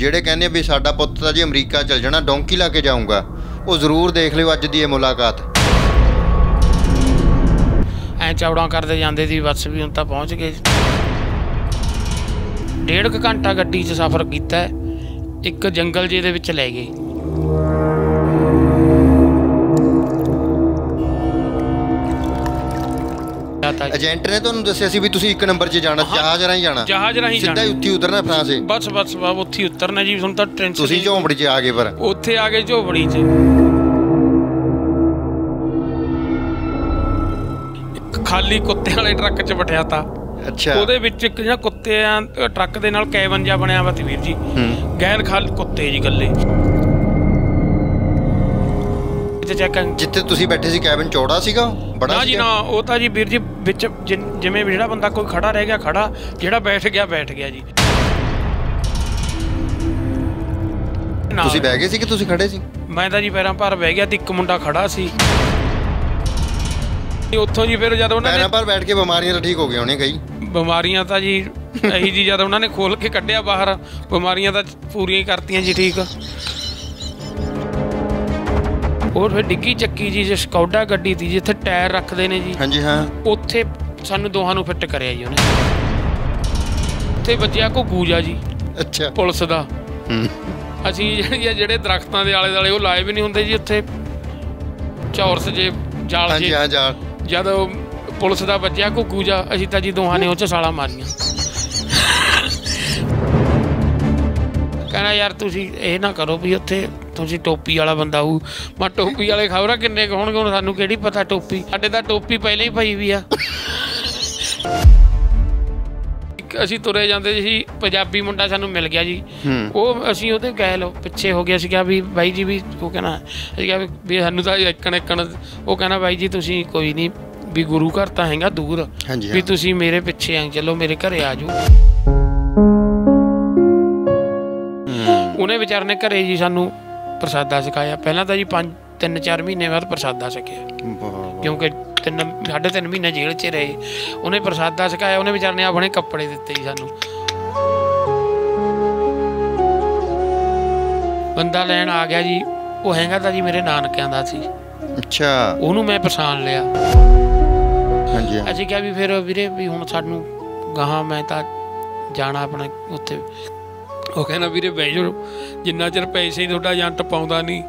ਜਿਹੜੇ ਕਹਿੰਦੇ ਵੀ ਸਾਡਾ ਪੁੱਤ ਤਾਂ ਜੀ ਅਮਰੀਕਾ ਚਲ ਜਾਣਾ ਡੋਂਕੀ ਲਾ ਕੇ ਜਾਊਗਾ ਉਹ ਜ਼ਰੂਰ ਦੇਖ ਲਿਓ ਅੱਜ ਦੀ ਇਹ ਮੁਲਾਕਾਤ ਐ ਚੌੜਾ ਕਰਦੇ ਜਾਂਦੇ ਸੀ ਬੱਸ ਵੀ ਹੁਣ ਤਾਂ ਪਹੁੰਚ ਗਏ ਡੇਢ ਘੰਟਾ ਗੱਡੀ 'ਚ ਸਫ਼ਰ ਕੀਤਾ ਇੱਕ ਜੰਗਲ ਜਿਹੇ ਦੇ ਵਿੱਚ ਲੈ ਗਏ ਜਾਤਾ ਜੀ ਏਜੰਟ ਨੇ ਤੁਹਾਨੂੰ ਦੱਸਿਆ ਸੀ ਵੀ ਤੁਸੀਂ ਇੱਕ ਨੰਬਰ 'ਚ ਜਾਣਾ ਜਹਾਜ਼ ਰਾਹੀਂ ਜਾਣਾ ਜਹਾਜ਼ ਰਾਹੀਂ ਜਾਣਾ ਸਿੱਧਾ ਉੱਥੇ ਉਤਰਨਾ ਫਰਾਂਸ ਏ ਬਸ ਬਸ ਬਸ ਉੱਥੇ ਉਤਰਨਾ ਜੀ ਹੁਣ ਤਾਂ ਟ੍ਰੇਨ ਤੁਸੀਂ ਝੋਂਪੜੀ 'ਚ ਆ ਗਏ ਪਰ ਉੱਥੇ ਆ ਗਏ ਝੋਂਪੜੀ 'ਚ ਇੱਕ ਖਾਲੀ ਕੁੱਤੇ ਵਾਲੇ ਟਰੱਕ 'ਚ ਬਿਠਿਆ ਤਾ ਅੱਛਾ ਉਹਦੇ ਵਿੱਚ ਇੱਕ ਜਿਹੜਾ ਕੁੱਤਿਆਂ ਟਰੱਕ ਦੇ ਨਾਲ ਕੈਬਨ ਜਿਹਾ ਬਣਿਆ ਵਾ ਵੀਰ ਜੀ ਗੈਰ ਖਾਲ ਕੁੱਤੇ ਜੀ ਗੱਲੇ ਜਿੱਥੇ ਜਿੱਥੇ ਤੁਸੀਂ ਬੈਠੇ ਸੀ ਕੈਬਨ ਚੌੜਾ ਸੀਗਾ ਨਾ ਜੀ ਨਾ ਉਹ ਤਾਂ ਜੀ ਵੀਰ ਜੀ ਵਿੱਚ ਜਿਵੇਂ ਜਿਹੜਾ ਬੰਦਾ ਕੋਈ ਖੜਾ ਰਹਿ ਗਿਆ ਖੜਾ ਜਿਹੜਾ ਬੈਠ ਗਿਆ ਬੈਠ ਗਿਆ ਜੀ ਤੁਸੀਂ ਬਹਿ ਗਏ ਸੀ ਕਿ ਤੁਸੀਂ ਖੜੇ ਸੀ ਮੈਂ ਤਾਂ ਜੀ ਪੈਰਾਂ ਭਾਰ ਬਹਿ ਗਿਆ ਤੇ ਇੱਕ ਮੁੰਡਾ ਖੜਾ ਸੀ ਉੱਥੋਂ ਜੀ ਫਿਰ ਜਦ ਉਹਨਾਂ ਨੇ ਪੈਰਾਂ 'ਪਰ ਬੈਠ ਕੇ ਬਿਮਾਰੀਆਂ ਤਾਂ ਠੀਕ ਹੋ ਗਈਆਂ ਹੋਣੀਆਂ ਕਈ ਬਿਮਾਰੀਆਂ ਤਾਂ ਜੀ ਇਹੀ ਜੀ ਜਦ ਉਹਨਾਂ ਨੇ ਖੋਲ ਕੇ ਕੱਢਿਆ ਬਾਹਰ ਬਿਮਾਰੀਆਂ ਤਾਂ ਪੂਰੀਆਂ ਹੀ ਕਰਤੀਆਂ ਜੀ ਠੀਕ ਔਰ ਫਿਰ ਡਿੱਗੀ ਚੱਕੀ ਜੀ ਜੇ ਸਕੌਡਾ ਗੱਡੀ ਦੀ ਜਿੱਥੇ ਟਾਇਰ ਰੱਖਦੇ ਨੇ ਜੀ ਹਾਂਜੀ ਹਾਂ ਉੱਥੇ ਸਾਨੂੰ ਦੋਹਾਂ ਨੂੰ ਫਿੱਟ ਕਰਿਆ ਜੀ ਉਹਨੇ ਤੇ ਵੱਜਿਆ ਕੋ ਗੂਜਾ ਜੀ ਅੱਛਾ ਪੁਲਿਸ ਦਾ ਅਸੀਂ ਜਿਹੜੇ ਦਰਖਤਾਂ ਦੇ ਆਲੇ ਦਾਲੇ ਉਹ ਲਾਏ ਵੀ ਨਹੀਂ ਹੁੰਦੇ ਜੀ ਉੱਥੇ ਚੌਰਸ ਜੇ ਜਾਲ ਜੀ ਹਾਂਜੀ ਹਾਂ ਜਾਲ ਜਦੋਂ ਪੁਲਿਸ ਦਾ ਵੱਜਿਆ ਕੋ ਗੂਜਾ ਅਸੀਂ ਤਾਂ ਜੀ ਦੋਹਾਂ ਨੇ ਉਹ ਚ ਸਾਲਾ ਮਾਰੀਆਂ ਕਹਿੰਦਾ ਯਾਰ ਤੁਸੀਂ ਇਹ ਨਾ ਕਰੋ ਵੀ ਉੱਥੇ ਮੈਥੋਂ ਜੀ ਟੋਪੀ ਵਾਲਾ ਬੰਦਾ ਹੂ ਮੈਂ ਟੋਪੀ ਵਾਲੇ ਖਬਰਾਂ ਕਿੰਨੇ ਕੁ ਹੁਣ ਸਾਨੂੰ ਕਿਹੜੀ ਪਤਾ ਟੋਪੀ ਸਾਡੇ ਤਾਂ ਟੋਪੀ ਪਹਿਲਾਂ ਹੀ ਪਈ ਵੀ ਆ ਅਸੀਂ ਤੁਰੇ ਜਾਂਦੇ ਸੀ ਪੰਜਾਬੀ ਮੁੰਡਾ ਸਾਨੂੰ ਮਿਲ ਗਿਆ ਜੀ ਉਹ ਅਸੀਂ ਉਹਦੇ ਗਏ ਲੋ ਪਿੱਛੇ ਹੋ ਗਿਆ ਸੀ ਕਿਹਾ ਵੀ ਬਾਈ ਜੀ ਵੀ ਉਹ ਕਹਿੰਦਾ ਅਸੀਂ ਕਿਹਾ ਵੀ ਸਾਨੂੰ ਤਾਂ ਇੱਕਣ ਇੱਕਣ ਉਹ ਕਹਿੰਦਾ ਬਾਈ ਜੀ ਤੁਸੀਂ ਕੋਈ ਨਹੀਂ ਵੀ ਗੁਰੂ ਘਰ ਤਾਂ ਹੈਗਾ ਦੂਰ ਵੀ ਤੁਸੀਂ ਮੇਰੇ ਪਿੱਛੇ ਆਂ ਚਲੋ ਮੇਰੇ ਘਰੇ ਆ ਜਾਓ ਉਹਨੇ ਵਿਚਾਰਨੇ ਘਰੇ ਜੀ ਸਾਨੂੰ ਪ੍ਰਸਾਦਾ ਸਿਖਾਇਆ ਪਹਿਲਾਂ ਤਾਂ ਜੀ 5 3-4 ਮਹੀਨੇ ਬਾਅਦ ਪ੍ਰਸਾਦਾ ਸਿੱਖਿਆ ਕਿਉਂਕਿ ਤਿੰਨ ਸਾਢੇ ਤਿੰਨ ਮਹੀਨੇ ਜੇਲ੍ਹ 'ਚ ਰਹੇ ਉਹਨੇ ਪ੍ਰਸਾਦਾ ਸਿਖਾਇਆ ਉਹਨੇ ਵਿਚਾਰ ਨੇ ਆਪਣੇ ਕੱਪੜੇ ਦਿੱਤੇ ਜੀ ਸਾਨੂੰ ਬੰਦਾ ਲੈਣ ਆ ਗਿਆ ਜੀ ਉਹ ਹੈਗਾ ਤਾਂ ਜੀ ਮੇਰੇ ਨਾਨਕਿਆਂ ਦਾ ਸੀ ਅੱਛਾ ਉਹਨੂੰ ਮੈਂ ਪਛਾਣ ਲਿਆ ਹਾਂਜੀ ਅਸੀਂ ਕਿਹਾ ਵੀ ਫਿਰ ਵੀਰੇ ਵੀ ਹੁਣ ਸਾਨੂੰ ਗਾਹਾਂ ਮੈਂ ਤਾਂ ਜਾਣਾ ਆਪਣੇ ਉੱਥੇ ਉਹ ਕਹਿੰਦਾ ਵੀਰੇ ਬਹਿ ਜਾਓ ਜਿੰਨਾ ਚਿਰ ਪੈਸੇ ਤੁਹਾਡਾ ਏਜੰਟ ਪਾਉਂਦਾ ਨਹੀਂ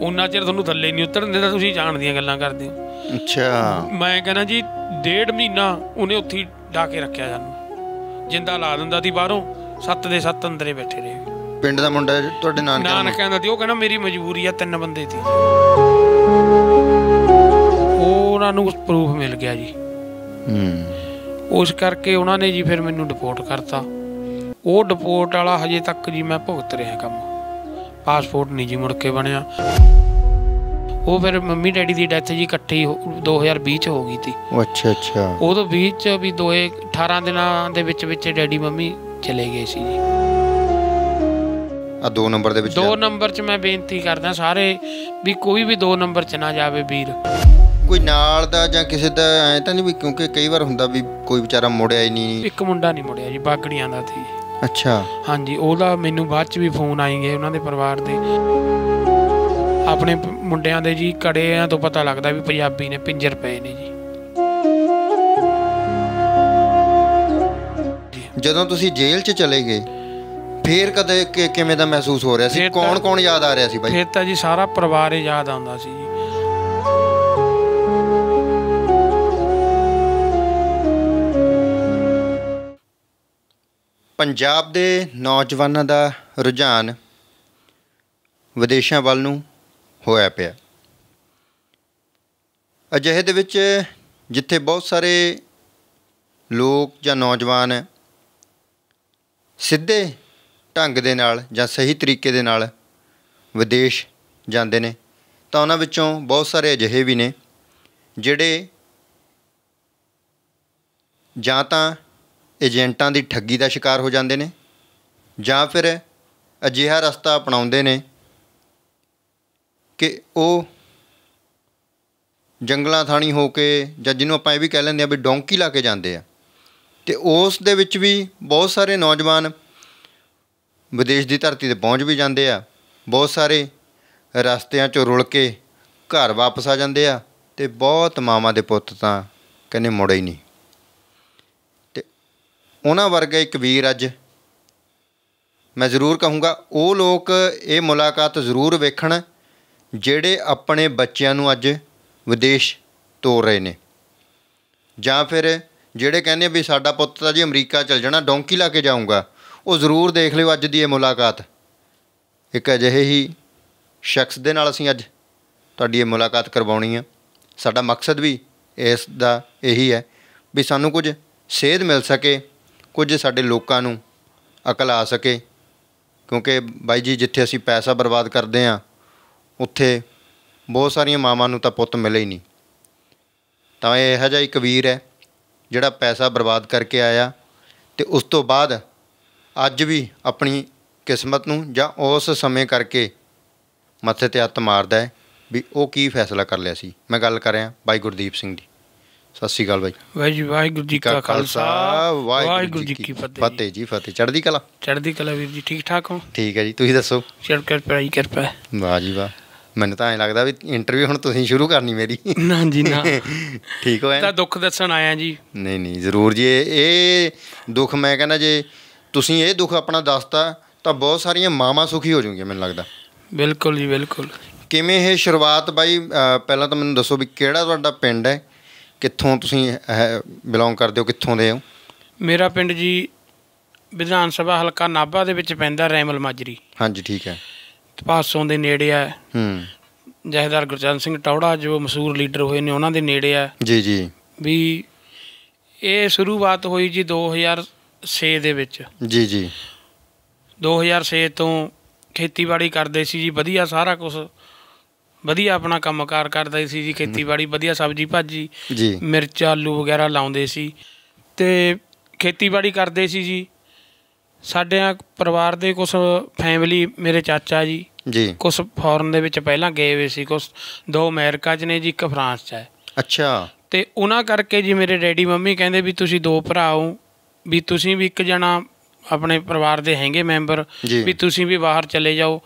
ਉਹਨਾਂ ਚਿਰ ਤੁਹਾਨੂੰ ਥੱਲੇ ਨਹੀਂ ਉਤਰਨ ਦਿੰਦਾ ਤੁਸੀਂ ਜਾਣ ਦੀਆਂ ਗੱਲਾਂ ਕਰਦੇ ਹੋ ਅੱਛਾ ਮੈਂ ਕਹਿੰਦਾ ਜੀ ਡੇਢ ਮਹੀਨਾ ਉਹਨੇ ਉੱਥੇ ਡਾ ਕੇ ਰੱਖਿਆ ਸਾਨੂੰ ਜਿੰਦਾ ਲਾ ਦਿੰਦਾ ਸੀ ਬਾਹਰੋਂ ਸੱਤ ਦੇ ਸੱਤ ਅੰਦਰੇ ਬੈਠੇ ਰਹੇ ਪਿੰਡ ਦਾ ਮੁੰਡਾ ਤੁਹਾਡੇ ਨਾਨਕੇ ਨਾਨਕ ਕਹਿੰਦਾ ਸੀ ਉਹ ਕਹਿੰਦਾ ਮੇਰੀ ਮਜਬੂਰੀ ਆ ਤਿੰਨ ਬੰਦੇ ਸੀ ਉਹਨਾਂ ਨੂੰ ਪ੍ਰੂਫ ਮਿਲ ਗਿਆ ਜੀ ਹੂੰ ਉਸ ਕਰਕੇ ਉਹਨਾਂ ਨੇ ਜੀ ਫਿਰ ਮੈਨੂੰ ਡਿਪੋਰਟ ਕਰਤਾ ਉਹ ਡਿਪੋਰਟ ਵਾਲਾ ਹਜੇ ਤੱਕ ਜੀ ਮੈਂ ਭੁਗਤ ਰਿਹਾ ਕੰਮ ਪਾਸਪੋਰਟ ਨਹੀਂ ਜੀ ਮੁੜ ਕੇ ਬਣਿਆ ਉਹ ਫਿਰ ਮੰਮੀ ਡੈਡੀ ਦੀ ਡੈਥ ਜੀ ਇਕੱਠੀ 2020 ਚ ਹੋ ਗਈ ਸੀ ਅੱਛਾ ਅੱਛਾ ਉਦੋਂ ਵਿੱਚ ਚ ਵੀ ਦੋਏ 18 ਦਿਨਾਂ ਦੇ ਵਿੱਚ ਵਿੱਚ ਡੈਡੀ ਮੰਮੀ ਚਲੇ ਗਏ ਸੀ ਜੀ ਆ ਦੋ ਨੰਬਰ ਦੇ ਵਿੱਚ ਦੋ ਨੰਬਰ ਚ ਮੈਂ ਬੇਨਤੀ ਕਰਦਾ ਸਾਰੇ ਵੀ ਕੋਈ ਵੀ ਦੋ ਨੰਬਰ ਚ ਨਾ ਜਾਵੇ ਵੀਰ ਕੋਈ ਨਾਲ ਦਾ ਜਾਂ ਕਿਸੇ ਦਾ ਐ ਤਾਂ ਨਹੀਂ ਵੀ ਕਿਉਂਕਿ ਕਈ ਵਾਰ ਹੁੰਦਾ ਵੀ ਕੋਈ ਵਿਚਾਰਾ ਮੁੜਿਆ ਹੀ ਨਹੀਂ ਇੱਕ ਮੁੰਡਾ ਨਹੀਂ ਮੁੜਿਆ ਜੀ ਬਾਗੜੀਆਂ ਦਾ ਸੀ ਅੱਛਾ ਹਾਂਜੀ ਉਹਦਾ ਮੈਨੂੰ ਬਾਅਦ ਚ ਵੀ ਫੋਨ ਆਈ ਗਏ ਉਹਨਾਂ ਦੇ ਪਰਿਵਾਰ ਦੇ ਆਪਣੇ ਮੁੰਡਿਆਂ ਦੇ ਜੀ ਆ ਤੋਂ ਪਤਾ ਲੱਗਦਾ ਵੀ ਪੰਜਾਬੀ ਨੇ ਪਿੰਜਰ ਪਏ ਨੇ ਜੀ ਜਦੋਂ ਤੁਸੀਂ ਜੇਲ੍ਹ 'ਚ ਚਲੇ ਗਏ ਫੇਰ ਕਦੇ ਕਿਵੇਂ ਦਾ ਮਹਿਸੂਸ ਹੋ ਰਿਹਾ ਸੀ ਕੌਣ-ਕੌਣ ਯਾਦ ਆ ਰਿਹਾ ਸੀ ਬਾਈ ਫੇਰ ਤਾਂ ਜੀ ਸਾਰਾ ਪਰਿਵਾਰ ਹੀ ਯਾਦ ਆਉਂਦਾ ਸੀ ਪੰਜਾਬ ਦੇ ਨੌਜਵਾਨਾਂ ਦਾ ਰੁਝਾਨ ਵਿਦੇਸ਼ਾਂ ਵੱਲ ਨੂੰ ਹੋਇਆ ਪਿਆ ਅਜਿਹੇ ਦੇ ਵਿੱਚ ਜਿੱਥੇ ਬਹੁਤ ਸਾਰੇ ਲੋਕ ਜਾਂ ਨੌਜਵਾਨ ਸਿੱਧੇ ਢੰਗ ਦੇ ਨਾਲ ਜਾਂ ਸਹੀ ਤਰੀਕੇ ਦੇ ਨਾਲ ਵਿਦੇਸ਼ ਜਾਂਦੇ ਨੇ ਤਾਂ ਉਹਨਾਂ ਵਿੱਚੋਂ ਬਹੁਤ ਸਾਰੇ ਅਜਿਹੇ ਵੀ ਨੇ ਜਿਹੜੇ ਜਾਂ ਤਾਂ ਏਜੰਟਾਂ ਦੀ ਠੱਗੀ ਦਾ ਸ਼ਿਕਾਰ ਹੋ ਜਾਂਦੇ ਨੇ ਜਾਂ ਫਿਰ ਅਜਿਹਾ ਰਸਤਾ ਅਪਣਾਉਂਦੇ ਨੇ ਕਿ ਉਹ ਜੰਗਲਾਂ ਥਾਣੀ ਹੋ ਕੇ ਜਾਂ ਜਿਹਨੂੰ ਆਪਾਂ ਇਹ ਵੀ ਕਹਿ ਲੈਂਦੇ ਆ ਵੀ ਡੋਂਕੀ ਲਾ ਕੇ ਜਾਂਦੇ ਆ ਤੇ ਉਸ ਦੇ ਵਿੱਚ ਵੀ ਬਹੁਤ ਸਾਰੇ ਨੌਜਵਾਨ ਵਿਦੇਸ਼ ਦੀ ਧਰਤੀ ਤੇ ਪਹੁੰਚ ਵੀ ਜਾਂਦੇ ਆ ਬਹੁਤ ਸਾਰੇ ਰਸਤਿਆਂ 'ਚੋਂ ਰੁਲ ਕੇ ਘਰ ਵਾਪਸ ਆ ਜਾਂਦੇ ਆ ਤੇ ਬਹੁਤ ਮਾਵਾਂ ਦੇ ਪੁੱਤ ਤਾਂ ਕਹਿੰਦੇ ਮੁੜੇ ਹੀ ਨਹੀਂ ਉਹਨਾਂ ਵਰਗਾ ਇੱਕ ਵੀਰ ਅੱਜ ਮੈਂ ਜ਼ਰੂਰ ਕਹੂੰਗਾ ਉਹ ਲੋਕ ਇਹ ਮੁਲਾਕਾਤ ਜ਼ਰੂਰ ਵੇਖਣ ਜਿਹੜੇ ਆਪਣੇ ਬੱਚਿਆਂ ਨੂੰ ਅੱਜ ਵਿਦੇਸ਼ ਤੋਰ ਰਹੇ ਨੇ ਜਾਂ ਫਿਰ ਜਿਹੜੇ ਕਹਿੰਦੇ ਵੀ ਸਾਡਾ ਪੁੱਤ ਤਾਂ ਜੀ ਅਮਰੀਕਾ ਚਲ ਜਾਣਾ ਡੌਂਕੀ ਲਾ ਕੇ ਜਾਊਗਾ ਉਹ ਜ਼ਰੂਰ ਦੇਖ ਲਿਓ ਅੱਜ ਦੀ ਇਹ ਮੁਲਾਕਾਤ ਇੱਕ ਅਜਿਹੇ ਹੀ ਸ਼ਖਸ ਦੇ ਨਾਲ ਅਸੀਂ ਅੱਜ ਤੁਹਾਡੀ ਇਹ ਮੁਲਾਕਾਤ ਕਰਵਾਉਣੀ ਆ ਸਾਡਾ ਮਕਸਦ ਵੀ ਇਸ ਦਾ ਇਹੀ ਹੈ ਵੀ ਸਾਨੂੰ ਕੁਝ ਸੇਧ ਮਿਲ ਸਕੇ ਕੁਝ ਸਾਡੇ ਲੋਕਾਂ ਨੂੰ ਅਕਲ ਆ ਸਕੇ ਕਿਉਂਕਿ ਬਾਈ ਜੀ ਜਿੱਥੇ ਅਸੀਂ ਪੈਸਾ ਬਰਬਾਦ ਕਰਦੇ ਆ ਉੱਥੇ ਬਹੁਤ ਸਾਰੀਆਂ ਮਾਵਾਂ ਨੂੰ ਤਾਂ ਪੁੱਤ ਮਿਲੇ ਹੀ ਨਹੀਂ ਤਾਂ ਇਹ ਇਹੋ ਜਿਹਾ ਇੱਕ ਵੀਰ ਹੈ ਜਿਹੜਾ ਪੈਸਾ ਬਰਬਾਦ ਕਰਕੇ ਆਇਆ ਤੇ ਉਸ ਤੋਂ ਬਾਅਦ ਅੱਜ ਵੀ ਆਪਣੀ ਕਿਸਮਤ ਨੂੰ ਜਾਂ ਉਸ ਸਮੇਂ ਕਰਕੇ ਮੱਥੇ ਤੇ ਹੱਥ ਮਾਰਦਾ ਹੈ ਵੀ ਉਹ ਕੀ ਫੈਸਲਾ ਕਰ ਲਿਆ ਸੀ ਮੈਂ ਗੱਲ ਕਰ ਰਿਹਾ ਬਾਈ ਗੁਰਦੀਪ ਸਿੰਘ ਦੀ ਸਤਿ ਸ਼੍ਰੀ ਅਕਾਲ ਬਾਈ ਵਾਹਿਗੁਰੂ ਵਾਹਿਗੁਰੂ ਜੀ ਕਾ ਖਾਲਸਾ ਵਾਹਿਗੁਰੂ ਜੀ ਕੀ ਫਤਿਹ ਫਤਿਹ ਜੀ ਫਤਿਹ ਚੜ੍ਹਦੀ ਕਲਾ ਚੜ੍ਹਦੀ ਕਲਾ ਵੀਰ ਜੀ ਠੀਕ ਠਾਕ ਹੋ ਠੀਕ ਹੈ ਜੀ ਤੁਸੀਂ ਦੱਸੋ ਸ਼ਰਕਰ ਕਰ ਕਿਰਪਾ ਵਾਹ ਜੀ ਵਾਹ ਮੈਨੂੰ ਤਾਂ ਐਂ ਲੱਗਦਾ ਵੀ ਇੰਟਰਵਿਊ ਹੁਣ ਤੁਸੀਂ ਸ਼ੁਰੂ ਕਰਨੀ ਮੇਰੀ ਨਾ ਜੀ ਨਾ ਠੀਕ ਹੋਇਆ ਤਾਂ ਦੁੱਖ ਦੱਸਣ ਆਇਆ ਜੀ ਨਹੀਂ ਨਹੀਂ ਜ਼ਰੂਰ ਜੀ ਇਹ ਦੁੱਖ ਮੈਂ ਕਹਿੰਦਾ ਜੇ ਤੁਸੀਂ ਇਹ ਦੁੱਖ ਆਪਣਾ ਦੱਸਤਾ ਤਾਂ ਬਹੁਤ ਸਾਰੀਆਂ ਮਾਵਾਂ ਸੁਖੀ ਹੋ ਜਾਣਗੀਆਂ ਮੈਨੂੰ ਲੱਗਦਾ ਬਿਲਕੁਲ ਜੀ ਬਿਲਕੁਲ ਕਿਵੇਂ ਇਹ ਸ਼ੁਰੂਆਤ ਬਾਈ ਪਹਿਲਾਂ ਤਾਂ ਮੈਨੂੰ ਦੱਸੋ ਵੀ ਕਿਹੜਾ ਤੁਹਾਡਾ ਪਿੰਡ ਹੈ ਕਿੱਥੋਂ ਤੁਸੀਂ ਬਿਲੋਂਗ ਕਰਦੇ ਹੋ ਕਿੱਥੋਂ ਦੇ ਹੋ ਮੇਰਾ ਪਿੰਡ ਜੀ ਵਿਧਾਨ ਸਭਾ ਹਲਕਾ ਨਾਭਾ ਦੇ ਵਿੱਚ ਪੈਂਦਾ ਰੈਮਲ ਮਾਜਰੀ ਹਾਂਜੀ ਠੀਕ ਹੈ ਪਾਸੋਂ ਦੇ ਨੇੜੇ ਆ ਹੂੰ ਜਹੇਦਾਰ ਗੁਰਚੰਦ ਸਿੰਘ ਟੌੜਾ ਜੋ ਮਸ਼ਹੂਰ ਲੀਡਰ ਹੋਏ ਨੇ ਉਹਨਾਂ ਦੇ ਨੇੜੇ ਆ ਜੀ ਜੀ ਵੀ ਇਹ ਸ਼ੁਰੂਆਤ ਹੋਈ ਜੀ 2006 ਦੇ ਵਿੱਚ ਜੀ ਜੀ 2006 ਤੋਂ ਖੇਤੀਬਾੜੀ ਕਰਦੇ ਸੀ ਜੀ ਵਧੀਆ ਸਾਰਾ ਕੁਝ ਵਧੀਆ ਆਪਣਾ ਕੰਮਕਾਰ ਕਰਦਾ ਸੀ ਜੀ ਖੇਤੀਬਾੜੀ ਵਧੀਆ ਸਬਜ਼ੀ ਭਾਜੀ ਜੀ ਮਿਰਚ ਆਲੂ ਵਗੈਰਾ ਲਾਉਂਦੇ ਸੀ ਤੇ ਖੇਤੀਬਾੜੀ ਕਰਦੇ ਸੀ ਜੀ ਸਾਡੇ ਪਰਿਵਾਰ ਦੇ ਕੁਝ ਫੈਮਿਲੀ ਮੇਰੇ ਚਾਚਾ ਜੀ ਜੀ ਕੁਝ ਫੋਰਨ ਦੇ ਵਿੱਚ ਪਹਿਲਾਂ ਗਏ ਹੋਏ ਸੀ ਕੁਝ ਦੋ ਅਮਰੀਕਾ 'ਚ ਨੇ ਜੀ ਇੱਕ ਫਰਾਂਸ 'ਚ ਹੈ ਅੱਛਾ ਤੇ ਉਹਨਾਂ ਕਰਕੇ ਜੀ ਮੇਰੇ ਡੈਡੀ ਮੰਮੀ ਕਹਿੰਦੇ ਵੀ ਤੁਸੀਂ ਦੋ ਭਰਾ ਹੋ ਵੀ ਤੁਸੀਂ ਵੀ ਇੱਕ ਜਣਾ ਆਪਣੇ ਪਰਿਵਾਰ ਦੇ ਹੈਗੇ ਮੈਂਬਰ ਵੀ ਤੁਸੀਂ ਵੀ ਬਾਹਰ ਚਲੇ ਜਾਓ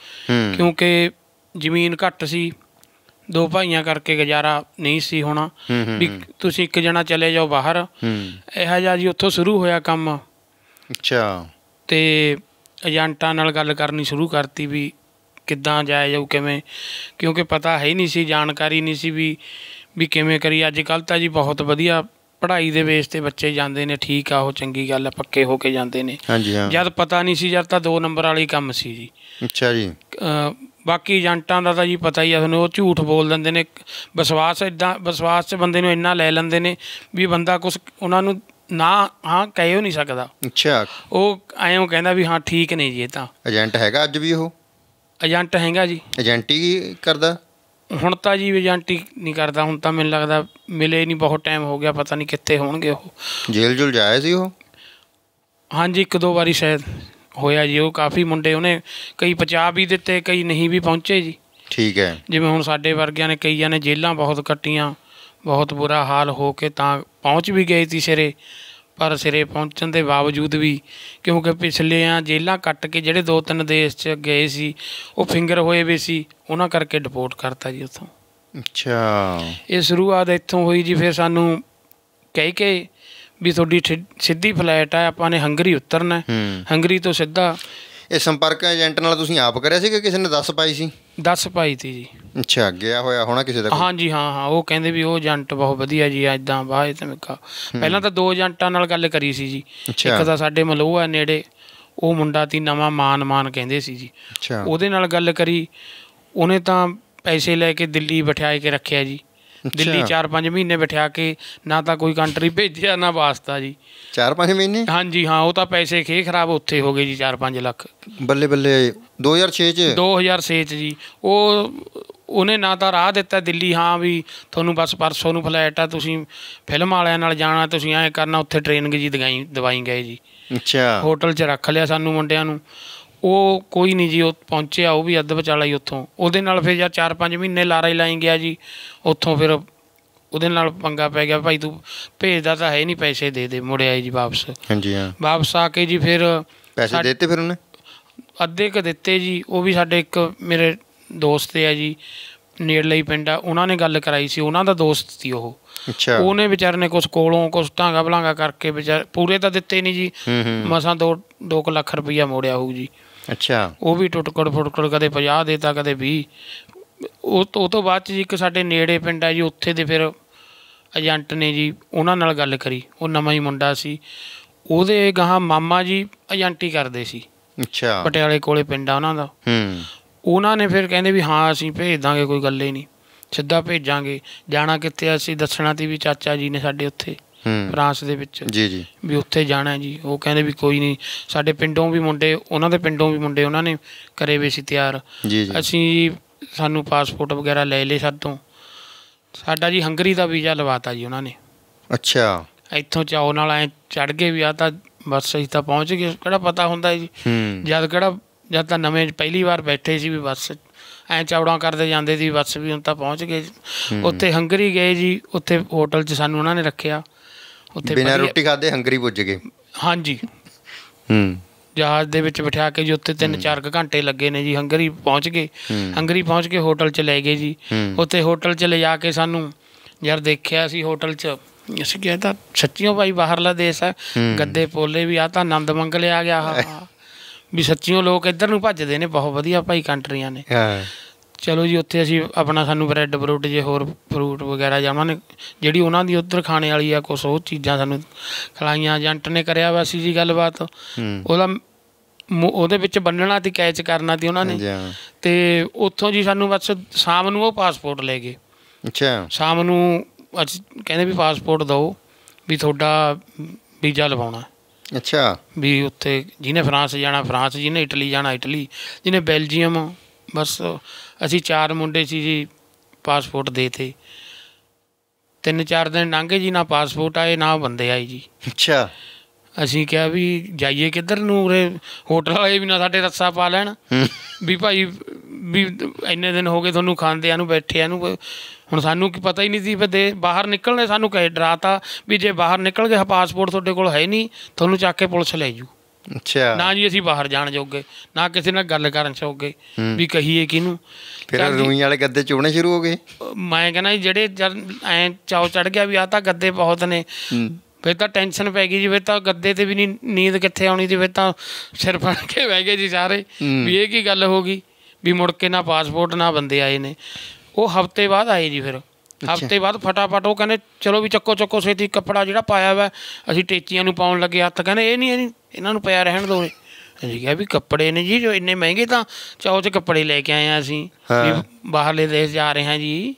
ਕਿਉਂਕਿ ਜ਼ਮੀਨ ਘੱਟ ਸੀ ਦੋ ਭਾਈਆਂ ਕਰਕੇ ਗੁਜ਼ਾਰਾ ਨਹੀਂ ਸੀ ਹੋਣਾ ਵੀ ਤੁਸੀਂ ਇੱਕ ਜਣਾ ਚਲੇ ਜਾਓ ਬਾਹਰ ਇਹੋ ਜਿਹਾ ਜੀ ਉੱਥੋਂ ਸ਼ੁਰੂ ਹੋਇਆ ਕੰਮ ਅੱਛਾ ਤੇ ਏਜੰਟਾਂ ਨਾਲ ਗੱਲ ਕਰਨੀ ਸ਼ੁਰੂ ਕਰਤੀ ਵੀ ਕਿੱਦਾਂ ਜਾਇਆ ਜਾਊ ਕਿਵੇਂ ਕਿਉਂਕਿ ਪਤਾ ਹੈ ਹੀ ਨਹੀਂ ਸੀ ਜਾਣਕਾਰੀ ਨਹੀਂ ਸੀ ਵੀ ਵੀ ਕਿਵੇਂ ਕਰੀ ਅੱਜ ਕੱਲ ਤਾਂ ਜੀ ਬਹੁਤ ਵਧੀਆ ਪੜ੍ਹਾਈ ਦੇ ਬੇਸ ਤੇ ਬੱਚੇ ਜਾਂਦੇ ਨੇ ਠੀਕ ਆ ਉਹ ਚੰਗੀ ਗੱਲ ਆ ਪੱਕੇ ਹੋ ਕੇ ਜਾਂਦੇ ਨੇ ਹਾਂਜੀ ਹਾਂ ਜਦ ਪਤਾ ਨਹੀਂ ਸੀ ਜਦ ਤਾਂ ਦੋ ਨੰਬਰ ਵਾਲੀ ਕੰਮ ਸੀ ਜੀ ਅੱਛਾ ਜੀ ਬਾਕੀ ਏਜੰਟਾਂ ਦਾ ਤਾਂ ਜੀ ਪਤਾ ਹੀ ਆ ਤੁਹਾਨੂੰ ਉਹ ਝੂਠ ਬੋਲ ਦਿੰਦੇ ਨੇ ਵਿਸ਼ਵਾਸ ਇਦਾਂ ਵਿਸ਼ਵਾਸ 'ਚ ਬੰਦੇ ਨੂੰ ਇੰਨਾ ਲੈ ਲੈਂਦੇ ਨੇ ਵੀ ਬੰਦਾ ਕੁਝ ਉਹਨਾਂ ਨੂੰ ਨਾ ਹਾਂ ਕਹਿਓ ਨਹੀਂ ਸਕਦਾ ਅੱਛਾ ਉਹ ਐਂ ਕਹਿੰਦਾ ਵੀ ਹਾਂ ਠੀਕ ਨਹੀਂ ਜੀ ਇਹ ਤਾਂ ਏਜੰਟ ਹੈਗਾ ਅੱਜ ਵੀ ਉਹ ਏਜੰਟ ਹੈਗਾ ਜੀ ਏਜੰਟੀ ਕਰਦਾ ਹੁਣ ਤਾਂ ਜੀ ਏਜੰਟੀ ਨਹੀਂ ਕਰਦਾ ਹੁਣ ਤਾਂ ਮੈਨੂੰ ਲੱਗਦਾ ਮਿਲੇ ਨਹੀਂ ਬਹੁਤ ਟਾਈਮ ਹੋ ਗਿਆ ਪਤਾ ਨਹੀਂ ਕਿੱਥੇ ਹੋਣਗੇ ਉਹ ਜੇਲ੍ਹ ਜੁਲ ਜਾਇਆ ਸੀ ਉਹ ਹਾਂਜੀ ਇੱਕ ਦੋ ਵਾਰੀ ਸ਼ਾਇਦ ਹੋਇਆ ਜੀ ਉਹ ਕਾਫੀ ਮੁੰਡੇ ਉਹਨੇ ਕਈ ਪਚਾ ਵੀ ਦਿੱਤੇ ਕਈ ਨਹੀਂ ਵੀ ਪਹੁੰਚੇ ਜੀ ਠੀਕ ਹੈ ਜਿਵੇਂ ਹੁਣ ਸਾਡੇ ਵਰਗਿਆਂ ਨੇ ਕਈਆਂ ਨੇ ਜੇਲਾਂ ਬਹੁਤ ਕੱਟੀਆਂ ਬਹੁਤ ਬੁਰਾ ਹਾਲ ਹੋ ਕੇ ਤਾਂ ਪਹੁੰਚ ਵੀ ਗਏ ਸੀ ਸਿਰੇ ਪਰ ਸਿਰੇ ਪਹੁੰਚਣ ਦੇ ਬਾਵਜੂਦ ਵੀ ਕਿਉਂਕਿ ਪਿਛਲੇ ਆ ਜੇਲਾਂ ਕੱਟ ਕੇ ਜਿਹੜੇ ਦੋ ਤਿੰਨ ਦੇਸ਼ 'ਚ ਗਏ ਸੀ ਉਹ ਫਿੰਗਰ ਹੋਏ ਵੀ ਸੀ ਉਹਨਾਂ ਕਰਕੇ ਡਿਪੋਰਟ ਕਰਤਾ ਜੀ ਉੱਥੋਂ ਅੱਛਾ ਇਹ ਸ਼ੁਰੂਆਤ ਇੱਥੋਂ ਹੋਈ ਜੀ ਫਿਰ ਸਾਨੂੰ ਕਹਿ ਕੇ ਵੀ ਤੁਹਾਡੀ ਸਿੱਧੀ ਫਲੈਟ ਆ ਆਪਾਂ ਨੇ ਹੰਗਰੀ ਉਤਰਨਾ ਹੰਗਰੀ ਤੋਂ ਸਿੱਧਾ ਇਹ ਸੰਪਰਕ ਏਜੰਟ ਨਾਲ ਤੁਸੀਂ ਆਪ ਕਰਿਆ ਸੀ ਕਿ ਕਿਸੇ ਨੇ ਦੱਸ ਪਾਈ ਸੀ ਦੱਸ ਪਾਈ ਸੀ ਜੀ ਅੱਛਾ ਗਿਆ ਹੋਇਆ ਹੋਣਾ ਕਿਸੇ ਦਾ ਹਾਂਜੀ ਹਾਂ ਹਾਂ ਉਹ ਕਹਿੰਦੇ ਵੀ ਉਹ ਏਜੰਟ ਬਹੁਤ ਵਧੀਆ ਜੀ ਐਦਾਂ ਬਾਹਰ ਤੇ ਮਿਕਾ ਪਹਿਲਾਂ ਤਾਂ ਦੋ ਏਜੰਟਾਂ ਨਾਲ ਗੱਲ ਕਰੀ ਸੀ ਜੀ ਇੱਕ ਤਾਂ ਸਾਡੇ ਮਲੋਆ ਨੇੜੇ ਉਹ ਮੁੰਡਾ ਤੀ ਨਵਾਂ ਮਾਨ ਮਾਨ ਕਹਿੰਦੇ ਸੀ ਜੀ ਅੱਛਾ ਉਹਦੇ ਨਾਲ ਗੱਲ ਕਰੀ ਉਹਨੇ ਤਾਂ ਪੈਸੇ ਲੈ ਕੇ ਦਿੱਲੀ ਬਿਠਾਏ ਕੇ ਰੱਖਿਆ ਜੀ ਦਿੱਲੀ 4-5 ਮਹੀਨੇ ਬਿਠਾ ਕੇ ਨਾ ਤਾਂ ਕੋਈ ਕੰਟਰੀ ਭੇਜਿਆ ਨਾ ਵਾਸਤਾ ਜੀ 4-5 ਮਹੀਨੇ ਹਾਂਜੀ ਹਾਂ ਉਹ ਤਾਂ ਪੈਸੇ ਖੇ ਖਰਾਬ ਉੱਥੇ ਹੋ ਗਏ ਜੀ 4-5 ਲੱਖ ਬੱਲੇ ਬੱਲੇ 2006 ਚ 2006 ਚ ਜੀ ਉਹ ਉਹਨੇ ਨਾ ਤਾਂ ਰਾਹ ਦਿੱਤਾ ਦਿੱਲੀ ਹਾਂ ਵੀ ਤੁਹਾਨੂੰ ਬਸ ਪਰਸੋਂ ਨੂੰ ਫਲੈਟ ਆ ਤੁਸੀਂ ਫਿਲਮ ਵਾਲਿਆਂ ਨਾਲ ਜਾਣਾ ਤੁਸੀਂ ਐਂ ਕਰਨਾ ਉੱਥੇ ਟ੍ਰੇਨਿੰਗ ਜੀ ਦਵਾਈ ਦਵਾਈ ਗਏ ਜੀ ਅੱਛਾ ਹੋਟਲ 'ਚ ਰੱਖ ਲਿਆ ਸਾਨੂੰ ਮੁੰਡਿਆਂ ਨੂੰ ਉਹ ਕੋਈ ਨਹੀਂ ਜੀ ਉਹ ਪਹੁੰਚਿਆ ਉਹ ਵੀ ਅੱਧ ਵਿਚਾਲਾ ਹੀ ਉੱਥੋਂ ਉਹਦੇ ਨਾਲ ਫਿਰ ਯਾਰ 4-5 ਮਹੀਨੇ ਲਾਰਾ ਹੀ ਲਾਈ ਗਿਆ ਜੀ ਉੱਥੋਂ ਫਿਰ ਉਹਦੇ ਨਾਲ ਪੰਗਾ ਪੈ ਗਿਆ ਭਾਈ ਤੂੰ ਭੇਜਦਾ ਤਾਂ ਹੈ ਨਹੀਂ ਪੈਸੇ ਦੇ ਦੇ ਮੁੜਿਆ ਜੀ ਵਾਪਸ ਹਾਂਜੀ ਹਾਂ ਵਾਪਸ ਆ ਕੇ ਜੀ ਫਿਰ ਪੈਸੇ ਦਿੱਤੇ ਫਿਰ ਉਹਨੇ ਅੱਧੇ ਕ ਦਿੱਤੇ ਜੀ ਉਹ ਵੀ ਸਾਡੇ ਇੱਕ ਮੇਰੇ ਦੋਸਤ ਆ ਜੀ ਨੇੜਲੇ ਹੀ ਪਿੰਡ ਆ ਉਹਨਾਂ ਨੇ ਗੱਲ ਕਰਾਈ ਸੀ ਉਹਨਾਂ ਦਾ ਦੋਸਤ ਸੀ ਉਹ ਅੱਛਾ ਉਹਨੇ ਵਿਚਾਰੇ ਨੇ ਕੁਝ ਕੋਲੋਂ ਕੁਝ ਢਾਂਗਾ ਬਲਾਂਗਾ ਕਰਕੇ ਵਿਚਾਰ ਪੂਰੇ ਤਾਂ ਦਿੱਤੇ ਨਹੀਂ ਜੀ ਮਸਾਂ 2 2 ਲੱਖ ਰੁਪਈਆ ਮੋੜਿਆ ਹੋਊ ਜੀ ਅੱਛਾ ਉਹ ਵੀ ਟੁੱਟਕੜ ਫੁੱਟਕੜ ਕਦੇ 50 ਦੇਤਾ ਕਦੇ 20 ਉਹ ਤੋਂ ਤੋਂ ਬਾਅਦ ਚ ਜੀ ਇੱਕ ਸਾਡੇ ਨੇੜੇ ਪਿੰਡ ਹੈ ਜੀ ਉੱਥੇ ਦੇ ਫਿਰ ਏਜੰਟ ਨੇ ਜੀ ਉਹਨਾਂ ਨਾਲ ਗੱਲ ਕਰੀ ਉਹ ਨਵਾਂ ਹੀ ਮੁੰਡਾ ਸੀ ਉਹਦੇ ਗਾਹਾਂ ਮਾਮਾ ਜੀ ਏਜੰਟੀ ਕਰਦੇ ਸੀ ਅੱਛਾ ਪਟਿਆਲੇ ਕੋਲੇ ਪਿੰਡ ਆ ਉਹਨਾਂ ਦਾ ਹੂੰ ਉਹਨਾਂ ਨੇ ਫਿਰ ਕਹਿੰਦੇ ਵੀ ਹਾਂ ਅਸੀਂ ਭੇਜ ਦਾਂਗੇ ਕੋਈ ਗੱਲ ਹੀ ਨਹੀਂ ਸਿੱਧਾ ਭੇਜਾਂਗੇ ਜਾਣਾ ਕਿੱਥੇ ਅਸੀਂ ਦੱਸਣਾ ਤੇ ਵੀ ਚਾਚਾ ਜੀ ਨੇ ਸਾਡੇ ਉੱਥੇ ਫਰਾਂਸ ਦੇ ਵਿੱਚ ਜੀ ਜੀ ਵੀ ਉੱਥੇ ਜਾਣਾ ਜੀ ਉਹ ਕਹਿੰਦੇ ਵੀ ਕੋਈ ਨਹੀਂ ਸਾਡੇ ਪਿੰਡੋਂ ਵੀ ਮੁੰਡੇ ਉਹਨਾਂ ਦੇ ਪਿੰਡੋਂ ਵੀ ਮੁੰਡੇ ਉਹਨਾਂ ਨੇ ਕਰੇ ਵੇ ਸੀ ਤਿਆਰ ਅਸੀਂ ਸਾਨੂੰ ਪਾਸਪੋਰਟ ਵਗੈਰਾ ਲੈ ਲਏ ਤੋਂ ਸਾਡਾ ਜੀ ਹੰਗਰੀ ਦਾ ਵੀਜ਼ਾ ਲਵਾਤਾ ਜੀ ਉਹਨਾਂ ਨੇ ਅੱਛਾ ਇੱਥੋਂ ਚਾਉ ਨਾਲ ਐ ਚੜ ਗਏ ਵੀ ਆ ਤਾਂ ਬਸ ਅਸੀਂ ਤਾਂ ਪਹੁੰਚ ਗਏ ਕਿਹੜਾ ਪਤਾ ਹੁੰਦਾ ਜੀ ਜਦ ਕਿਹੜਾ ਜਦ ਤਾਂ ਨਵੇਂ ਪਹਿਲੀ ਵਾਰ ਬੈਠੇ ਸੀ ਵੀ ਬਸ ਐ ਚੌੜਾਂ ਕਰਦੇ ਜਾਂਦੇ ਸੀ ਬਸ ਵੀ ਹੁਣ ਤਾਂ ਪਹੁੰਚ ਗਏ ਉੱਥੇ ਹੰਗਰੀ ਗਏ ਜੀ ਉੱਥੇ ਹੋਟਲ 'ਚ ਸਾਨੂੰ ਉਹਨਾਂ ਨੇ ਰੱਖਿਆ ਉੱਥੇ ਬਿਨਾਂ ਰੋਟੀ ਖਾਦੇ ਹੰਗਰੀ ਪੁੱਜ ਗਏ ਹਾਂਜੀ ਹੂੰ ਜਹਾਜ਼ ਦੇ ਵਿੱਚ ਬਿਠਾ ਕੇ ਜੀ ਉੱਥੇ 3-4 ਘੰਟੇ ਲੱਗੇ ਨੇ ਜੀ ਹੰਗਰੀ ਪਹੁੰਚ ਗਏ ਹੰਗਰੀ ਪਹੁੰਚ ਕੇ ਹੋਟਲ 'ਚ ਲੈ ਗਏ ਜੀ ਉੱਥੇ ਹੋਟਲ 'ਚ ਲੈ ਜਾ ਕੇ ਸਾਨੂੰ ਯਾਰ ਦੇਖਿਆ ਸੀ ਹੋਟਲ 'ਚ ਅਸੀਂ ਕਿਹਾ ਤਾਂ ਸੱਚੀਓ ਭਾਈ ਬਾਹਰਲਾ ਦੇਸ਼ ਹੈ ਗੱਦੇ ਪੋਲੇ ਵੀ ਆ ਤਾਂ ਆਨੰਦ ਮੰਗਲੇ ਆ ਗਿਆ ਵੀ ਸੱਚੀਓ ਲੋਕ ਇੱਧਰ ਨੂੰ ਭੱਜਦੇ ਨੇ ਬਹੁਤ ਵਧੀਆ ਭਾਈ ਕੰਟਰੀਆਂ ਨੇ ਹਾਂ ਚਲੋ ਜੀ ਉੱਥੇ ਅਸੀਂ ਆਪਣਾ ਸਾਨੂੰ ਬ੍ਰੈਡ ਬਰੂਟ ਜੇ ਹੋਰ ਫਰੂਟ ਵਗੈਰਾ ਜਾਂ ਉਹਨਾਂ ਨੇ ਜਿਹੜੀ ਉਹਨਾਂ ਦੀ ਉੱਧਰ ਖਾਣੇ ਵਾਲੀ ਆ ਕੁਝ ਉਹ ਚੀਜ਼ਾਂ ਸਾਨੂੰ ਖਲਾਈਆਂ ਏਜੰਟ ਨੇ ਕਰਿਆ ਵਾ ਸੀ ਜੀ ਗੱਲਬਾਤ ਉਹਦਾ ਉਹਦੇ ਵਿੱਚ ਬੰਨਣਾ ਤੇ ਕੈਚ ਕਰਨਾ ਤੇ ਉਹਨਾਂ ਨੇ ਤੇ ਉੱਥੋਂ ਜੀ ਸਾਨੂੰ ਬਸ ਸ਼ਾਮ ਨੂੰ ਉਹ ਪਾਸਪੋਰਟ ਲੈ ਗਏ ਅੱਛਾ ਸ਼ਾਮ ਨੂੰ ਅੱਜ ਕਹਿੰਦੇ ਵੀ ਪਾਸਪੋਰਟ ਦਿਓ ਵੀ ਤੁਹਾਡਾ ਵੀਜ਼ਾ ਲਵਾਉਣਾ ਅੱਛਾ ਵੀ ਉੱਥੇ ਜਿਹਨੇ ਫਰਾਂਸ ਜਾਣਾ ਫਰਾਂਸ ਜਿਹਨੇ ਇਟਲੀ ਜਾਣਾ ਇਟਲੀ ਜਿਹਨੇ ਬੈਲਜੀਅਮ ਬਸ ਅਸੀਂ ਚਾਰ ਮੁੰਡੇ ਸੀ ਜੀ ਪਾਸਪੋਰਟ ਦੇਤੇ ਤਿੰਨ ਚਾਰ ਦਿਨ ਲੰਘੇ ਜੀ ਨਾ ਪਾਸਪੋਰਟ ਆਏ ਨਾ ਬੰਦੇ ਆਏ ਜੀ ਅੱਛਾ ਅਸੀਂ ਕਿਹਾ ਵੀ ਜਾਈਏ ਕਿੱਧਰ ਨੂੰ ਉਰੇ ਹੋਟਲ ਵਾਲੇ ਵੀ ਨਾ ਸਾਡੇ ਰੱਸਾ ਪਾ ਲੈਣ ਵੀ ਭਾਈ ਵੀ ਇੰਨੇ ਦਿਨ ਹੋ ਗਏ ਤੁਹਾਨੂੰ ਖਾਂਦਿਆਂ ਨੂੰ ਆ ਨੂੰ ਹੁਣ ਸਾਨੂੰ ਕੀ ਪਤਾ ਹੀ ਨਹੀਂ ਸੀ ਫਿਰ ਦੇ ਬਾਹਰ ਨਿਕਲਣੇ ਸਾਨੂੰ ਕਹੇ ਡਰਾਤਾ ਵੀ ਜੇ ਬਾਹਰ ਨਿਕਲ ਗਏ ਪਾਸਪੋਰਟ ਤੁਹਾਡੇ ਕੋਲ ਹੈ ਨਹੀਂ ਤੁਹਾਨੂੰ ਚੱਕ ਕੇ ਪੁਲਿਸ ਲੈ ਜੂ ਅੱਛਾ ਨਾ ਜੀ ਅਸੀਂ ਬਾਹਰ ਜਾਣ ਜੋਗੇ ਨਾ ਕਿਸੇ ਨਾਲ ਗੱਲ ਕਰਨ ਸੋਗੇ ਵੀ ਕਹੀਏ ਕਿਨੂੰ ਫਿਰ ਰੂਈ ਵਾਲੇ ਗੱਦੇ ਚੋਣੇ ਸ਼ੁਰੂ ਹੋ ਗਏ ਮੈਂ ਕਹਿੰਦਾ ਜਿਹੜੇ ਐ ਚਾਉ ਚੜ ਗਿਆ ਵੀ ਆ ਤਾਂ ਗੱਦੇ ਬਹੁਤ ਨੇ ਫਿਰ ਤਾਂ ਟੈਨਸ਼ਨ ਪੈ ਗਈ ਜੀ ਫਿਰ ਤਾਂ ਗੱਦੇ ਤੇ ਵੀ ਨਹੀਂ ਨੀਂਦ ਕਿੱਥੇ ਆਉਣੀ ਦੀ ਫਿਰ ਤਾਂ ਸਿਰ ਫੜ ਕੇ ਬਹਿ ਗਏ ਜੀ ਸਾਰੇ ਵੀ ਇਹ ਕੀ ਗੱਲ ਹੋ ਗਈ ਵੀ ਮੁੜ ਕੇ ਨਾ ਪਾਸਪੋਰਟ ਨਾ ਬੰਦੇ ਆਏ ਨੇ ਉਹ ਹਫਤੇ ਬਾਅਦ ਆਏ ਜੀ ਫਿਰ ਹਫਤੇ ਬਾਅਦ ਫਟਾਫਟ ਉਹ ਕਹਿੰਦੇ ਚਲੋ ਵੀ ਚੱਕੋ ਚੱਕੋ ਸੇਤੀ ਕੱਪੜਾ ਜਿਹੜਾ ਪਾਇਆ ਵਾ ਅਸੀਂ ਟੇਚੀਆਂ ਨੂੰ ਪਾਉਣ ਲੱਗੇ ਹੱਥ ਕਹਿੰਦੇ ਇਹ ਨਹੀਂ ਇਹਨਾਂ ਨੂੰ ਪਿਆ ਰਹਿਣ ਦੋ ਜੀ ਕਿਹਾ ਵੀ ਕੱਪੜੇ ਨੇ ਜੀ ਜੋ ਇੰਨੇ ਮਹਿੰਗੇ ਤਾਂ ਚਾਹੋ ਤੇ ਕੱਪੜੇ ਲੈ ਕੇ ਆਏ ਆ ਅਸੀਂ ਵੀ ਬਾਹਰਲੇ ਦੇਸ਼ ਜਾ ਰਹੇ ਹਾਂ ਜੀ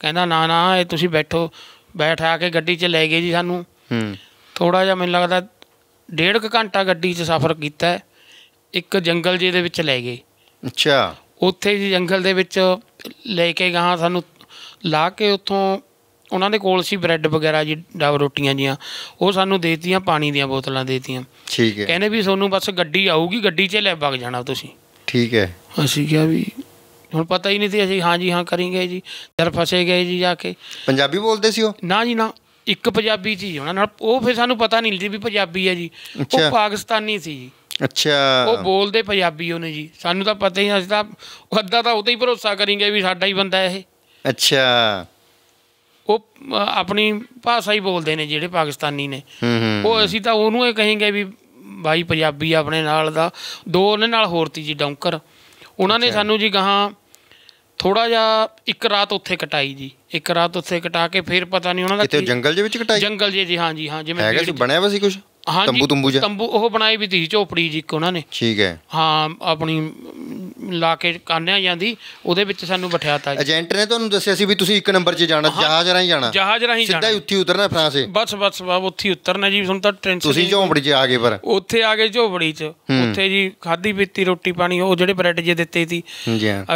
ਕਹਿੰਦਾ ਨਾ ਨਾ ਇਹ ਤੁਸੀਂ ਬੈਠੋ ਬੈਠਾ ਕੇ ਗੱਡੀ 'ਚ ਲੈ ਗਏ ਜੀ ਸਾਨੂੰ ਹੂੰ ਥੋੜਾ ਜਿਹਾ ਮੈਨੂੰ ਲੱਗਦਾ ਡੇਢ ਕ ਘੰਟਾ ਗੱਡੀ 'ਚ ਸਫ਼ਰ ਕੀਤਾ ਇੱਕ ਜੰਗਲ ਜੀ ਦੇ ਵਿੱਚ ਲੈ ਗਏ ਅੱਛਾ ਉੱਥੇ ਜੀ ਜੰਗਲ ਦੇ ਵਿੱਚ ਲੈ ਕੇ ਗਾਹਾਂ ਸਾਨੂੰ ਲਾ ਕੇ ਉੱਥੋਂ ਉਹਨਾਂ ਦੇ ਕੋਲ ਸੀ ਬ੍ਰੈਡ ਵਗੈਰਾ ਜੀ ਡਾਵ ਰੋਟੀਆਂ ਜੀਆਂ ਉਹ ਸਾਨੂੰ ਦੇਤੀਆਂ ਪਾਣੀ ਦੀਆਂ ਬੋਤਲਾਂ ਦੇਤੀਆਂ ਠੀਕ ਹੈ ਕਹਿੰਦੇ ਵੀ ਤੁਹਾਨੂੰ ਬਸ ਗੱਡੀ ਆਊਗੀ ਗੱਡੀ 'ਚ ਲੈ ਵਗ ਜਾਣਾ ਤੁਸੀਂ ਠੀਕ ਹੈ ਅਸੀਂ ਕਿਹਾ ਵੀ ਹੁਣ ਪਤਾ ਹੀ ਨਹੀਂ ਸੀ ਅਸੀਂ ਹਾਂ ਜੀ ਹਾਂ ਕਰਾਂਗੇ ਜੀ ਜਦ ਫਸੇ ਗਏ ਜੀ ਜਾ ਕੇ ਪੰਜਾਬੀ ਬੋਲਦੇ ਸੀ ਉਹ ਨਾ ਜੀ ਨਾ ਇੱਕ ਪੰਜਾਬੀ ਸੀ ਉਹਨਾਂ ਨਾਲ ਉਹ ਫਿਰ ਸਾਨੂੰ ਪਤਾ ਨਹੀਂ ਸੀ ਵੀ ਪੰਜਾਬੀ ਹੈ ਜੀ ਉਹ ਪਾਕਿਸਤਾਨੀ ਸੀ ਜੀ ਅੱਛਾ ਉਹ ਬੋਲਦੇ ਪੰਜਾਬੀ ਉਹਨੇ ਜੀ ਸਾਨੂੰ ਤਾਂ ਪਤਾ ਹੀ ਅਸੀਂ ਤਾਂ ਅੱਧਾ ਤਾਂ ਉਹਦੇ ਹੀ ਭਰੋਸਾ ਕਰਾਂਗੇ ਵੀ ਸਾਡਾ ਹੀ ਬੰਦਾ ਹੈ ਇਹ ਅੱਛਾ ਉਹ ਆਪਣੀ ਭਾਸ਼ਾ ਹੀ ਬੋਲਦੇ ਨੇ ਜਿਹੜੇ ਪਾਕਿਸਤਾਨੀ ਨੇ ਉਹ ਅਸੀਂ ਤਾਂ ਉਹਨੂੰ ਇਹ ਕਹਿੰਗੇ ਵੀ ਭਾਈ ਪੰਜਾਬੀ ਆਪਣੇ ਨਾਲ ਦਾ ਦੋ ਉਹਨਾਂ ਨਾਲ ਹੋਰ ਤੀ ਜੀ ਡੌਂਕਰ ਉਹਨਾਂ ਨੇ ਸਾਨੂੰ ਜੀ ਗਾਹਾਂ ਥੋੜਾ ਜਿਹਾ ਇੱਕ ਰਾਤ ਉੱਥੇ ਕਟਾਈ ਜੀ ਇੱਕ ਰਾਤ ਉੱਥੇ ਕਟਾ ਕੇ ਫਿਰ ਪਤਾ ਨਹੀਂ ਉਹਨਾਂ ਦਾ ਕਿਤੇ ਜੰਗਲ ਦੇ ਵਿੱਚ ਕਟਾਈ ਜੰਗਲ ਜੀ ਜੀ ਹਾਂ ਜੀ ਹਾਂ ਜਿਵੇਂ ਹੈਗਾ ਸੀ ਬਣਿਆ ਵਾ ਸੀ ਕੁਝ ਤੰਬੂ ਤੰਬੂ ਜੀ ਤੰਬੂ ਉਹ ਬਣਾਈ ਵੀ ਤੀ ਝੋਪੜੀ ਜੀ ਇੱਕ ਉਹਨਾਂ ਨੇ ਠੀਕ ਹੈ ਹਾਂ ਆਪਣੀ ਲਾ ਕੇ ਕਾਨਿਆ ਜਾਂਦੀ ਉਹਦੇ ਵਿੱਚ ਸਾਨੂੰ ਬਿਠਾਤਾ ਏਜੰਟ ਨੇ ਤੁਹਾਨੂੰ ਦੱਸਿਆ ਸੀ ਵੀ ਤੁਸੀਂ ਇੱਕ ਨੰਬਰ 'ਚ ਜਾਣਾ ਜਹਾਜ਼ ਰਾਹੀਂ ਜਾਣਾ ਜਹਾਜ਼ ਰਾਹੀਂ ਜਾਣਾ ਸਿੱਧਾ ਉੱਥੇ ਉਤਰਨਾ ਫਰਾਂਸੇ ਬਸ ਬਸ ਬਾਬ ਉੱਥੇ ਉਤਰਨਾ ਜੀ ਹੁਣ ਤਾਂ ਟ੍ਰੈਂਸ ਤੁਸੀਂ ਝੋਂਪੜੀ 'ਚ ਆ ਗਏ ਪਰ ਉੱਥੇ ਆ ਗਏ ਝੋਂਪੜੀ 'ਚ ਉੱਥੇ ਜੀ ਖਾਦੀ ਪੀਤੀ ਰੋਟੀ ਪਾਣੀ ਉਹ ਜਿਹੜੇ ਬ੍ਰੈਡ ਜੇ ਦਿੱਤੇ ਸੀ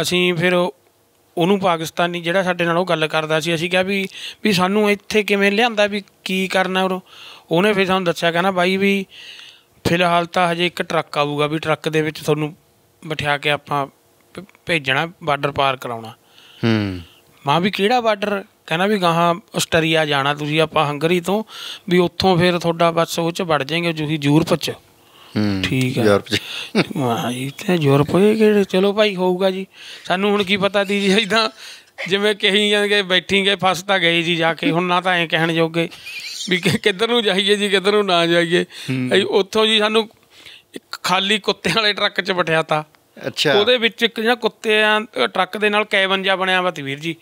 ਅਸੀਂ ਫਿਰ ਉਹਨੂੰ ਪਾਕਿਸਤਾਨੀ ਜਿਹੜਾ ਸਾਡੇ ਨਾਲ ਉਹ ਗੱਲ ਕਰਦਾ ਸੀ ਅਸੀਂ ਕਿਹਾ ਵੀ ਵੀ ਸਾਨੂੰ ਇੱਥੇ ਕਿਵੇਂ ਲਿਆਂਦਾ ਵੀ ਕੀ ਕਰਨਾ ਉਹ ਉਹਨੇ ਫਿਰ ਸਾਨੂੰ ਦੱਸਿਆ ਕਹਿੰਦਾ ਬਾਈ ਵੀ ਫਿਲਹਾਲ ਤਾਂ ਹਜੇ ਇੱਕ ਟਰੱਕ ਆਊਗਾ ਵੀ ਟਰੱਕ ਦੇ ਵਿੱਚ ਤੁਹਾਨੂੰ ਬਿਠਾ ਕੇ ਆਪਾਂ ਭੇਜਣਾ ਬਾਰਡਰ ਪਾਰ ਕਰਾਉਣਾ ਹੂੰ ਮਾਂ ਵੀ ਕਿਹੜਾ ਬਾਰਡਰ ਕਹਿੰਦਾ ਵੀ ਗਾਹਾਂ ਆਸਟਰੀਆ ਜਾਣਾ ਤੁਸੀਂ ਆਪਾਂ ਹੰਗਰੀ ਤੋਂ ਵੀ ਉੱਥੋਂ ਫਿਰ ਤੁਹਾਡਾ ਬਸ ਉਹ ਚ ਵੜ ਜਾਏਗੇ ਤੁਸੀਂ ਯੂਰਪ ਚ ਹੂੰ ਠੀਕ ਹੈ ਯੂਰਪ ਚ ਹਾਂ ਜੀ ਤੇ ਯੂਰਪ ਇਹ ਕਿਹੜੇ ਚਲੋ ਭਾਈ ਹੋਊਗਾ ਜੀ ਸਾਨੂੰ ਹੁਣ ਕੀ ਪਤਾ ਦੀ ਜੀ ਇਦਾਂ ਜਿਵੇਂ ਕਹੀ ਜਾਂਗੇ ਬੈਠੀ ਗਏ ਫਸ ਤਾਂ ਗਏ ਜੀ ਜਾ ਕੇ ਹੁਣ ਨਾ ਤਾਂ ਐ ਕਹਿਣ ਜੋਗੇ ਵੀ ਕਿੱਧਰ ਨੂੰ ਜਾਈਏ ਜੀ ਕਿੱਧਰ ਨੂੰ ਨਾ ਜਾਈਏ ਉੱਥੋਂ ਜੀ ਸਾਨੂੰ ਇੱਕ ਖਾਲੀ ਕੁੱਤੇ ਵਾਲੇ ਟਰੱਕ 'ਚ ਬਿਠਿਆ ਤਾ ਅੱਛਾ ਉਹਦੇ ਵਿੱਚ ਇੱਕ ਜਿਹੜਾ ਕੁੱਤਿਆਂ ਟਰੱਕ ਦੇ ਨਾਲ ਕੈਬਨ ਜਾ ਬਣਿਆ ਵਾ ਤਵੀਰ ਜੀ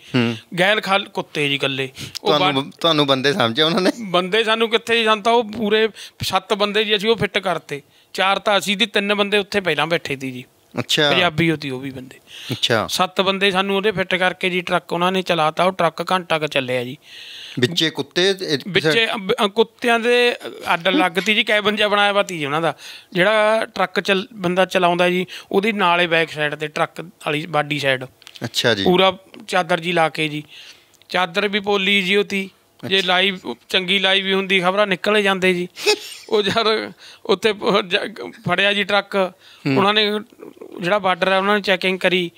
ਗੈਰ ਖਾਲ ਕੁੱਤੇ ਜੀ ਕੱਲੇ ਤੁਹਾਨੂੰ ਤੁਹਾਨੂੰ ਬੰਦੇ ਸਮਝੇ ਉਹਨਾਂ ਨੇ ਬੰਦੇ ਸਾਨੂੰ ਕਿੱਥੇ ਜੀ ਸੰਤਾ ਉਹ ਪੂਰੇ ਸੱਤ ਬੰਦੇ ਜੀ ਅਸੀਂ ਉਹ ਫਿੱਟ ਕਰਤੇ ਚਾਰ ਤਾਂ ਅਸੀਂ ਦੀ ਤਿੰਨ ਬੰਦੇ ਉੱਥੇ ਪਹਿਲਾਂ ਬੈਠੇ ਸੀ ਜੀ ਅੱਛਾ ਪੰਜਾਬੀ ਹੋਤੀ ਉਹ ਵੀ ਬੰਦੇ ਅੱਛਾ ਸੱਤ ਬੰਦੇ ਸਾਨੂੰ ਉਹਦੇ ਫਿੱਟ ਕਰਕੇ ਜੀ ਟਰੱਕ ਉਹਨਾਂ ਨੇ ਚਲਾਤਾ ਉਹ ਟਰੱਕ ਘੰਟਾ ਕ ਚੱਲਿਆ ਜੀ ਵਿੱਚੇ ਕੁੱਤੇ ਵਿੱਚੇ ਕੁੱਤਿਆਂ ਦੇ ਅੱਡ ਲੱਗਤੀ ਜੀ ਕੈਬਨ ਜਿਹਾ ਬਣਾਇਆ ਵਾ ਤੀ ਉਹਨਾਂ ਦਾ ਜਿਹੜਾ ਟਰੱਕ ਚ ਬੰਦਾ ਚਲਾਉਂਦਾ ਜੀ ਉਹਦੀ ਨਾਲੇ ਬੈਕ ਸਾਈਡ ਤੇ ਟਰੱਕ ਵਾਲੀ ਬਾਡੀ ਸਾਈਡ ਅੱਛਾ ਜੀ ਪੂਰਾ ਚਾਦਰ ਜੀ ਲਾ ਕੇ ਜੀ ਚਾਦਰ ਵੀ ਪੋਲੀ ਜੀ ਉਹਦੀ ਜੇ ਲਾਈਵ ਚੰਗੀ ਲਾਈਵ ਵੀ ਹੁੰਦੀ ਖਬਰਾਂ ਨਿਕਲੇ ਜਾਂਦੇ ਜੀ ਉਹ ਜਰ ਉੱਥੇ ਫੜਿਆ ਜੀ ਟਰੱਕ ਉਹਨਾਂ ਨੇ ਜਿਹੜਾ ਬਾਰਡਰ ਹੈ ਉਹਨਾਂ ਨੇ ਚੈਕਿੰਗ ਕਰੀ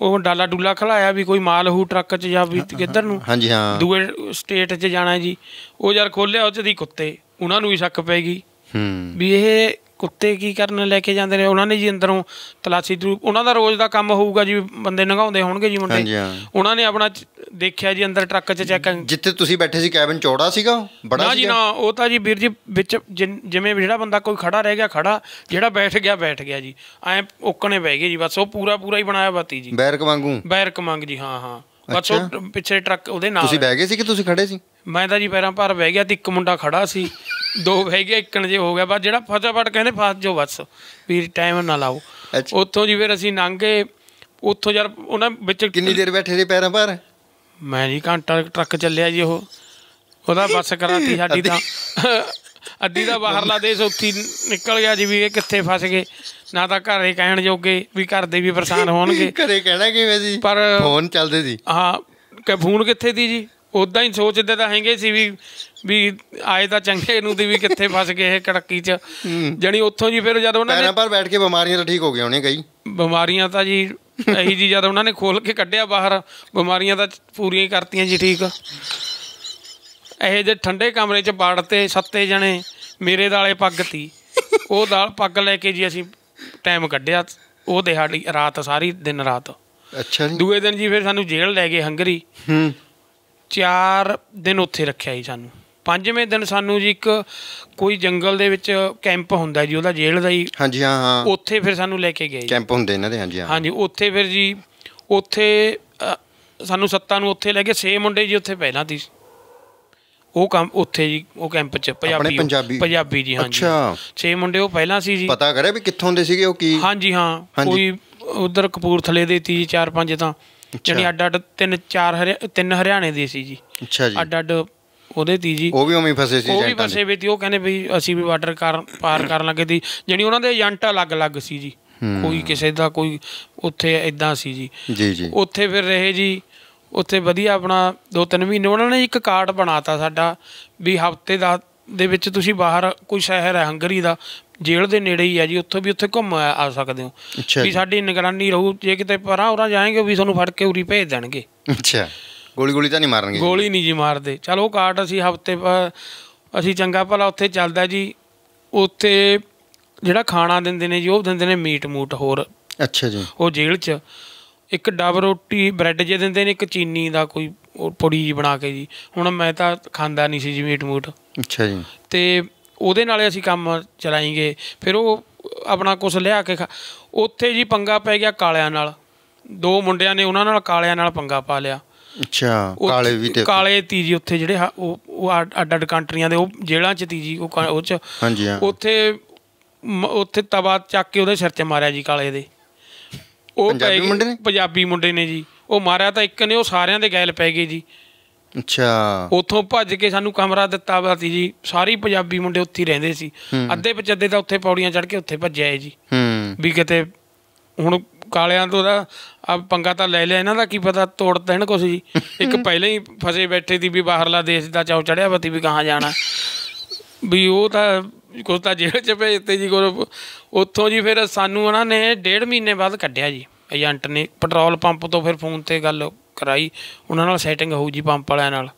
ਉਹ ਡਾਲਾ ਡੂਲਾ ਖਲਾਇਆ ਵੀ ਕੋਈ ਮਾਲ ਹੋ ਟਰੱਕ 'ਚ ਜਾਂ ਵੀ ਕਿੱਧਰ ਨੂੰ ਹਾਂਜੀ ਹਾਂ ਦੂਏ ਸਟੇਟ 'ਚ ਜਾਣਾ ਜੀ ਉਹ ਯਾਰ ਖੋਲਿਆ ਉਹ 'ਚ ਦੀ ਕੁੱਤੇ ਉਹਨਾਂ ਨੂੰ ਹੀ ਸ਼ੱਕ ਪੈ ਗਈ ਹੂੰ ਵੀ ਇਹ ਕੁੱਤੇ ਕੀ ਕਰਨ ਲੈ ਕੇ ਜਾਂਦੇ ਨੇ ਉਹਨਾਂ ਨੇ ਜੀ ਅੰਦਰੋਂ ਤਲਾਸ਼ੀ ਦੂ ਉਹਨਾਂ ਦਾ ਰੋਜ਼ ਦਾ ਕੰਮ ਹੋਊਗਾ ਜੀ ਬੰਦੇ ਨਗਾਉਂਦੇ ਹੋਣਗੇ ਜੀ ਮੁੰਡੇ ਉਹਨਾਂ ਨੇ ਆਪਣਾ ਦੇਖਿਆ ਜੀ ਅੰਦਰ ਟਰੱਕ 'ਚ ਚੈੱਕ ਜਿੱਥੇ ਤੁਸੀਂ ਬੈਠੇ ਸੀ ਕੈਬਨ ਚੌੜਾ ਸੀਗਾ ਬੜਾ ਸੀਗਾ ਨਾ ਜੀ ਨਾ ਉਹ ਤਾਂ ਜੀ ਵੀਰ ਜੀ ਵਿੱਚ ਜਿਵੇਂ ਜਿਹੜਾ ਬੰਦਾ ਕੋਈ ਖੜਾ ਰਹਿ ਗਿਆ ਖੜਾ ਜਿਹੜਾ ਬੈਠ ਗਿਆ ਬੈਠ ਗਿਆ ਜੀ ਐ ਓਕਣੇ ਬਹਿ ਗਏ ਜੀ ਬਸ ਉਹ ਪੂਰਾ ਪੂਰਾ ਹੀ ਬਣਾਇਆ ਬਾਤੀ ਜੀ ਬੈਰਕ ਵਾਂਗੂ ਬੈਰਕ ਮੰਗ ਜੀ ਹਾਂ ਹਾਂ ਬਸ ਉਹ ਪਿੱਛੇ ਟਰੱਕ ਉਹਦੇ ਨਾਲ ਤੁਸੀਂ ਬਹਿ ਗਏ ਸੀ ਕਿ ਤੁਸੀਂ ਖੜੇ ਸੀ ਮੈਂ ਤਾਂ ਜੀ ਪੈਰਾਂ ਭਾਰ ਬਹਿ ਗਿਆ ਤੇ ਇੱਕ ਮੁੰਡਾ ਖੜਾ ਸੀ ਦੋ ਬਹਿ ਗਿਆ ਇੱਕਣ ਜੇ ਹੋ ਗਿਆ ਬਸ ਜਿਹੜਾ ਫਟਾਫਟ ਕਹਿੰਦੇ ਫਸ ਜੋ ਬਸ ਵੀ ਟਾਈਮ ਨਾ ਲਾਓ ਉੱਥੋਂ ਜੀ ਫਿਰ ਅਸੀਂ ਲੰਘੇ ਉੱਥੋਂ ਯਾਰ ਉਹਨਾਂ ਵਿੱਚ ਕਿੰਨੀ ਦੇਰ ਬੈਠੇ ਸੀ ਪੈਰਾਂ ਭਾਰ ਮੈਂ ਜੀ ਘੰਟਾ ਟਰੱਕ ਚੱਲਿਆ ਜੀ ਉਹ ਉਹਦਾ ਬੱਸ ਕਰਾਤੀ ਸਾਡੀ ਤਾਂ ਅੱਧੀ ਦਾ ਬਾਹਰਲਾ ਦੇਸ਼ ਉੱਥੀ ਨਿਕਲ ਗਿਆ ਜੀ ਵੀ ਇਹ ਕਿੱਥੇ ਫਸ ਗਏ ਨਾ ਤਾਂ ਘਰੇ ਕਹਿਣ ਜੋਗੇ ਵੀ ਘਰ ਦੇ ਵੀ ਪਰੇਸ਼ਾਨ ਹੋਣਗੇ ਘਰੇ ਕਹਿਣਾ ਕਿਵੇਂ ਜੀ ਪਰ ਫੋਨ ਚੱਲਦੇ ਸੀ ਹਾਂ ਕਿ ਫੋਨ ਕਿੱਥੇ ਦੀ ਜੀ ਉਦਾਂ ਹੀ ਸੋਚਦੇ ਤਾਂ ਹੈਗੇ ਸੀ ਵੀ ਵੀ ਆਏ ਤਾਂ ਚੰਗੇ ਨੂੰ ਦੀ ਵੀ ਕਿੱਥੇ ਫਸ ਗਏ ਇਹ ਕੜਕੀ 'ਚ ਜਣੀ ਉੱਥੋਂ ਜੀ ਫਿਰ ਜਦ ਉਹਨਾਂ ਨੇ ਪੈਰਾਂ ਪਰ ਬੈਠ ਕੇ ਬਿਮਾਰੀਆਂ ਤਾਂ ਠੀਕ ਹੋ ਗਈਆਂ ਹੋਣੀਆਂ ਕਈ ਬਿਮਾਰੀਆਂ ਤਾਂ ਜੀ ਇਹੀ ਜੀ ਜਦ ਉਹਨਾਂ ਨੇ ਖੋਲ ਕੇ ਕੱਢਿਆ ਬਾਹਰ ਬਿਮਾਰੀਆਂ ਤਾਂ ਪੂਰੀਆਂ ਹੀ ਕਰਤੀਆਂ ਜੀ ਠੀਕ ਇਹ ਜੇ ਠੰਡੇ ਕਮਰੇ 'ਚ ਬਾੜਤੇ ਸੱਤੇ ਜਣੇ ਮੇਰੇ ਦਾਲੇ ਪੱਗ ਤੀ ਉਹ ਦਾਲ ਪੱਗ ਲੈ ਕੇ ਜੀ ਅਸੀਂ ਟਾਈਮ ਕੱਢਿਆ ਉਹ ਦਿਹਾੜੀ ਰਾਤ ਸਾਰੀ ਦਿਨ ਰਾਤ ਅੱਛਾ ਜੀ ਦੂਏ ਦਿਨ ਜੀ ਫਿਰ ਸਾਨੂੰ ਜੇਲ੍ਹ ਲੈ ਗਏ ਹੰਗਰੀ ਹੂੰ ਚਾਰ ਦਿਨ ਉੱਥੇ ਰੱਖਿਆ ਜੀ ਸਾਨੂੰ ਪੰਜਵੇਂ ਦਿਨ ਸਾਨੂੰ ਜੀ ਇੱਕ ਕੋਈ ਜੰਗਲ ਦੇ ਵਿੱਚ ਕੈਂਪ ਹੁੰਦਾ ਜੀ ਉਹਦਾ ਜੇਲ੍ਹ ਦਾ ਹੀ ਹਾਂਜੀ ਹਾਂ ਹਾਂ ਉੱਥੇ ਫਿਰ ਸਾਨੂੰ ਲੈ ਕੇ ਗਏ ਕੈਂਪ ਹੁੰਦੇ ਇਹਨਾਂ ਦੇ ਹਾਂਜੀ ਹਾਂ ਹਾਂਜੀ ਉੱਥੇ ਫਿਰ ਜੀ ਉੱਥੇ ਸਾਨੂੰ ਸੱਤਾਂ ਨੂੰ ਉੱਥੇ ਲੈ ਕੇ 6 ਮੁੰਡੇ ਜੀ ਉੱਥੇ ਪਹਿਲਾਂ ਦੀ ਉਹ ਕੰਮ ਉੱਥੇ ਜੀ ਉਹ ਕੈਂਪ ਚ ਪੰਜਾਬੀ ਪੰਜਾਬੀ ਜੀ ਹਾਂਜੀ ਅੱਛਾ 6 ਮੁੰਡੇ ਉਹ ਪਹਿਲਾਂ ਸੀ ਜੀ ਪਤਾ ਕਰਿਆ ਵੀ ਕਿੱਥੋਂ ਦੇ ਸੀਗੇ ਉਹ ਕੀ ਹਾਂਜੀ ਹਾਂ ਕੋਈ ਉਧਰ ਕਪੂਰਥਲੇ ਦੇ ਤੀ ਚਾਰ ਪੰਜ ਤਾਂ ਜਿਹੜੀ ਅੱਡ ਅੱਡ ਤਿੰਨ ਚਾਰ ਤਿੰਨ ਹਰਿਆਣੇ ਦੇ ਸੀ ਜੀ ਅੱਛਾ ਜੀ ਅੱਡ ਅੱਡ ਉਹਦੇ ਤੀ ਜੀ ਉਹ ਵੀ ਉਵੇਂ ਫਸੇ ਸੀ ਉਹ ਵੀ ਫਸੇ ਵੀ ਤੀ ਉਹ ਕਹਿੰਦੇ ਵੀ ਅਸੀਂ ਵੀ ਵਾਟਰ ਕਾਰ ਪਾਰ ਕਰਨ ਲੱਗੇ ਸੀ ਜਿਹੜੀ ਉਹਨਾਂ ਦੇ ਏਜੰਟ ਅਲੱਗ-ਅਲੱਗ ਸੀ ਜੀ ਕੋਈ ਕਿਸੇ ਦਾ ਕੋਈ ਉੱਥੇ ਐਦਾਂ ਸੀ ਜੀ ਜੀ ਜੀ ਉੱਥੇ ਫਿਰ ਰਹੇ ਜੀ ਉੱਥੇ ਵਧੀਆ ਆਪਣਾ ਦੋ ਤਿੰਨ ਮਹੀਨੇ ਉਹਨਾਂ ਨੇ ਇੱਕ ਕਾਰਡ ਬਣਾਤਾ ਸਾਡਾ ਵੀ ਹਫਤੇ ਦਾ ਦੇ ਵਿੱਚ ਤੁਸੀਂ ਬਾਹਰ ਕੋਈ ਸ਼ਹਿਰ ਹੈ ਹੰਗਰੀ ਦਾ ਜੇਲ੍ਹ ਦੇ ਨੇੜੇ ਹੀ ਆ ਜੀ ਉੱਥੋਂ ਵੀ ਉੱਥੇ ਘੁੰਮ ਆ ਸਕਦੇ ਹੋ ਵੀ ਸਾਡੀ ਨਿਗਰਾਨੀ ਰਹੂ ਜੇ ਕਿਤੇ ਪਰਾਂ ਉਰਾ ਜਾਏਗੇ ਵੀ ਤੁਹਾਨੂੰ ਫੜ ਕੇ ਉਰੀ ਭੇਜ ਦੇਣਗੇ ਅੱਛਾ ਗੋਲੀ ਗੋਲੀ ਤਾਂ ਨਹੀਂ ਮਾਰਨਗੇ ਗੋਲੀ ਨਹੀਂ ਜੀ ਮਾਰਦੇ ਚਲ ਉਹ ਕਾਰਟ ਅਸੀਂ ਹਫਤੇ ਅਸੀਂ ਚੰਗਾ ਭਲਾ ਉੱਥੇ ਚੱਲਦਾ ਜੀ ਉੱਥੇ ਜਿਹੜਾ ਖਾਣਾ ਦਿੰਦੇ ਨੇ ਜੀ ਉਹ ਦਿੰਦੇ ਨੇ ਮੀਟ ਮੂਟ ਹੋਰ ਅੱਛਾ ਜੀ ਉਹ ਜੇਲ੍ਹ 'ਚ ਇੱਕ ਡਬ ਰੋਟੀ ਬ੍ਰੈਡ ਜੇ ਦਿੰਦੇ ਨੇ ਇੱਕ ਚੀਨੀ ਦਾ ਕੋਈ ਪੁੜੀ ਬਣਾ ਕੇ ਜੀ ਹੁਣ ਮੈਂ ਤਾਂ ਖਾਂਦਾ ਨਹੀਂ ਸੀ ਜੀ ਮੀਟ ਮੂਟ ਅੱਛਾ ਜੀ ਤੇ ਉਹਦੇ ਨਾਲੇ ਅਸੀਂ ਕੰਮ ਚਲਾਈਂਗੇ ਫਿਰ ਉਹ ਆਪਣਾ ਕੁਝ ਲਿਆ ਕੇ ਉੱਥੇ ਜੀ ਪੰਗਾ ਪੈ ਗਿਆ ਕਾਲਿਆਂ ਨਾਲ ਦੋ ਮੁੰਡਿਆਂ ਨੇ ਉਹਨਾਂ ਨਾਲ ਕਾਲਿਆਂ ਨਾਲ ਪੰਗਾ ਪਾ ਲਿਆ ਅੱਛਾ ਕਾਲੇ ਵੀ ਤੇ ਕਾਲੇ ਤੀਜੀ ਉੱਥੇ ਜਿਹੜੇ ਉਹ ਅੱਡ ਅੱਡ ਕੰਟਰੀਆਂ ਦੇ ਉਹ ਜੇਲ੍ਹਾਂ ਚ ਤੀਜੀ ਉਹ ਉਹ ਚ ਹਾਂਜੀ ਹਾਂ ਉੱਥੇ ਉੱਥੇ ਤਵਾ ਚੱਕ ਕੇ ਉਹਦੇ ਸਿਰ ਤੇ ਮਾਰਿਆ ਜੀ ਕਾਲੇ ਦੇ ਉਹ ਪੰਜਾਬੀ ਮੁੰਡੇ ਨੇ ਪੰਜਾਬੀ ਮੁੰਡੇ ਨੇ ਜੀ ਉਹ ਮਾਰਿਆ ਤਾਂ ਇੱਕ ਨੇ ਉਹ ਸਾਰਿਆਂ ਦੇ ਗੈਲ ਪੈ ਗਏ ਜੀ ਅੱਛਾ ਉੱਥੋਂ ਭੱਜ ਕੇ ਸਾਨੂੰ ਕਮਰਾ ਦਿੱਤਾ ਵਾ ਜੀ ਸਾਰੀ ਪੰਜਾਬੀ ਮੁੰਡੇ ਉੱਥੇ ਰਹਿੰਦੇ ਸੀ ਅੱਧੇ ਪਚੱਦੇ ਤਾਂ ਉੱਥੇ ਪੌੜੀਆਂ ਚੜ ਕੇ ਉੱਥੇ ਭੱਜਿਆ ਜੀ ਜੀ ਵੀ ਕਿਤੇ ਹੁਣ ਕਾਲਿਆਂ ਤੋਂ ਦਾ ਆ ਪੰਗਾ ਤਾਂ ਲੈ ਲਿਆ ਇਹਨਾਂ ਦਾ ਕੀ ਪਤਾ ਤੋੜ ਦੇਣ ਕੁਛ ਜੀ ਇੱਕ ਪਹਿਲਾਂ ਹੀ ਫਸੇ ਬੈਠੇ ਦੀ ਵੀ ਬਾਹਰਲਾ ਦੇਸ਼ ਦਾ ਚਾਉ ਚੜਿਆ ਬਤੀ ਵੀ ਕਹਾਂ ਜਾਣਾ ਵੀ ਉਹ ਤਾਂ ਕੁਛ ਤਾਂ ਜੇਲ੍ਹ ਚ ਭੇਜਤੇ ਜੀ ਕੋਲ ਉੱਥੋਂ ਜੀ ਫਿਰ ਸਾਨੂੰ ਉਹਨਾਂ ਨੇ ਡੇਢ ਮਹੀਨੇ ਬਾਅਦ ਕੱਢਿਆ ਜੀ ਏਜੰਟ ਨੇ ਪੈਟਰੋਲ ਪੰਪ ਤੋਂ ਫਿਰ ਫੋਨ ਤੇ ਗੱਲ ਕਰਾਈ ਉਹਨਾਂ ਨਾਲ ਸੈਟਿੰਗ ਹੋਊ ਜੀ ਪੰਪ ਵਾਲਿਆਂ ਨਾਲ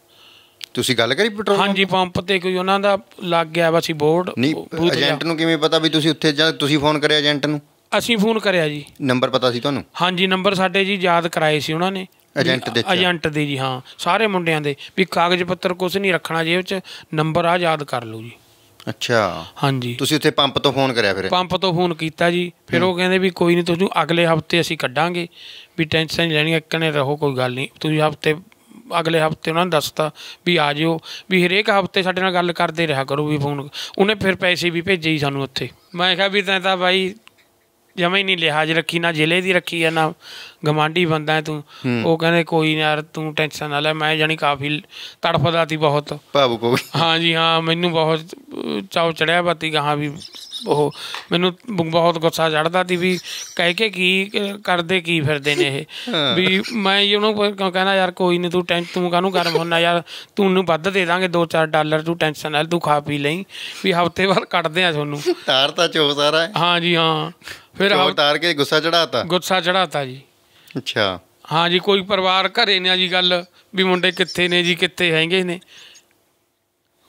ਤੁਸੀਂ ਗੱਲ ਕਰੀ ਪੈਟਰੋਲ ਹਾਂਜੀ ਪੰਪ ਤੇ ਕੋਈ ਉਹਨਾਂ ਦਾ ਲੱਗ ਗਿਆ ਵਾ ਸੀ ਬੋਰਡ ਨਹੀਂ ਏਜੰਟ ਨੂੰ ਕਿਵੇਂ ਪਤਾ ਵੀ ਤੁਸੀਂ ਉੱਥੇ ਜਾ ਤੁਸੀਂ ਫੋਨ ਕਰਿਆ ਏਜੰਟ ਨੂੰ ਅਸੀਂ ਫੋਨ ਕਰਿਆ ਜੀ ਨੰਬਰ ਪਤਾ ਸੀ ਤੁਹਾਨੂੰ ਹਾਂਜੀ ਨੰਬਰ ਸਾਡੇ ਜੀ ਯਾਦ ਕਰਾਏ ਸੀ ਉਹਨਾਂ ਨੇ ਏਜੰਟ ਦੇ ਏਜੰਟ ਦੇ ਜੀ ਹਾਂ ਸਾਰੇ ਮੁੰਡਿਆਂ ਦੇ ਵੀ ਕਾਗਜ਼ ਪੱਤਰ ਕੁਝ ਨਹੀਂ ਰੱਖਣਾ ਜੇਬ 'ਚ ਨੰਬਰ ਆ ਯਾਦ ਕਰ ਲਓ ਜੀ ਅੱਛਾ ਹਾਂਜੀ ਤੁਸੀਂ ਉੱਥੇ ਪੰਪ ਤੋਂ ਫੋਨ ਕਰਿਆ ਫਿਰ ਪੰਪ ਤੋਂ ਫੋਨ ਕੀਤਾ ਜੀ ਫਿਰ ਉਹ ਕਹਿੰਦੇ ਵੀ ਕੋਈ ਨਹੀਂ ਤੁਸੀਂ ਅਗਲੇ ਹਫਤੇ ਅਸੀਂ ਕੱਢਾਂਗੇ ਵੀ ਟੈਨਸ਼ਨ ਨਹੀਂ ਲੈਣੀ ਇਕੱਲੇ ਰਹੋ ਕੋਈ ਗੱਲ ਨਹੀਂ ਤੁਸੀਂ ਹਫਤੇ ਅਗਲੇ ਹਫਤੇ ਉਹਨਾਂ ਨੂੰ ਦੱਸਤਾ ਵੀ ਆ ਜਿਓ ਵੀ ਹਰੇਕ ਹਫਤੇ ਸਾਡੇ ਨਾਲ ਗੱਲ ਕਰਦੇ ਰਿਹਾ ਕਰੋ ਵੀ ਫੋਨ ਉਹਨੇ ਫਿਰ ਪੈਸੇ ਵੀ ਭੇਜੇ ਹੀ ਸਾਨੂੰ ਉੱਥੇ ਮੈਂ ਕਿਹਾ ਵੀ ਤੈਂ ਤਾਂ ਬਾਈ ਜਮੇ ਹੀ ਨਹੀਂ ਲਿਹਾਜ਼ ਰੱਖੀ ਨਾ ਜ਼ਿਲ੍ਹੇ ਦੀ ਰੱਖੀ ਆ ਨਾ ਗਮਾਂਡੀ ਬੰਦਾ ਹੈ ਤੂੰ ਉਹ ਕਹਿੰਦੇ ਕੋਈ ਨਾ ਯਾਰ ਤੂੰ ਟੈਨਸ਼ਨ ਨਾ ਲੈ ਮੈਂ ਜਾਨੀ ਕਾਫੀ ਤੜਫਦਾ ਸੀ ਬਹੁਤ ਭਾਵੁਕ ਹੋ ਗਈ ਹਾਂਜੀ ਹਾਂ ਮੈਨੂੰ ਬਹੁਤ ਚਾਉ ਚੜਿਆ ਬਾਤੀ ਗਾਹਾਂ ਵੀ ਉਹ ਮੈਨੂੰ ਬਹੁਤ ਗੁੱਸਾ ਚੜਦਾ ਸੀ ਵੀ ਕਹਿ ਕੇ ਕੀ ਕਰਦੇ ਕੀ ਫਿਰਦੇ ਨੇ ਇਹ ਵੀ ਮੈਂ ਇਹਨੂੰ ਕਹਿੰਦਾ ਯਾਰ ਕੋਈ ਨਹੀਂ ਤੂੰ ਟੈਂਸ਼ਨ ਤੂੰ ਕਾਹਨੂੰ ਗਰਮ ਹੁੰਨਾ ਯਾਰ ਤੂੰ ਨੂੰ ਵੱਧ ਦੇ ਦਾਂਗੇ 2-4 ਡਾਲਰ ਤੂੰ ਟੈਨਸ਼ਨ ਨਾ ਤੂੰ ਖਾ ਪੀ ਲਈ ਵੀ ਹਫਤੇ ਬਾਅਦ ਕੱਢਦੇ ਆ ਤੁਹਾਨੂੰ ਤਾਰ ਤਾਂ ਚੋ ਸਾਰਾ ਹਾਂ ਜੀ ਹਾਂ ਫਿਰ ਉਤਾਰ ਕੇ ਗੁੱਸਾ ਚੜਾਤਾ ਗੁੱਸਾ ਚੜਾਤਾ ਜੀ ਅੱਛਾ ਹਾਂ ਜੀ ਕੋਈ ਪਰਿਵਾਰ ਘਰੇ ਨੇ ਜੀ ਗੱਲ ਵੀ ਮੁੰਡੇ ਕਿੱਥੇ ਨੇ ਜੀ ਕਿੱਥੇ ਹੈਗੇ ਨੇ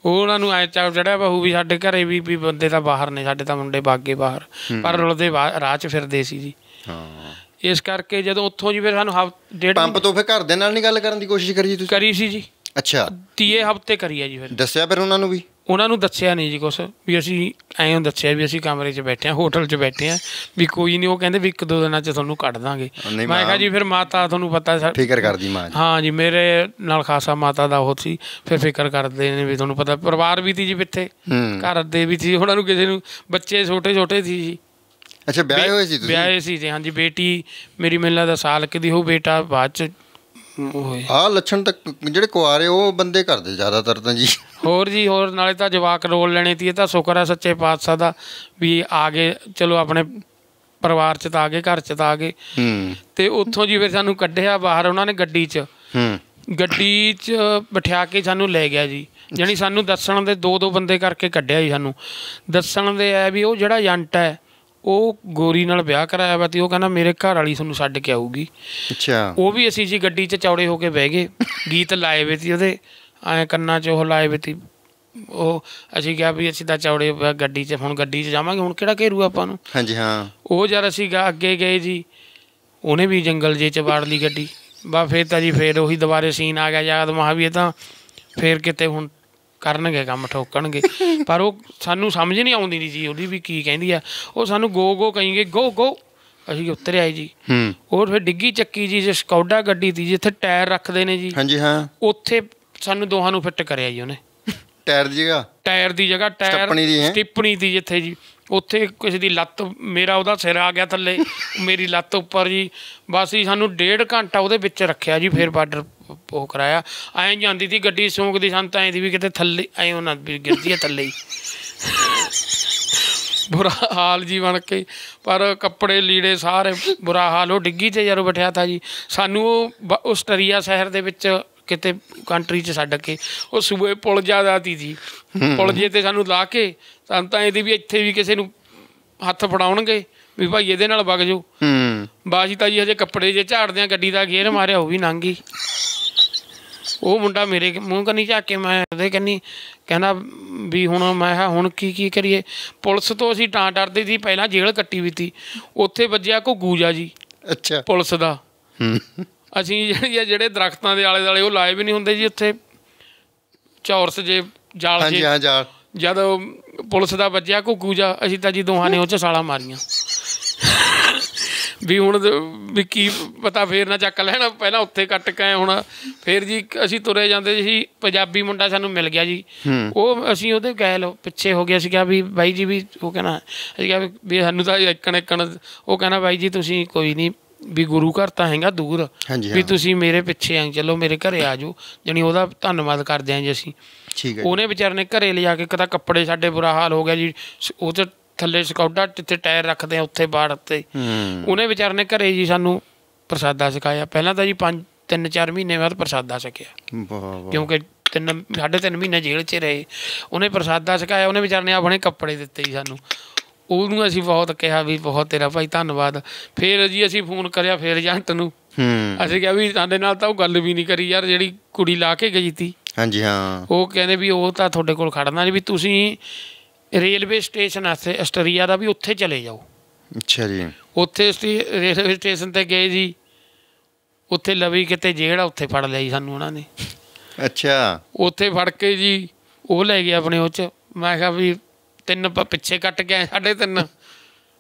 ਉਹਨਾਂ ਨੂੰ ਐ ਚਾ ਜੜਿਆ ਬਹੂ ਵੀ ਸਾਡੇ ਘਰੇ ਵੀ ਵੀ ਬੰਦੇ ਤਾਂ ਬਾਹਰ ਨੇ ਸਾਡੇ ਤਾਂ ਮੁੰਡੇ ਬਾਗੇ ਬਾਹਰ ਪਰ ਰੁਲਦੇ ਰਾਹ 'ਚ ਫਿਰਦੇ ਸੀ ਜੀ ਹਾਂ ਇਸ ਕਰਕੇ ਜਦੋਂ ਉੱਥੋਂ ਜੀ ਫਿਰ ਸਾਨੂੰ ਡੇਢ ਪੰਪ ਤੋਂ ਫਿਰ ਘਰ ਦੇ ਨਾਲ ਨਹੀਂ ਗੱਲ ਕਰਨ ਦੀ ਕੋਸ਼ਿਸ਼ ਕਰੀ ਜੀ ਤੁਸੀਂ ਕਰੀ ਸੀ ਜੀ ਅੱਛਾ ਤੀਏ ਹਫਤੇ ਕਰੀ ਆ ਜੀ ਫਿਰ ਦੱਸਿਆ ਫਿਰ ਉਹਨਾਂ ਨੂੰ ਵੀ ਉਹਨਾਂ ਨੂੰ ਦੱਸਿਆ ਨਹੀਂ ਜੀ ਕੁਛ ਵੀ ਅਸੀਂ ਐਂ ਦੱਸਿਆ ਵੀ ਅਸੀਂ ਕਮਰੇ 'ਚ ਬੈਠੇ ਆ ਹੋਟਲ 'ਚ ਬੈਠੇ ਆ ਵੀ ਕੋਈ ਨਹੀਂ ਉਹ ਕਹਿੰਦੇ ਵੀ ਇੱਕ ਦੋ ਦਿਨਾਂ 'ਚ ਤੁਹਾਨੂੰ ਕੱਢ ਦਾਂਗੇ ਮੈਂ ਕਿਹਾ ਜੀ ਫਿਰ ਮਾਤਾ ਤੁਹਾਨੂੰ ਪਤਾ ਸਰ ਫਿਕਰ ਕਰਦੀ ਮਾਂ ਜੀ ਹਾਂ ਜੀ ਮੇਰੇ ਨਾਲ ਖਾਸਾ ਮਾਤਾ ਦਾ ਉਹ ਸੀ ਫਿਰ ਫਿਕਰ ਕਰਦੇ ਨੇ ਵੀ ਤੁਹਾਨੂੰ ਪਤਾ ਪਰਿਵਾਰ ਵੀ ਸੀ ਜੀ ਪਿੱਥੇ ਘਰ ਦੇ ਵੀ ਸੀ ਉਹਨਾਂ ਨੂੰ ਕਿਸੇ ਨੂੰ ਬੱਚੇ ਛੋਟੇ ਛੋਟੇ ਸੀ ਜੀ ਅੱਛਾ ਵਿਆਹ ਹੋਏ ਸੀ ਤੁਸੀਂ ਵਿਆਹੇ ਸੀ ਜੀ ਜੀ ਬੇਟੀ ਮੇਰੀ ਮਿਲਣਾ ਦਾ ਸਾਲ ਕਿਦੀ ਹੋ ਬੇਟਾ ਬਾਅਦ 'ਚ ਹਾਂ ਲੱਛਣ ਤਾਂ ਜਿਹੜੇ ਕੁਆਰੇ ਉਹ ਬੰਦੇ ਕਰਦੇ ਜ਼ਿਆਦਾਤਰ ਤਾਂ ਜੀ ਹੋਰ ਜੀ ਹੋਰ ਨਾਲੇ ਤਾਂ ਜਵਾਕ ਰੋਲ ਲੈਣੇ ਤੀ ਇਹ ਤਾਂ ਸ਼ੁਕਰ ਹੈ ਸੱਚੇ ਪਾਤਸ਼ਾਹ ਦਾ ਵੀ ਆ ਗਏ ਚਲੋ ਆਪਣੇ ਪਰਿਵਾਰ ਚ ਤਾਂ ਆ ਗਏ ਘਰ ਚ ਤਾਂ ਆ ਗਏ ਤੇ ਉੱਥੋਂ ਜੀ ਫਿਰ ਸਾਨੂੰ ਕੱਢਿਆ ਬਾਹਰ ਉਹਨਾਂ ਨੇ ਗੱਡੀ ਚ ਗੱਡੀ ਚ ਬਿਠਾ ਕੇ ਸਾਨੂੰ ਲੈ ਗਿਆ ਜੀ ਜਾਨੀ ਸਾਨੂੰ ਦੱਸਣ ਦੇ ਦੋ ਦੋ ਬੰਦੇ ਕਰਕੇ ਕੱਢਿਆ ਜੀ ਸਾਨੂੰ ਦੱਸਣ ਦੇ ਐ ਵੀ ਉਹ ਜਿਹੜਾ ਏਜੰਟ ਹੈ ਉਹ ਗੋਰੀ ਨਾਲ ਵਿਆਹ ਕਰਾਇਆ ਵਾ ਤੇ ਉਹ ਕਹਿੰਦਾ ਮੇਰੇ ਘਰ ਵਾਲੀ ਤੁਹਾਨੂੰ ਛੱਡ ਕੇ ਆਊਗੀ ਅੱਛਾ ਉਹ ਵੀ ਅਸੀਂ ਜੀ ਗੱਡੀ 'ਚ ਚੌੜੇ ਹੋ ਕੇ ਬਹਿ ਗਏ ਗੀਤ ਲਾਏ ਵੇ ਸੀ ਉਹਦੇ ਐ ਕੰਨਾਂ 'ਚ ਉਹ ਲਾਏ ਵੇ ਸੀ ਉਹ ਅਸੀਂ ਕਿਹਾ ਵੀ ਅਸੀਂ ਤਾਂ ਚੌੜੇ ਗੱਡੀ 'ਚ ਹੁਣ ਗੱਡੀ 'ਚ ਜਾਵਾਂਗੇ ਹੁਣ ਕਿਹੜਾ ਘੇਰੂ ਆਪਾਂ ਨੂੰ ਹਾਂਜੀ ਹਾਂ ਉਹ ਜਦ ਅਸੀਂ ਅੱਗੇ ਗਏ ਜੀ ਉਹਨੇ ਵੀ ਜੰਗਲ ਜੇ 'ਚ ਵਾੜ ਲਈ ਗੱਡੀ ਬਾ ਫੇਰ ਤਾਂ ਜੀ ਫੇਰ ਉਹੀ ਦੁਬਾਰੇ ਸੀਨ ਆ ਗਿਆ ਯਾਦ ਮਹਾਵੀਰ ਤਾਂ ਫੇਰ ਕਿਤੇ ਹੁਣ ਕਰਨਗੇ ਕੰਮ ਠੋਕਣਗੇ ਪਰ ਉਹ ਸਾਨੂੰ ਸਮਝ ਨਹੀਂ ਆਉਂਦੀ ਨਹੀਂ ਜੀ ਉਹਦੀ ਵੀ ਕੀ ਕਹਿੰਦੀ ਆ ਉਹ ਸਾਨੂੰ ਗੋ ਗੋ ਕਹਿੰਗੇ ਗੋ ਗੋ ਅਸੀਂ ਉੱਤਰ ਆਏ ਜੀ ਉਹ ਫਿਰ ਡਿੱਗੀ ਚੱਕੀ ਜੀ ਜਿਸ ਕੌਡਾ ਗੱਡੀ ਦੀ ਜਿੱਥੇ ਟਾਇਰ ਰੱਖਦੇ ਨੇ ਜੀ ਹਾਂਜੀ ਹਾਂ ਉੱਥੇ ਸਾਨੂੰ ਦੋਹਾਂ ਨੂੰ ਫਿੱਟ ਕਰਿਆ ਜੀ ਉਹਨੇ ਟਾਇਰ ਦੀ ਜਗ੍ਹਾ ਟਾਇਰ ਦੀ ਜਗ੍ਹਾ ਟਾਇਰ ਸਟਿੱਪਣੀ ਦੀ ਜਿੱਥੇ ਜੀ ਉੱਥੇ ਕਿਸੇ ਦੀ ਲੱਤ ਮੇਰਾ ਉਹਦਾ ਸਿਰ ਆ ਗਿਆ ਥੱਲੇ ਮੇਰੀ ਲੱਤ ਉੱਪਰ ਜੀ ਬਸ ਹੀ ਸਾਨੂੰ ਡੇਢ ਘੰਟਾ ਉਹਦੇ ਵਿੱਚ ਰੱਖਿਆ ਜੀ ਫਿਰ ਬਾਰਡਰ ਉਹ ਕਰਾਇਆ ਐਂ ਜਾਂਦੀ ਸੀ ਗੱਡੀ ਸੌਂਕਦੀ ਸੰਤ ਐਂ ਦੀ ਵੀ ਕਿਤੇ ਥੱਲੇ ਐਂ ਉਹਨਾਂ ਵੀ ਗਿਰਦੀ ਐ ਥੱਲੇ ਹੀ ਬੁਰਾ ਹਾਲ ਜੀ ਬਣ ਕੇ ਪਰ ਕੱਪੜੇ ਲੀੜੇ ਸਾਰੇ ਬੁਰਾ ਹਾਲ ਉਹ ਡਿੱਗੀ ਤੇ ਯਾਰ ਬਿਠਿਆ ਤਾਂ ਜੀ ਸਾਨੂੰ ਉਸ ਟਰੀਆ ਸ਼ਹਿਰ ਦੇ ਵਿੱਚ ਕਿਤੇ ਕੰਟਰੀ 'ਚ ਛੱਡ ਕੇ ਉਹ ਸੂਬੇ ਪੁਲ ਜ਼ਿਆਦਾ ਤੀ ਜੀ ਪੁਲ ਜੇ ਤੇ ਸਾਨੂੰ ਲਾ ਕੇ ਸੰਤਾਂ ਇਹਦੀ ਵੀ ਇੱਥੇ ਵੀ ਕਿਸੇ ਨੂੰ ਹੱਥ ਫੜਾਉਣਗੇ ਵੀ ਭਾਈ ਇਹਦੇ ਨਾਲ ਵਗ ਜਾਓ ਬਾਜੀ ਤਾਂ ਜੀ ਹਜੇ ਕੱਪੜੇ ਜੇ ਝਾੜਦੇ ਆ ਗੱਡੀ ਦਾ ਗੇਅਰ ਮਾਰਿਆ ਉਹ ਵੀ ਨੰਗੀ ਉਹ ਮੁੰਡਾ ਮੇਰੇ ਮੂੰਹ ਕੰਨੀ ਝਾਕ ਕੇ ਮੈਂ ਉਹਦੇ ਕੰਨੀ ਕਹਿੰਦਾ ਵੀ ਹੁਣ ਮੈਂ ਹਾਂ ਹੁਣ ਕੀ ਕੀ ਕਰੀਏ ਪੁਲਿਸ ਤੋਂ ਅਸੀਂ ਤਾਂ ਡਰਦੇ ਸੀ ਪਹਿਲਾਂ ਜੇਲ੍ਹ ਕੱਟੀ ਵੀ ਸੀ ਉੱਥੇ ਵੱਜਿਆ ਕੋ ਗੂਜਾ ਜੀ ਅੱਛਾ ਪੁਲਿਸ ਦਾ ਅਸੀਂ ਜਿਹੜੇ ਜਿਹੜੇ ਦਰਖਤਾਂ ਦੇ ਆਲੇ-ਦਾਲੇ ਉਹ ਲਾਏ ਵੀ ਨਹੀਂ ਹੁੰਦੇ ਜੀ ਉੱਥੇ ਚੌਰਸ ਜੇ ਜਾਲ ਜੇ ਹਾਂਜੀ ਹਾਂ ਜਾਲ ਜਦੋਂ ਪੁਲਿਸ ਦਾ ਵੱਜਿਆ ਕੋ ਗੂਜਾ ਅਸੀਂ ਤਾਂ ਜੀ ਦੋਹਾਂ ਨੇ ਉਹ ਚ ਸਾਲਾ ਮਾਰੀਆਂ ਵੀ ਹੁਣ ਵੀ ਕੀ ਪਤਾ ਫੇਰ ਨਾ ਚੱਕ ਲੈਣਾ ਪਹਿਲਾਂ ਉੱਥੇ ਕੱਟ ਕੇ ਆਏ ਹੁਣ ਫੇਰ ਜੀ ਅਸੀਂ ਤੁਰੇ ਜਾਂਦੇ ਸੀ ਪੰਜਾਬੀ ਮੁੰਡਾ ਸਾਨੂੰ ਮਿਲ ਗਿਆ ਜੀ ਉਹ ਅਸੀਂ ਉਹਦੇ ਗੈਲ ਪਿੱਛੇ ਹੋ ਗਿਆ ਸੀ ਕਿਹਾ ਵੀ ਬਾਈ ਜੀ ਵੀ ਉਹ ਕਹਿੰਦਾ ਅਸੀਂ ਕਿਹਾ ਵੀ ਸਾਨੂੰ ਤਾਂ ਇੱਕਣ ਇੱਕਣ ਉਹ ਕਹਿੰਦਾ ਬਾਈ ਜੀ ਤੁਸੀਂ ਕੋਈ ਨਹੀਂ ਵੀ ਗੁਰੂ ਘਰ ਤਾਂ ਹੈਗਾ ਦੂਰ ਵੀ ਤੁਸੀਂ ਮੇਰੇ ਪਿੱਛੇ ਆਂ ਚਲੋ ਮੇਰੇ ਘਰੇ ਆ ਜਣੀ ਉਹਦਾ ਧੰਨਵਾਦ ਕਰਦੇ ਆਂ ਜੀ ਅਸੀਂ ਠੀਕ ਹੈ ਉਹਨੇ ਵਿਚਾਰ ਨੇ ਘਰੇ ਲਿਆ ਕੇ ਕਦਾ ਕੱਪੜੇ ਸਾਡੇ ਬੁਰਾ ਹਾਲ ਹੋ ਗਿਆ ਜੀ ਉਹ ਤੇ ਥੱਲੇ ਸਕੌਡਾ ਜਿੱਥੇ ਟਾਇਰ ਰੱਖਦੇ ਆ ਉੱਥੇ ਬਾੜ ਤੇ ਉਹਨੇ ਵਿਚਾਰ ਨੇ ਘਰੇ ਜੀ ਸਾਨੂੰ ਪ੍ਰਸਾਦਾ ਸਿਖਾਇਆ ਪਹਿਲਾਂ ਤਾਂ ਜੀ 5 3-4 ਮਹੀਨੇ ਬਾਅਦ ਪ੍ਰਸਾਦਾ ਸਿਖਿਆ ਕਿਉਂਕਿ ਤਿੰਨ ਸਾਢੇ ਤਿੰਨ ਮਹੀਨੇ ਜੇਲ੍ਹ 'ਚ ਰਹੇ ਉਹਨੇ ਪ੍ਰਸਾਦਾ ਸਿਖਾਇਆ ਉਹਨੇ ਵਿਚਾਰ ਨੇ ਆਪਣੇ ਕੱਪੜੇ ਦਿੱਤੇ ਜੀ ਸਾਨੂੰ ਉਹਨੂੰ ਅਸੀਂ ਬਹੁਤ ਕਿਹਾ ਵੀ ਬਹੁਤ ਤੇਰਾ ਭਾਈ ਧੰਨਵਾਦ ਫੇਰ ਜੀ ਅਸੀਂ ਫੋਨ ਕਰਿਆ ਫੇਰ ਏਜੰਟ ਨੂੰ ਹੂੰ ਅਸੀਂ ਕਿਹਾ ਵੀ ਸਾਡੇ ਨਾਲ ਤਾਂ ਉਹ ਗੱਲ ਵੀ ਨਹੀਂ ਕਰੀ ਯਾਰ ਜਿਹੜੀ ਕੁੜੀ ਲਾ ਕੇ ਗਈ ਸੀ ਹਾਂਜੀ ਹਾਂ ਉਹ ਕਹਿੰਦੇ ਵੀ ਉਹ ਤਾਂ ਤੁਹਾਡੇ ਕੋਲ ਖੜਨਾ ਨਹੀਂ ਵੀ ਤੁਸੀਂ ਰੇਲਵੇ ਸਟੇਸ਼ਨ ਆਸੇ ਆਸਟਰੀਆ ਦਾ ਵੀ ਉੱਥੇ ਚਲੇ ਜਾਓ ਅੱਛਾ ਜੀ ਉੱਥੇ ਰੇਲਵੇ ਸਟੇਸ਼ਨ ਤੇ ਗਏ ਜੀ ਉੱਥੇ ਲਵੀ ਕਿਤੇ ਜਿਹੜਾ ਉੱਥੇ ਫੜ ਲਿਆ ਸਾਨੂੰ ਉਹਨਾਂ ਨੇ ਅੱਛਾ ਉੱਥੇ ਫੜ ਕੇ ਜੀ ਉਹ ਲੈ ਗਿਆ ਆਪਣੇ ਉਹ ਚ ਮੈਂ ਕਿਹਾ ਵੀ ਤਿੰਨ ਪਿੱਛੇ ਕੱਟ ਗਏ ਸਾਡੇ ਤਿੰਨ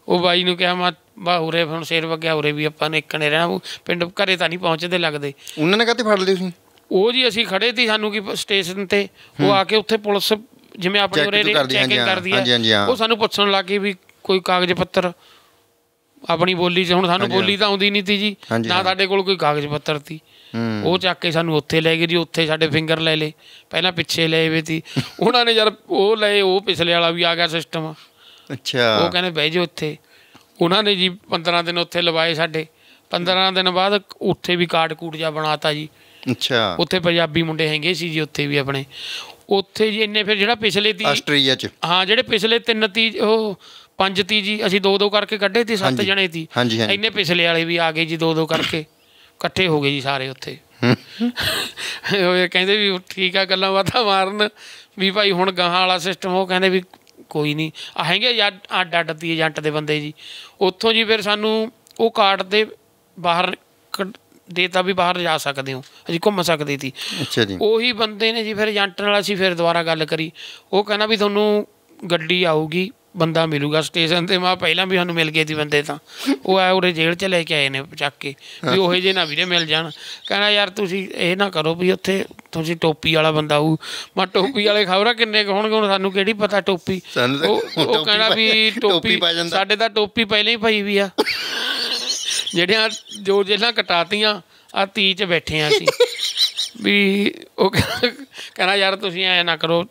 ਉਹ ਬਾਈ ਨੂੰ ਕਿਹਾ ਮੈਂ ਬਾਹੂਰੇ ਹੁਣ ਸ਼ੇਰ ਵਗਿਆ ਉਰੇ ਵੀ ਆਪਾਂ ਨੇ ਇੱਕਣੇ ਰਹਿਣਾ ਪਿੰਡ ਘਰੇ ਤਾਂ ਨਹੀਂ ਪਹੁੰਚਦੇ ਲੱਗਦੇ ਉਹਨਾਂ ਨੇ ਕਹਤੇ ਫੜ ਲਈ ਤੁਸੀਂ ਉਹ ਜੀ ਅਸੀਂ ਖੜੇ ਸੀ ਸਾਨੂੰ ਕੀ ਸਟੇਸ਼ਨ ਤੇ ਉਹ ਆ ਕੇ ਉੱਥੇ ਪੁਲਿਸ ਜਿਵੇਂ ਆਪਣੇ ਉਰੇ ਚੈਕਿੰਗ ਕਰਦੀ ਹੈ ਉਹ ਸਾਨੂੰ ਪੁੱਛਣ ਲੱਗੇ ਵੀ ਕੋਈ ਕਾਗਜ਼ ਪੱਤਰ ਆਪਣੀ ਬੋਲੀ 'ਚ ਹੁਣ ਸਾਨੂੰ ਬੋਲੀ ਤਾਂ ਆਉਂਦੀ ਨਹੀਂ ਤੀ ਜੀ ਨਾ ਸਾਡੇ ਕੋਲ ਕੋਈ ਕਾਗਜ਼ ਪੱਤਰ ਸੀ ਉਹ ਚੱਕ ਕੇ ਸਾਨੂੰ ਉੱਥੇ ਲੈ ਗਏ ਜੀ ਉੱਥੇ ਸਾਡੇ ਫਿੰਗਰ ਲੈ ਲੇ ਪਹਿਲਾਂ ਪਿੱਛੇ ਲੈ ਵੇ ਤੀ ਉਹਨਾਂ ਨੇ ਯਾਰ ਉਹ ਲਏ ਉਹ ਪਿਛਲੇ ਵਾਲਾ ਵੀ ਆ ਗਿਆ ਸਿਸਟਮ ਅੱਛਾ ਉਹ ਕਹਿੰਦੇ ਬਹਿ ਜਾਓ ਉੱਥੇ ਉਹਨਾਂ ਨੇ ਜੀ 15 ਦਿਨ ਉੱਥੇ ਲਵਾਏ ਸਾਡੇ 15 ਦਿਨ ਬਾਅਦ ਉੱਥੇ ਵੀ ਕਾਰਡ ਕੂਟ ਜਾ ਬਣਾਤਾ ਜੀ ਅੱਛਾ ਉੱਥੇ ਪੰਜਾਬੀ ਮੁੰਡੇ ਹੈਗੇ ਸੀ ਜੀ ਉੱਥੇ ਵੀ ਆਪਣੇ ਉੱਥੇ ਜੀ ਇੰਨੇ ਫਿਰ ਜਿਹੜਾ ਪਿਛਲੇ ਤੀ ਆਸਟਰੀਆ ਚ ਹਾਂ ਜਿਹੜੇ ਪਿਛਲੇ ਤਿੰਨ ਤੀ ਉਹ ਪੰਜ ਤੀ ਜੀ ਅਸੀਂ ਦੋ ਦੋ ਕਰਕੇ ਕੱਢੇ ਤੇ ਸੱਤ ਜਣੇ ਤੀ ਇੰਨੇ ਪਿਛਲੇ ਵਾਲੇ ਵੀ ਆ ਗਏ ਜੀ ਦੋ ਦੋ ਕਰਕੇ ਇਕੱਠੇ ਹੋ ਗਏ ਜੀ ਸਾਰੇ ਉੱਥੇ ਉਹ ਕਹਿੰਦੇ ਵੀ ਠੀਕ ਆ ਗੱਲਾਂ ਬਾਤਾਂ ਮਾਰਨ ਵੀ ਭਾਈ ਹੁਣ ਗਾਹਾਂ ਵਾਲਾ ਸਿਸਟਮ ਉਹ ਕਹਿੰਦੇ ਵੀ ਕੋਈ ਨਹੀਂ ਆ ਹੈਗੇ ਯਾਰ ਅੱਡ ਅੱਡ ਦੀ ਏਜੰਟ ਦੇ ਬੰਦੇ ਜੀ ਉੱਥੋਂ ਜੀ ਫਿਰ ਸਾਨੂੰ ਉਹ ਕਾਰਡ ਦੇ ਬਾਹਰ ਦੇਤਾ ਵੀ ਬਾਹਰ ਜਾ ਸਕਦੇ ਹੋ ਅਸੀਂ ਘੁੰਮ ਸਕਦੇ ਸੀ ਅੱਛਾ ਜੀ ਉਹੀ ਬੰਦੇ ਨੇ ਜੀ ਫਿਰ ਏਜੰਟ ਨਾਲ ਅਸੀਂ ਫਿਰ ਦੁਬਾਰਾ ਗੱਲ ਕਰੀ ਉਹ ਕਹਿੰਦਾ ਵੀ ਤੁਹਾਨੂੰ ਗੱਡੀ ਆਊਗੀ ਬੰਦਾ ਮਿਲੂਗਾ ਸਟੇਸ਼ਨ ਤੇ ਮੈਂ ਪਹਿਲਾਂ ਵੀ ਸਾਨੂੰ ਮਿਲ ਗਏ ਸੀ ਬੰਦੇ ਤਾਂ ਉਹ ਆ ਉਹਦੇ ਜੇਲ੍ਹ ਚ ਲੈ ਕੇ ਆਏ ਨੇ ਚੱਕ ਕੇ ਵੀ ਉਹੇ ਜੇ ਨਾ ਵੀਰੇ ਮਿਲ ਜਾਣ ਕਹਿੰਦਾ ਯਾਰ ਤੁਸੀਂ ਇਹ ਨਾ ਕਰੋ ਵੀ ਉੱਥੇ ਤੁਸੀਂ ਟੋਪੀ ਵਾਲਾ ਬੰਦਾ ਆਊ ਮੈਂ ਟੋਪੀ ਵਾਲੇ ਖਬਰਾਂ ਕਿੰਨੇ ਹੋਣਗੇ ਹੁਣ ਸਾਨੂੰ ਕਿਹੜੀ ਪਤਾ ਟੋਪੀ ਉਹ ਕਹਿੰਦਾ ਵੀ ਟੋਪੀ ਸਾਡੇ ਤਾਂ ਟੋਪੀ ਪਹਿਲਾਂ ਹੀ ਪਈ ਵੀ ਆ ਜਿਹੜੀਆਂ ਜੋ ਜਿਹਨਾਂ ਕਟਾਤੀਆਂ ਆ ਤੀ ਚ ਬੈਠੇ ਆ ਸੀ ਵੀ ਉਹ ਕਹਿੰਦਾ ਯਾਰ ਤੁਸੀਂ ਐ ਨਾ ਕਰੋ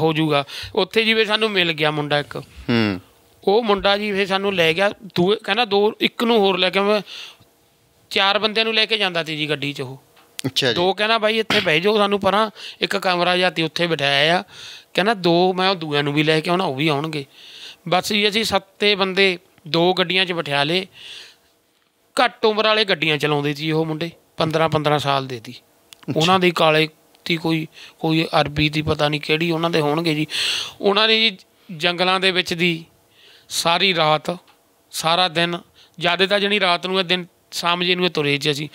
ਹੋ ਜਾਊਗਾ ਉੱਥੇ ਜੀ ਵੀ ਸਾਨੂੰ ਮਿਲ ਗਿਆ ਮੁੰਡਾ ਇੱਕ ਹੂੰ ਉਹ ਮੁੰਡਾ ਜੀ ਫੇ ਸਾਨੂੰ ਲੈ ਗਿਆ ਦੋ ਕਹਿੰਦਾ ਦੋ ਇੱਕ ਨੂੰ ਹੋਰ ਲੈ ਕੇ ਮੈਂ ਚਾਰ ਬੰਦਿਆਂ ਨੂੰ ਲੈ ਕੇ ਜਾਂਦਾ ਸੀ ਜੀ ਗੱਡੀ 'ਚ ਉਹ ਅੱਛਾ ਜੀ ਦੋ ਕਹਿੰਦਾ ਬਾਈ ਇੱਥੇ ਬਹਿ ਜਾਓ ਸਾਨੂੰ ਪਰਾਂ ਇੱਕ ਕਮਰਾ ਜਾਤੀ ਉੱਥੇ ਬਿਠਾਇਆ ਆ ਕਹਿੰਦਾ ਦੋ ਮੈਂ ਉਹ ਦੂਆਂ ਨੂੰ ਵੀ ਲੈ ਕੇ ਆਉਣਾ ਉਹ ਵੀ ਆਉਣਗੇ ਬਸ ਜੀ ਅਸੀਂ ਸੱਤੇ ਬੰਦੇ ਦੋ ਗੱਡੀਆਂ 'ਚ ਬਿਠਾ ਲੇ ਘੱਟ ਉਮਰ ਵਾਲੇ ਗੱਡੀਆਂ ਚਲਾਉਂਦੇ ਸੀ ਉਹ ਮੁੰਡੇ 15 15 ਸਾਲ ਦੇ ਦੀ ਉਹਨਾਂ ਦੇ ਕਾਲੇ ਤੀ ਕੋਈ ਕੋਈ ਅਰਬੀ ਦੀ ਪਤਾ ਨਹੀਂ ਕਿਹੜੀ ਉਹਨਾਂ ਦੇ ਹੋਣਗੇ ਜੀ ਉਹਨਾਂ ਨੇ ਜੀ ਜੰਗਲਾਂ ਦੇ ਵਿੱਚ ਦੀ ਸਾਰੀ ਰਾਤ ਸਾਰਾ ਦਿਨ ਜਿਆਦਾ ਤਾਂ ਜਣੀ ਰਾਤ ਨੂੰ ਇਹ ਦਿਨ ਸ਼ਾਮ ਜੇ ਨੂੰ ਤੁਰੇ ਜੀ ਅਸੀਂ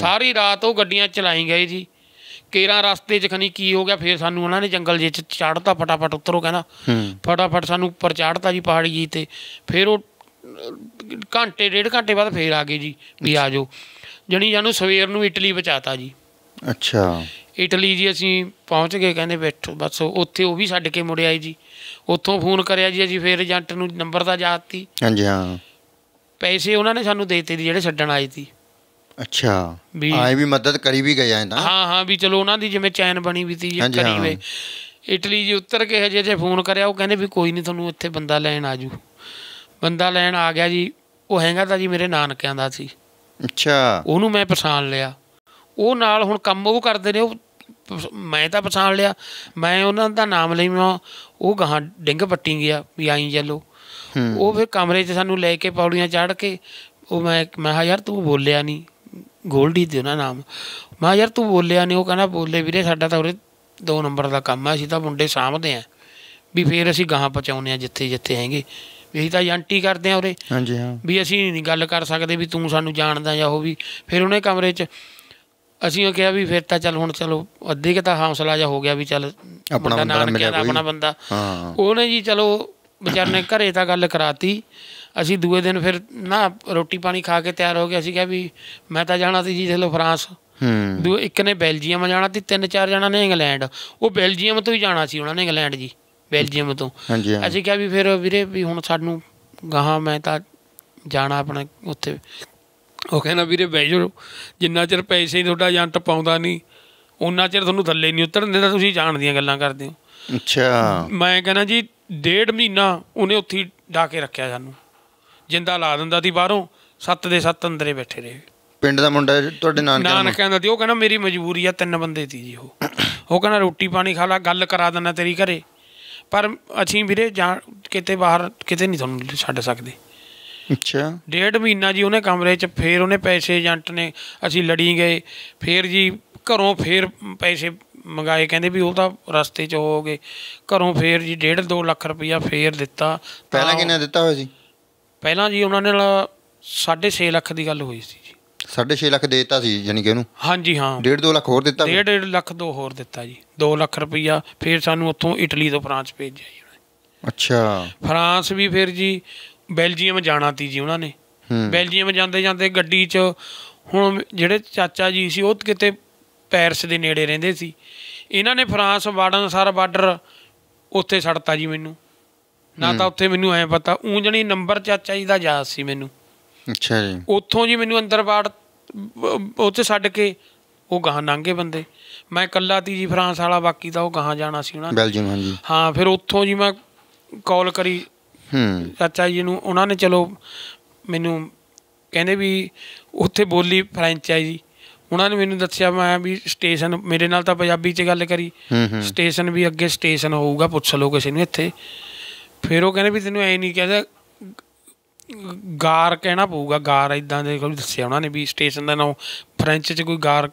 ਸਾਰੀ ਰਾਤ ਉਹ ਗੱਡੀਆਂ ਚਲਾਈ ਗਏ ਜੀ ਕੇਰਾ ਰਸਤੇ 'ਚ ਖਣੀ ਕੀ ਹੋ ਗਿਆ ਫੇਰ ਸਾਨੂੰ ਉਹਨਾਂ ਨੇ ਜੰਗਲ ਜੇ 'ਚ ਚਾੜਤਾ ਫਟਾਫਟ ਉਤਰੋ ਕਹਿੰਦਾ ਫਟਾਫਟ ਸਾਨੂੰ ਉੱਪਰ ਚਾੜਤਾ ਜੀ ਪਹਾੜੀ ਜੀ ਤੇ ਫੇਰ ਉਹ ਘੰਟੇ ਡੇਢ ਘੰਟੇ ਬਾਅਦ ਫੇਰ ਆ ਗਏ ਜੀ ਵੀ ਆ ਜਾਓ ਜਣੀ ਜਾਨੂੰ ਸਵੇਰ ਨੂੰ ਇਟਲੀ ਬਚਾਤਾ ਜੀ ਅੱਛਾ ਇਟਲੀ ਜੀ ਅਸੀਂ ਪਹੁੰਚ ਗਏ ਕਹਿੰਦੇ ਬੈਠੋ ਬਸ ਉੱਥੇ ਉਹ ਵੀ ਛੱਡ ਕੇ ਮੁੜ ਆਏ ਜੀ ਉੱਥੋਂ ਫੋਨ ਕਰਿਆ ਜੀ ਅਸੀਂ ਫੇਰ ਏਜੰਟ ਨੂੰ ਨੰਬਰ ਦਾ ਜਾਤੀ ਹਾਂਜੀ ਹਾਂ ਪੈਸੇ ਉਹਨਾਂ ਨੇ ਸਾਨੂੰ ਦੇਤੇ ਦੀ ਜਿਹੜੇ ਛੱਡਣ ਆਏ ਸੀ ਅੱਛਾ ਆਏ ਵੀ ਮਦਦ ਕਰੀ ਵੀ ਗਏ ਨਾ ਹਾਂ ਹਾਂ ਵੀ ਚਲੋ ਉਹਨਾਂ ਦੀ ਜਿਵੇਂ ਚੈਨ ਬਣੀ ਵੀ ਸੀ ਕਰੀਵੇ ਇਟਲੀ ਜੀ ਉੱਤਰ ਕੇ ਹਜੇ ਜੇ ਫੋਨ ਕਰਿਆ ਉਹ ਕਹਿੰਦੇ ਵੀ ਕੋਈ ਨਹੀਂ ਤੁਹਾਨੂੰ ਇੱਥੇ ਬੰਦਾ ਲੈਣ ਆਜੂ ਬੰਦਾ ਲੈਣ ਆ ਗਿਆ ਜੀ ਉਹ ਹੈਗਾ ਤਾਂ ਜੀ ਮੇਰੇ ਨਾਨਕਿਆਂ ਦਾ ਸੀ ਅੱਛਾ ਉਹਨੂੰ ਮੈਂ ਪਛਾਣ ਲਿਆ ਉਹ ਨਾਲ ਹੁਣ ਕੰਮ ਉਹ ਕਰਦੇ ਨੇ ਉਹ ਮੈਂ ਤਾਂ ਪਛਾਣ ਲਿਆ ਮੈਂ ਉਹਨਾਂ ਦਾ ਨਾਮ ਲਈ ਮੈਂ ਉਹ ਗਾਂ ਡਿੰਗ ਪੱਟੀ ਗਿਆ ਵੀ ਆਈ ਜੱਲੋ ਉਹ ਫਿਰ ਕਮਰੇ 'ਚ ਸਾਨੂੰ ਲੈ ਕੇ ਪੌੜੀਆਂ ਚੜ੍ਹ ਕੇ ਉਹ ਮੈਂ ਮੈਂ ਕਿਹਾ ਯਾਰ ਤੂੰ ਬੋਲਿਆ ਨਹੀਂ ਗੋਲਡੀ ਦੇ ਉਹਨਾਂ ਨਾਮ ਮੈਂ ਯਾਰ ਤੂੰ ਬੋਲਿਆ ਨਹੀਂ ਉਹ ਕਹਿੰਦਾ ਬੋਲੇ ਵੀਰੇ ਸਾਡਾ ਤਾਂ ਉਰੇ ਦੋ ਨੰਬਰ ਦਾ ਕੰਮ ਆ ਅਸੀਂ ਤਾਂ ਮੁੰਡੇ ਸਾਹਮਣੇ ਆ ਵੀ ਫੇਰ ਅਸੀਂ ਗਾਂ ਪਚਾਉਨੇ ਆ ਜਿੱਥੇ ਜਿੱਥੇ ਹੈਗੇ ਵੀ ਅਸੀਂ ਤਾਂ ਜੰਟੀ ਕਰਦੇ ਆ ਉਰੇ ਹਾਂਜੀ ਹਾਂ ਵੀ ਅਸੀਂ ਨਹੀਂ ਗੱਲ ਕਰ ਸਕਦੇ ਵੀ ਤੂੰ ਸਾਨੂੰ ਜਾਣਦਾ ਜਾਂ ਉਹ ਵੀ ਫਿਰ ਉਹਨੇ ਕਮਰੇ 'ਚ ਅਸੀਂ ਉਹ ਕਿਹਾ ਵੀ ਫਿਰ ਤਾਂ ਚੱਲ ਹੁਣ ਚਲੋ ਅੱਧੇ ਕਿ ਤਾਂ ਹੌਸਲਾ ਜਾ ਹੋ ਗਿਆ ਵੀ ਚੱਲ ਆਪਣਾ ਬੰਦਾ ਮਿਲਿਆ ਆਪਣਾ ਬੰਦਾ ਹਾਂ ਉਹਨੇ ਜੀ ਚਲੋ ਵਿਚਾਰਨੇ ਘਰੇ ਤਾਂ ਗੱਲ ਕਰਾਤੀ ਅਸੀਂ ਦੂਏ ਦਿਨ ਫਿਰ ਨਾ ਰੋਟੀ ਪਾਣੀ ਖਾ ਕੇ ਤਿਆਰ ਹੋ ਗਏ ਅਸੀਂ ਕਿਹਾ ਵੀ ਮੈਂ ਤਾਂ ਜਾਣਾ ਸੀ ਜੀ ਚਲੋ ਫਰਾਂਸ ਹੂੰ ਇੱਕ ਨੇ ਬੈਲਜੀਅਮ ਜਾਣਾ ਤੇ ਤਿੰਨ ਚਾਰ ਜਾਣਾ ਨੇ ਇੰਗਲੈਂਡ ਉਹ ਬੈਲਜੀਅਮ ਤੋਂ ਹੀ ਜਾਣਾ ਸੀ ਉਹਨਾਂ ਨੇ ਇੰਗਲੈਂਡ ਜੀ ਬੈਲਜੀਅਮ ਤੋਂ ਹਾਂਜੀ ਅਸੀਂ ਕਿਹਾ ਵੀ ਫਿਰ ਵੀਰੇ ਵੀ ਹੁਣ ਸਾਨੂੰ ਗਾਹਾਂ ਮੈਂ ਤਾਂ ਜਾਣਾ ਆਪਣਾ ਉੱਥੇ ਉਹ ਕਹਿੰਦਾ ਵੀਰੇ ਬਹਿ ਜਾਓ ਜਿੰਨਾ ਚਿਰ ਪੈਸੇ ਹੀ ਤੁਹਾਡਾ ਏਜੰਟ ਪਾਉਂਦਾ ਨਹੀਂ ਉਹਨਾਂ ਚਿਰ ਤੁਹਾਨੂੰ ਥੱਲੇ ਨਹੀਂ ਉਤਰਨ ਦਿੰਦਾ ਤੁਸੀਂ ਜਾਣ ਦੀਆਂ ਗੱਲਾਂ ਕਰਦੇ ਹੋ ਅੱਛਾ ਮੈਂ ਕਹਿੰਦਾ ਜੀ ਡੇਢ ਮਹੀਨਾ ਉਹਨੇ ਉੱਥੇ ਡਾ ਕੇ ਰੱਖਿਆ ਸਾਨੂੰ ਜਿੰਦਾ ਲਾ ਦਿੰਦਾ ਸੀ ਬਾਹਰੋਂ ਸੱਤ ਦੇ ਸੱਤ ਅੰਦਰੇ ਬੈਠੇ ਰਹੇ ਪਿੰਡ ਦਾ ਮੁੰਡਾ ਤੁਹਾਡੇ ਨਾਨਕੇ ਨਾਨਕ ਕਹਿੰਦਾ ਸੀ ਉਹ ਕਹਿੰਦਾ ਮੇਰੀ ਮਜਬੂਰੀ ਆ ਤਿੰਨ ਬੰਦੇ ਸੀ ਜੀ ਉਹ ਉਹ ਕਹਿੰਦਾ ਰੋਟੀ ਪਾਣੀ ਖਾ ਲੈ ਗੱਲ ਕਰਾ ਦਿੰਦਾ ਤੇਰੀ ਘਰੇ ਪਰ ਅਸੀਂ ਵੀਰੇ ਜਾਂ ਕਿਤੇ ਬਾਹਰ ਕਿਤੇ ਨਹੀਂ ਤੁਹਾਨੂੰ ਛੱਡ ਸਕਦੇ ਅੱਛਾ ਡੇਢ ਮਹੀਨਾ ਜੀ ਉਹਨੇ ਕਮਰੇ 'ਚ ਫੇਰ ਉਹਨੇ ਪੈਸੇ ਏਜੰਟ ਨੇ ਅਸੀਂ ਲੜੀ ਗਏ ਫੇਰ ਜੀ ਘਰੋਂ ਫੇਰ ਪੈਸੇ ਮੰਗਾਏ ਕਹਿੰਦੇ ਵੀ ਉਹ ਤਾਂ ਰਸਤੇ 'ਚ ਹੋ ਗਏ ਘਰੋਂ ਫੇਰ ਜੀ ਡੇਢ 2 ਲੱਖ ਰੁਪਇਆ ਫੇਰ ਦਿੱਤਾ ਪਹਿਲਾਂ ਕਿੰਨਾ ਦਿੱਤਾ ਹੋਇਆ ਸੀ ਪਹਿਲਾਂ ਜੀ ਉਹਨਾਂ ਨਾਲ 6.5 ਲੱਖ ਦੀ ਗੱਲ ਹੋਈ ਸੀ ਜੀ 6.5 ਲੱਖ ਦੇ ਦਿੱਤਾ ਸੀ ਯਾਨੀ ਕਿ ਉਹਨੂੰ ਹਾਂਜੀ ਹਾਂ 1.5 ਲੱਖ ਹੋਰ ਦਿੱਤਾ 1.5 ਲੱਖ ਦੋ ਹੋਰ ਦਿੱਤਾ ਜੀ 2 ਲੱਖ ਰੁਪਈਆ ਫਿਰ ਸਾਨੂੰ ਉੱਥੋਂ ਇਟਲੀ ਤੋਂ ਫਰਾਂਸ ਭੇਜਿਆ ਜੀ ਅੱਛਾ ਫਰਾਂਸ ਵੀ ਫਿਰ ਜੀ ਬੈਲਜੀਅਮ ਜਾਣਾ ਸੀ ਜੀ ਉਹਨਾਂ ਨੇ ਬੈਲਜੀਅਮ ਜਾਂਦੇ ਜਾਂਦੇ ਗੱਡੀ 'ਚ ਹੁਣ ਜਿਹੜੇ ਚਾਚਾ ਜੀ ਸੀ ਉਹ ਕਿਤੇ ਪੈਰਿਸ ਦੇ ਨੇੜੇ ਰਹਿੰਦੇ ਸੀ ਇਹਨਾਂ ਨੇ ਫਰਾਂਸ ਵਾੜਨ ਸਾਰਾ ਬਾਰਡਰ ਉੱਥੇ ਛੱਡਤਾ ਜੀ ਮੈਨੂੰ ਨਾ ਤਾਂ ਉੱਥੇ ਮੈਨੂੰ ਐ ਪਤਾ ਉਂਝਣੀ ਨੰਬਰ ਚਾਚਾ ਜੀ ਦਾ ਯਾਦ ਸੀ ਮੈਨੂੰ ਅੱਛਾ ਜੀ ਉੱਥੋਂ ਜੀ ਮੈਨੂੰ ਅੰਦਰ ਬਾੜ ਉਹ ਚ ਛੱਡ ਕੇ ਉਹ ਗਾਹਾਂ ਲੰਘੇ ਬੰਦੇ ਮੈਂ ਇਕੱਲਾ ਤੀ ਜੀ ਫਰਾਂਸ ਵਾਲਾ ਬਾਕੀ ਦਾ ਉਹ ਗਾਹਾਂ ਜਾਣਾ ਸੀ ਉਹਨਾਂ ਬੈਲਜੀਅਮ ਹਾਂਜੀ ਹਾਂ ਫਿਰ ਉੱਥੋਂ ਜੀ ਮੈਂ ਕਾਲ ਕਰੀ ਹੂੰ ਚਾਚਾ ਜੀ ਨੂੰ ਉਹਨਾਂ ਨੇ ਚਲੋ ਮੈਨੂੰ ਕਹਿੰਦੇ ਵੀ ਉੱਥੇ ਬੋਲੀ ਫ੍ਰੈਂਚ ਹੈ ਜੀ ਉਹਨਾਂ ਨੇ ਮੈਨੂੰ ਦੱਸਿਆ ਮੈਂ ਵੀ ਸਟੇਸ਼ਨ ਮੇਰੇ ਨਾਲ ਤਾਂ ਪੰਜਾਬੀ 'ਚ ਗੱਲ ਕਰੀ ਸਟੇਸ਼ਨ ਵੀ ਅੱਗੇ ਸਟੇਸ਼ਨ ਹੋਊਗਾ ਪੁੱਛ ਲਓ ਕਿਸੇ ਨੂੰ ਇੱਥੇ ਫਿਰ ਉਹ ਕਹਿੰਦੇ ਵੀ ਤੈਨੂੰ ਐ ਨਹੀਂ ਕਹਿੰਦਾ ਗਾਰ ਕਹਿਣਾ ਪਊਗਾ ਗਾਰ ਇਦਾਂ ਦੇ ਕੋਈ ਦੱਸਿਆ ਉਹਨਾਂ ਨੇ ਵੀ ਸਟੇਸ਼ਨ ਦਾ ਨਾਮ ਫ੍ਰੈਂਚ 'ਚ ਕੋਈ ਗਾਰ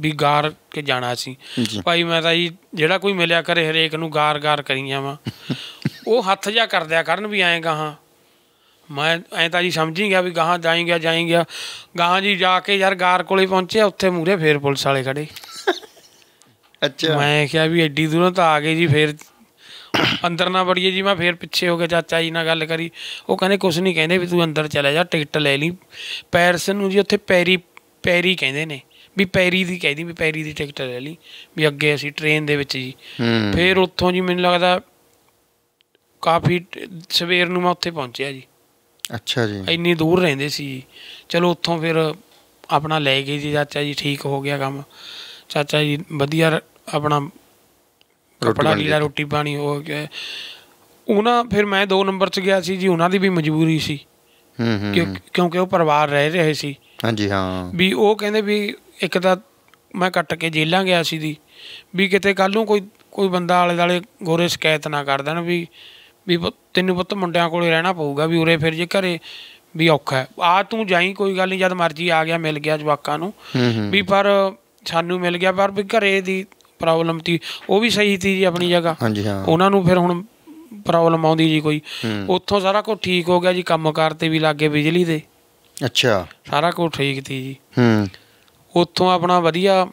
ਵੀ ਗਾਰ ਕੇ ਜਾਣਾ ਸੀ ਭਾਈ ਮੈਂ ਤਾਂ ਜੀ ਜਿਹੜਾ ਕੋਈ ਮਿਲਿਆ ਕਰੇ ਹਰੇਕ ਨੂੰ ਗਾਰ ਗਾਰ ਕਰੀ ਜਾਵਾਂ ਉਹ ਹੱਥ ਜਾ ਕਰਦਿਆ ਕਰਨ ਵੀ ਆਏ ਗਾਹਾਂ ਮੈਂ ਐ ਤਾਂ ਜੀ ਸਮਝੀ ਗਿਆ ਵੀ ਗਾਹਾਂ ਜਾਏਗਾ ਗਿਆ ਗਾਹਾਂ ਜੀ ਜਾ ਕੇ ਯਾਰ ਗਾਰ ਕੋਲੇ ਪਹੁੰਚਿਆ ਉੱਥੇ ਮੂਰੇ ਫੇਰ ਪੁਲਿਸ ਵਾਲੇ ਖੜੇ ਅੱਛਾ ਮੈਂ ਕਿਹਾ ਵੀ ਐਡੀ ਦੂਰੋਂ ਤਾਂ ਆ ਗਏ ਜੀ ਫੇਰ ਅੰਦਰ ਨਾ ਵੜੀਏ ਜੀ ਮੈਂ ਫੇਰ ਪਿੱਛੇ ਹੋ ਗਿਆ ਚਾਚਾ ਜੀ ਨਾਲ ਗੱਲ ਕਰੀ ਉਹ ਕਹਿੰਦੇ ਕੁਝ ਨਹੀਂ ਕਹਿੰਦੇ ਵੀ ਤੂੰ ਅੰਦਰ ਚਲਾ ਜਾ ਟਿਕਟ ਲੈ ਲਈ ਪੈਰਸ ਨੂੰ ਜੀ ਉੱਥੇ ਪੈਰੀ ਪੈਰੀ ਕਹਿੰਦੇ ਨੇ ਵੀ ਪੈਰੀ ਦੀ ਕਹਿੰਦੀ ਵੀ ਪੈਰੀ ਦੀ ਟਿਕਟ ਲੈ ਲਈ ਵੀ ਅੱਗੇ ਅਸੀਂ ਟ੍ਰੇਨ ਦੇ ਵਿੱਚ ਜੀ ਫੇਰ ਉੱਥੋਂ ਜੀ ਮੈਨੂੰ ਲੱਗਦਾ ਕਾਫੀ ਸਵੇਰ ਨੂੰ ਮੈਂ ਉੱਥੇ ਪਹੁੰਚਿਆ ਜੀ ਅੱਛਾ ਜੀ ਇੰਨੀ ਦੂਰ ਰਹਿੰਦੇ ਸੀ ਚਲੋ ਉੱਥੋਂ ਫਿਰ ਆਪਣਾ ਲੈ ਗਏ ਜੀ ਚਾਚਾ ਜੀ ਠੀਕ ਹੋ ਗਿਆ ਕੰਮ ਚਾਚਾ ਜੀ ਵਧੀਆ ਆਪਣਾ ਕਪੜਾ ਲੀੜਾ ਰੋਟੀ ਪਾਣੀ ਹੋ ਗਿਆ ਉਹਨਾਂ ਫਿਰ ਮੈਂ 2 ਨੰਬਰ 'ਚ ਗਿਆ ਸੀ ਜੀ ਉਹਨਾਂ ਦੀ ਵੀ ਮਜਬੂਰੀ ਸੀ ਹੂੰ ਹੂੰ ਕਿਉਂਕਿ ਉਹ ਪਰਿਵਾਰ ਰਹਿ ਰਹੇ ਸੀ ਹਾਂਜੀ ਹਾਂ ਵੀ ਉਹ ਕਹਿੰਦੇ ਵੀ ਇੱਕ ਤਾਂ ਮੈਂ ਕੱਟ ਕੇ ਜੇਲਾਂ ਗਿਆ ਸੀ ਦੀ ਵੀ ਕਿਤੇ ਕੱਲ ਨੂੰ ਕੋਈ ਕੋਈ ਬੰਦਾ ਆਲੇ ਦਾਲੇ ਗੋਰੇ ਸ਼ਿਕਾਇਤ ਨਾ ਕਰ ਦੇਣ ਵੀ ਵੀ ਤੈਨੂੰ ਪੁੱਤ ਮੁੰਡਿਆਂ ਕੋਲੇ ਰਹਿਣਾ ਪਊਗਾ ਵੀ ਉਰੇ ਫਿਰ ਜੇ ਘਰੇ ਵੀ ਔਖਾ ਆ ਤੂੰ ਜਾਈ ਕੋਈ ਗੱਲ ਨਹੀਂ ਜਦ ਮਰਜੀ ਆ ਗਿਆ ਮਿਲ ਗਿਆ ਜਵਾਕਾਂ ਨੂੰ ਵੀ ਪਰ ਸਾਨੂੰ ਮਿਲ ਗਿਆ ਪਰ ਵੀ ਘਰੇ ਦੀ ਪ੍ਰੋਬਲਮ ਸੀ ਉਹ ਵੀ ਸਹੀ ਸੀ ਜੀ ਆਪਣੀ ਜਗ੍ਹਾ ਹਾਂਜੀ ਹਾਂ ਉਹਨਾਂ ਨੂੰ ਫਿਰ ਹੁਣ ਪ੍ਰੋਬਲਮ ਆਉਂਦੀ ਜੀ ਕੋਈ ਉੱਥੋਂ ਸਾਰਾ ਕੁਝ ਠੀਕ ਹੋ ਗਿਆ ਜੀ ਕੰਮਕਾਰ ਤੇ ਵੀ ਲੱਗੇ ਬਿਜਲੀ ਦੇ ਅੱਛਾ ਸਾਰਾ ਕੁਝ ਠੀਕ ਸੀ ਜੀ ਹੂੰ ਉੱਥੋਂ ਆਪਣਾ ਵਧੀਆ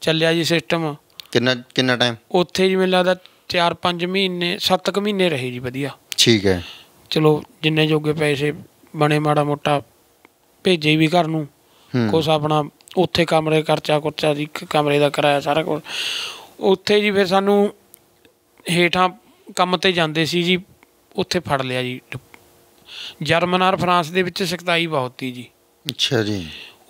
ਚੱਲਿਆ ਜੀ ਸਿਸਟਮ ਕਿੰਨਾ ਕਿੰਨਾ ਟਾਈਮ ਉੱਥੇ ਜੀ ਮੈਨੂੰ ਲੱਗਦਾ 4-5 ਮਹੀਨੇ 7 ਕੁ ਮਹੀਨੇ ਰਹੇ ਜੀ ਵਧੀਆ ਠੀਕ ਹੈ ਚਲੋ ਜਿੰਨੇ ਜੋਗੇ ਪੈਸੇ ਬਣੇ ਮਾੜਾ ਮੋਟਾ ਭੇਜੇ ਵੀ ਘਰ ਨੂੰ ਕੁਛ ਆਪਣਾ ਉੱਥੇ ਕਮਰੇ ਖਰਚਾ ਦੀ ਜੀ ਕਮਰੇ ਦਾ ਕਿਰਾਇਆ ਸਾਰਾ ਕੁਝ ਉੱਥੇ ਜੀ ਫਿਰ ਸਾਨੂੰ ਹੇਠਾਂ ਕੰਮ 'ਤੇ ਜਾਂਦੇ ਸੀ ਜੀ ਉੱਥੇ ਫੜ ਲਿਆ ਜੀ ਜਰਮਨ ਔਰ ਫਰਾਂਸ ਦੇ ਵਿੱਚ ਸਖਤਾਈ ਬਹੁਤ ਸੀ ਜੀ ਅੱਛਾ ਜੀ